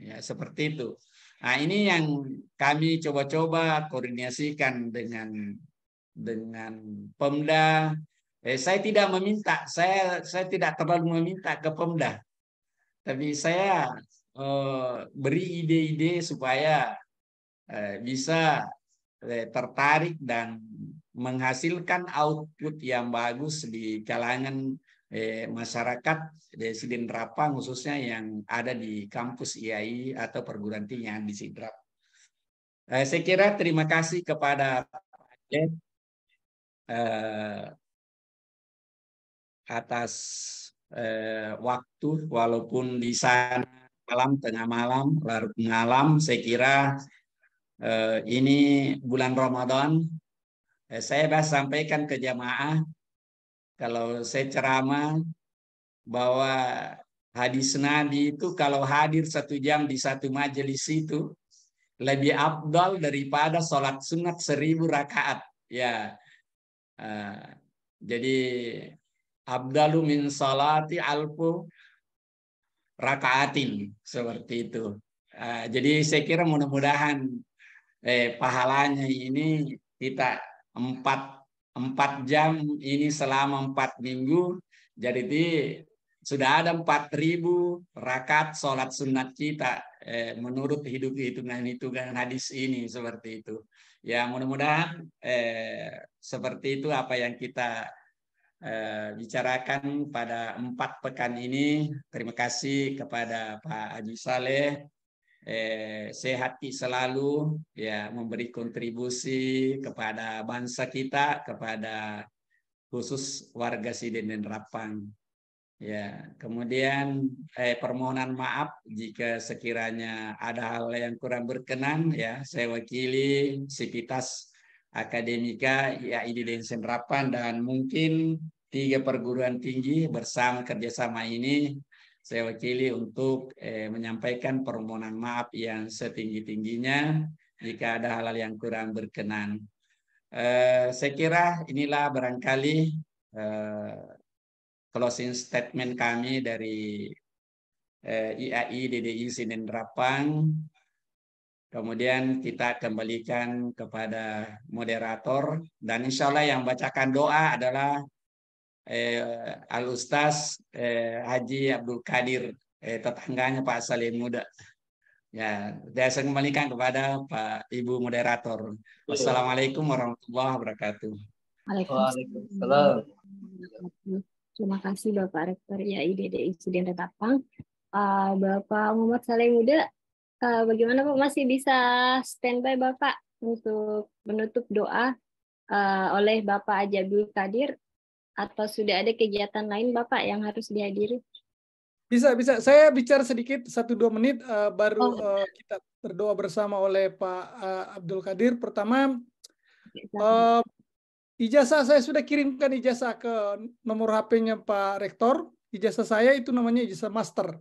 D: Ya, seperti itu. Nah, ini yang kami coba-coba koordinasikan dengan dengan Pemda. Eh, saya tidak meminta, saya saya tidak terlalu meminta ke Pemda tapi saya eh, beri ide-ide supaya eh, bisa eh, tertarik dan menghasilkan output yang bagus di kalangan masyarakat di Sidenrapa khususnya yang ada di kampus IAI atau perguruan tinggi yang di Sidrap. saya kira terima kasih kepada Pak Aceh atas eh, waktu walaupun di sana malam tengah malam larut malam saya kira eh, ini bulan Ramadan eh, saya bahas sampaikan ke jamaah kalau saya ceramah bahwa hadis nabi itu kalau hadir satu jam di satu majelis itu lebih abdal daripada sholat sunat seribu rakaat ya eh, jadi abdalu min salati alfu rakaatin seperti itu. Eh, jadi saya kira mudah-mudahan eh, pahalanya ini kita empat empat jam ini selama empat minggu. Jadi sudah ada empat ribu rakaat sholat sunat kita eh, menurut hidup hitungan hitungan hadis ini seperti itu. Ya mudah-mudahan eh, seperti itu apa yang kita Eh, bicarakan pada empat pekan ini. Terima kasih kepada Pak Haji Saleh. Eh, sehati selalu ya memberi kontribusi kepada bangsa kita kepada khusus warga dan Rapang ya kemudian eh, permohonan maaf jika sekiranya ada hal yang kurang berkenan ya saya wakili sivitas akademika di Densen Rapan dan mungkin tiga perguruan tinggi bersama kerjasama ini saya wakili untuk eh, menyampaikan permohonan maaf yang setinggi-tingginya jika ada hal-hal yang kurang berkenan. Eh, saya kira inilah barangkali eh, closing statement kami dari eh, IAI DDI Sinen Rapang Kemudian kita kembalikan kepada moderator dan insya Allah yang bacakan doa adalah eh, Al Ustaz eh, Haji Abdul Kadir eh, tetangganya Pak Salim Muda. Ya, saya kembalikan kepada Pak Ibu moderator. Wassalamualaikum warahmatullahi wabarakatuh.
B: Waalaikumsalam. Terima kasih Bapak Rektor IAI DDI Sudirman Tapang. Uh, ah, Bapak Muhammad Saleh Muda Eh, bagaimana Pak masih bisa standby Bapak untuk menutup doa uh, oleh Bapak Ajabul Kadir atau sudah ada kegiatan lain Bapak yang harus
C: dihadiri? Bisa, bisa. Saya bicara sedikit satu dua menit uh, baru uh, kita berdoa bersama oleh Pak uh, Abdul Kadir. Pertama, uh, ijazah saya sudah kirimkan ijazah ke nomor HP-nya Pak Rektor. Ijazah saya itu namanya ijazah master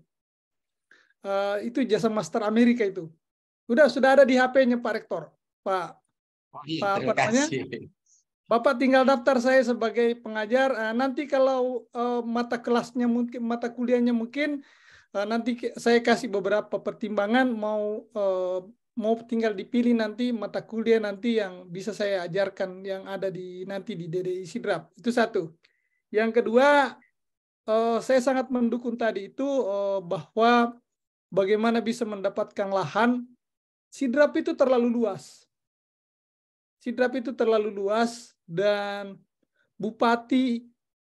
C: uh, itu jasa master Amerika itu. Udah sudah ada di HP-nya Pak Rektor, Pak. Oh, iya, Pak apa namanya? Bapak tinggal daftar saya sebagai pengajar. Uh, nanti kalau uh, mata kelasnya mungkin mata kuliahnya mungkin uh, nanti saya kasih beberapa pertimbangan mau uh, mau tinggal dipilih nanti mata kuliah nanti yang bisa saya ajarkan yang ada di nanti di DDI Sidrap. Itu satu. Yang kedua, saya sangat mendukung tadi itu bahwa bagaimana bisa mendapatkan lahan, sidrap itu terlalu luas. Sidrap itu terlalu luas dan bupati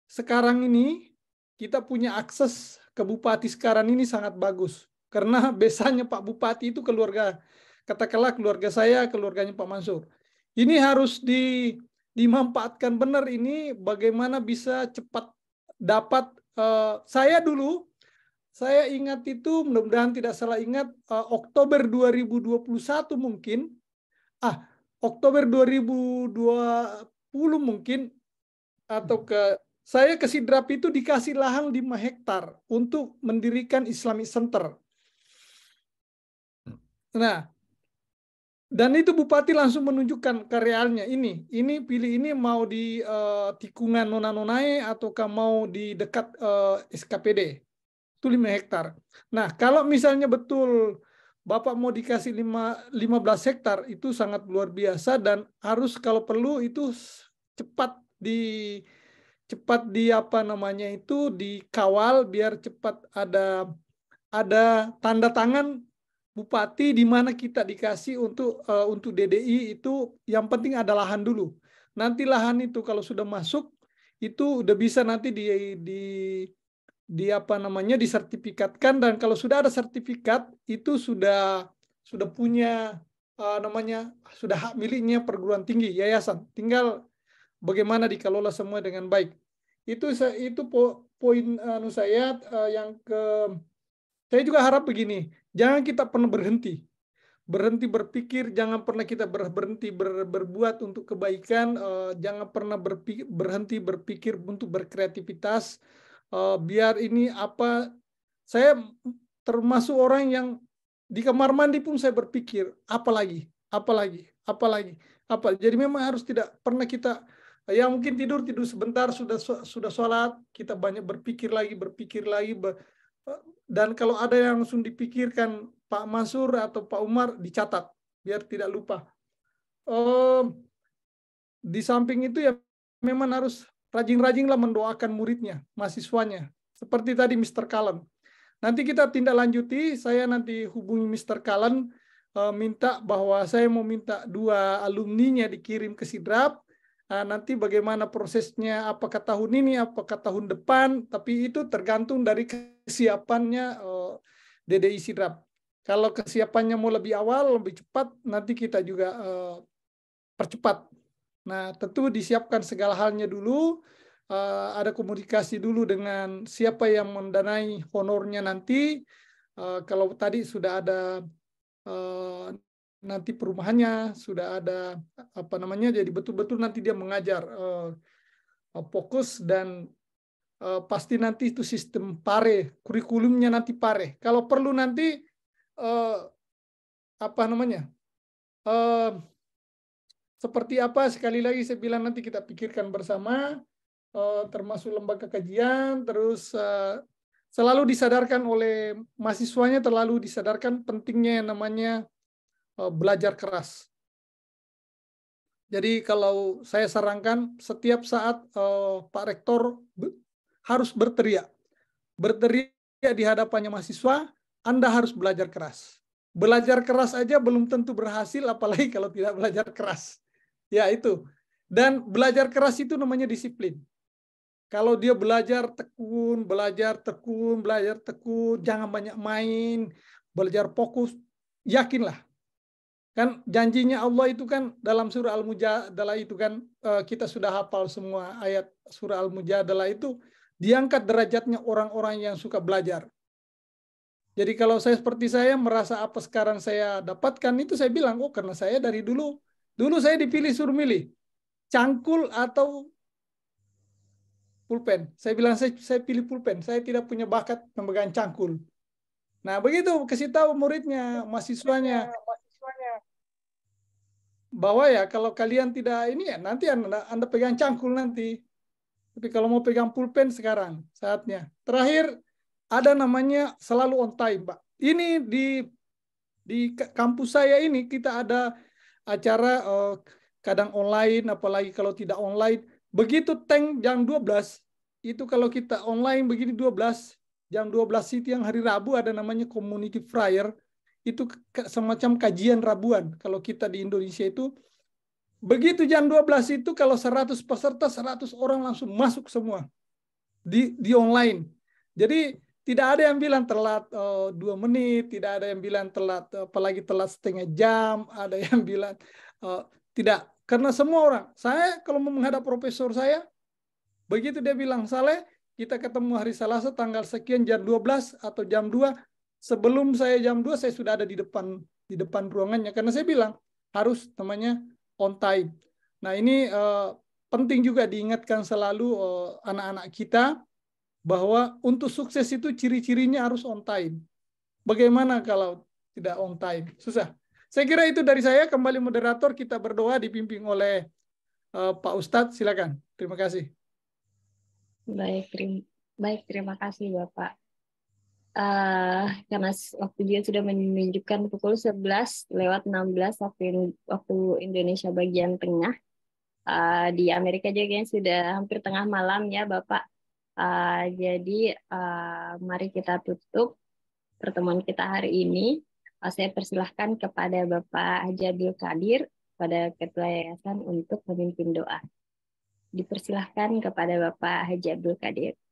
C: sekarang ini kita punya akses ke bupati sekarang ini sangat bagus karena biasanya Pak Bupati itu keluarga katakanlah keluarga saya, keluarganya Pak Mansur. Ini harus di dimanfaatkan benar ini bagaimana bisa cepat dapat uh, saya dulu saya ingat itu, mudah-mudahan tidak salah ingat, uh, Oktober 2021 mungkin, ah, Oktober 2020 mungkin, atau ke saya ke Sidrap itu dikasih lahan 5 hektar untuk mendirikan Islamic Center. Nah, dan itu bupati langsung menunjukkan karyanya ini, ini pilih ini mau di uh, tikungan nona nonae ataukah mau di dekat uh, eh, SKPD. Itu 5 hektar. Nah, kalau misalnya betul Bapak mau dikasih 5, 15 hektar itu sangat luar biasa dan harus kalau perlu itu cepat di cepat di apa namanya itu dikawal biar cepat ada ada tanda tangan bupati di mana kita dikasih untuk uh, untuk DDI itu yang penting ada lahan dulu. Nanti lahan itu kalau sudah masuk itu udah bisa nanti di di di apa namanya disertifikatkan dan kalau sudah ada sertifikat itu sudah sudah punya uh, namanya sudah hak miliknya perguruan tinggi yayasan tinggal bagaimana dikelola semua dengan baik itu itu po, poin anu saya uh, yang ke saya juga harap begini jangan kita pernah berhenti berhenti berpikir jangan pernah kita ber, berhenti ber, berbuat untuk kebaikan uh, jangan pernah berpikir, berhenti berpikir untuk berkreativitas uh, biar ini apa saya termasuk orang yang di kamar mandi pun saya berpikir apalagi apalagi apalagi apa jadi memang harus tidak pernah kita ya mungkin tidur tidur sebentar sudah sudah sholat kita banyak berpikir lagi berpikir lagi ber, eh, dan kalau ada yang langsung dipikirkan Pak Masur atau Pak Umar dicatat biar tidak lupa um, di samping itu ya memang harus Rajin-rajinlah mendoakan muridnya, mahasiswanya. Seperti tadi Mr. Kalan. Nanti kita tindak lanjuti, saya nanti hubungi Mr. Kalan, eh, minta bahwa saya mau minta dua alumninya dikirim ke Sidrap, eh, nanti bagaimana prosesnya apakah tahun ini apakah tahun depan tapi itu tergantung dari kesiapannya eh, DDI Sidrap kalau kesiapannya mau lebih awal lebih cepat nanti kita juga percepat Nah, tentu disiapkan segala halnya dulu, uh, ada komunikasi dulu dengan siapa yang mendanai honornya nanti. Uh, kalau tadi sudah ada uh, nanti perumahannya, sudah ada apa namanya, jadi betul-betul nanti dia mengajar uh, fokus dan uh, pasti nanti itu sistem pare, kurikulumnya nanti pare. Kalau perlu nanti uh, apa namanya? Uh, seperti apa? Sekali lagi saya bilang nanti kita pikirkan bersama, eh, termasuk lembaga kajian, terus eh, selalu disadarkan oleh mahasiswanya, terlalu disadarkan pentingnya yang namanya eh, belajar keras. Jadi kalau saya sarankan setiap saat uh, Pak Rektor be, harus berteriak. Berteriak di hadapannya mahasiswa, Anda harus belajar keras. Belajar keras aja belum tentu berhasil apalagi kalau tidak belajar keras. Ya itu. Dan belajar keras itu namanya disiplin. Kalau dia belajar tekun, belajar tekun, belajar tekun, jangan banyak main, belajar fokus, yakinlah. Kan janjinya Allah itu kan dalam surah Al-Mujadalah itu kan eh, kita sudah hafal semua ayat surah Al-Mujadalah itu diangkat derajatnya orang-orang yang suka belajar. Jadi kalau saya seperti saya merasa apa sekarang saya dapatkan itu saya bilang oh karena saya dari dulu Dulu saya dipilih suruh milih cangkul atau pulpen. Saya bilang saya, saya pilih pulpen. Saya tidak punya bakat memegang cangkul. Nah begitu kasih tahu muridnya, mahasiswanya, bahwa ya kalau kalian tidak ini ya nanti anda, anda pegang cangkul nanti. Tapi kalau mau pegang pulpen sekarang saatnya. Terakhir ada namanya selalu on time, Pak. Ini di di kampus saya ini kita ada acara uh, kadang online apalagi kalau tidak online begitu tank jam 12 itu kalau kita online begini 12 jam 12 itu yang hari Rabu ada namanya community fryer itu semacam kajian Rabuan kalau kita di Indonesia itu begitu jam 12 itu kalau 100 peserta 100 orang langsung masuk semua di di online jadi tidak ada yang bilang telat oh, dua menit, tidak ada yang bilang telat, apalagi telat setengah jam, ada yang bilang oh, tidak. Karena semua orang, saya kalau mau menghadap profesor saya, begitu dia bilang, Saleh, kita ketemu hari Selasa tanggal sekian jam 12 atau jam 2, sebelum saya jam 2 saya sudah ada di depan di depan ruangannya karena saya bilang harus namanya on time. Nah, ini uh, penting juga diingatkan selalu oh, anak-anak uh, anak -anak kita bahwa untuk sukses itu ciri-cirinya harus on time. Bagaimana kalau tidak on time? Susah. Saya kira itu dari saya. Kembali moderator, kita berdoa dipimpin oleh uh, Pak Ustadz. Silakan. Terima kasih.
B: Baik, terima, baik, terima kasih Bapak. Uh, eh, karena ya, waktu dia sudah menunjukkan pukul 11 lewat 16 waktu, waktu Indonesia bagian tengah. Uh, di Amerika juga yang sudah hampir tengah malam ya Bapak. Eh, jadi uh, mari kita tutup pertemuan kita hari ini. Uh, saya persilahkan kepada Bapak Haji Abdul Kadir, pada Ketua Yayasan untuk memimpin doa. Dipersilahkan kepada Bapak Haji Abdul Kadir.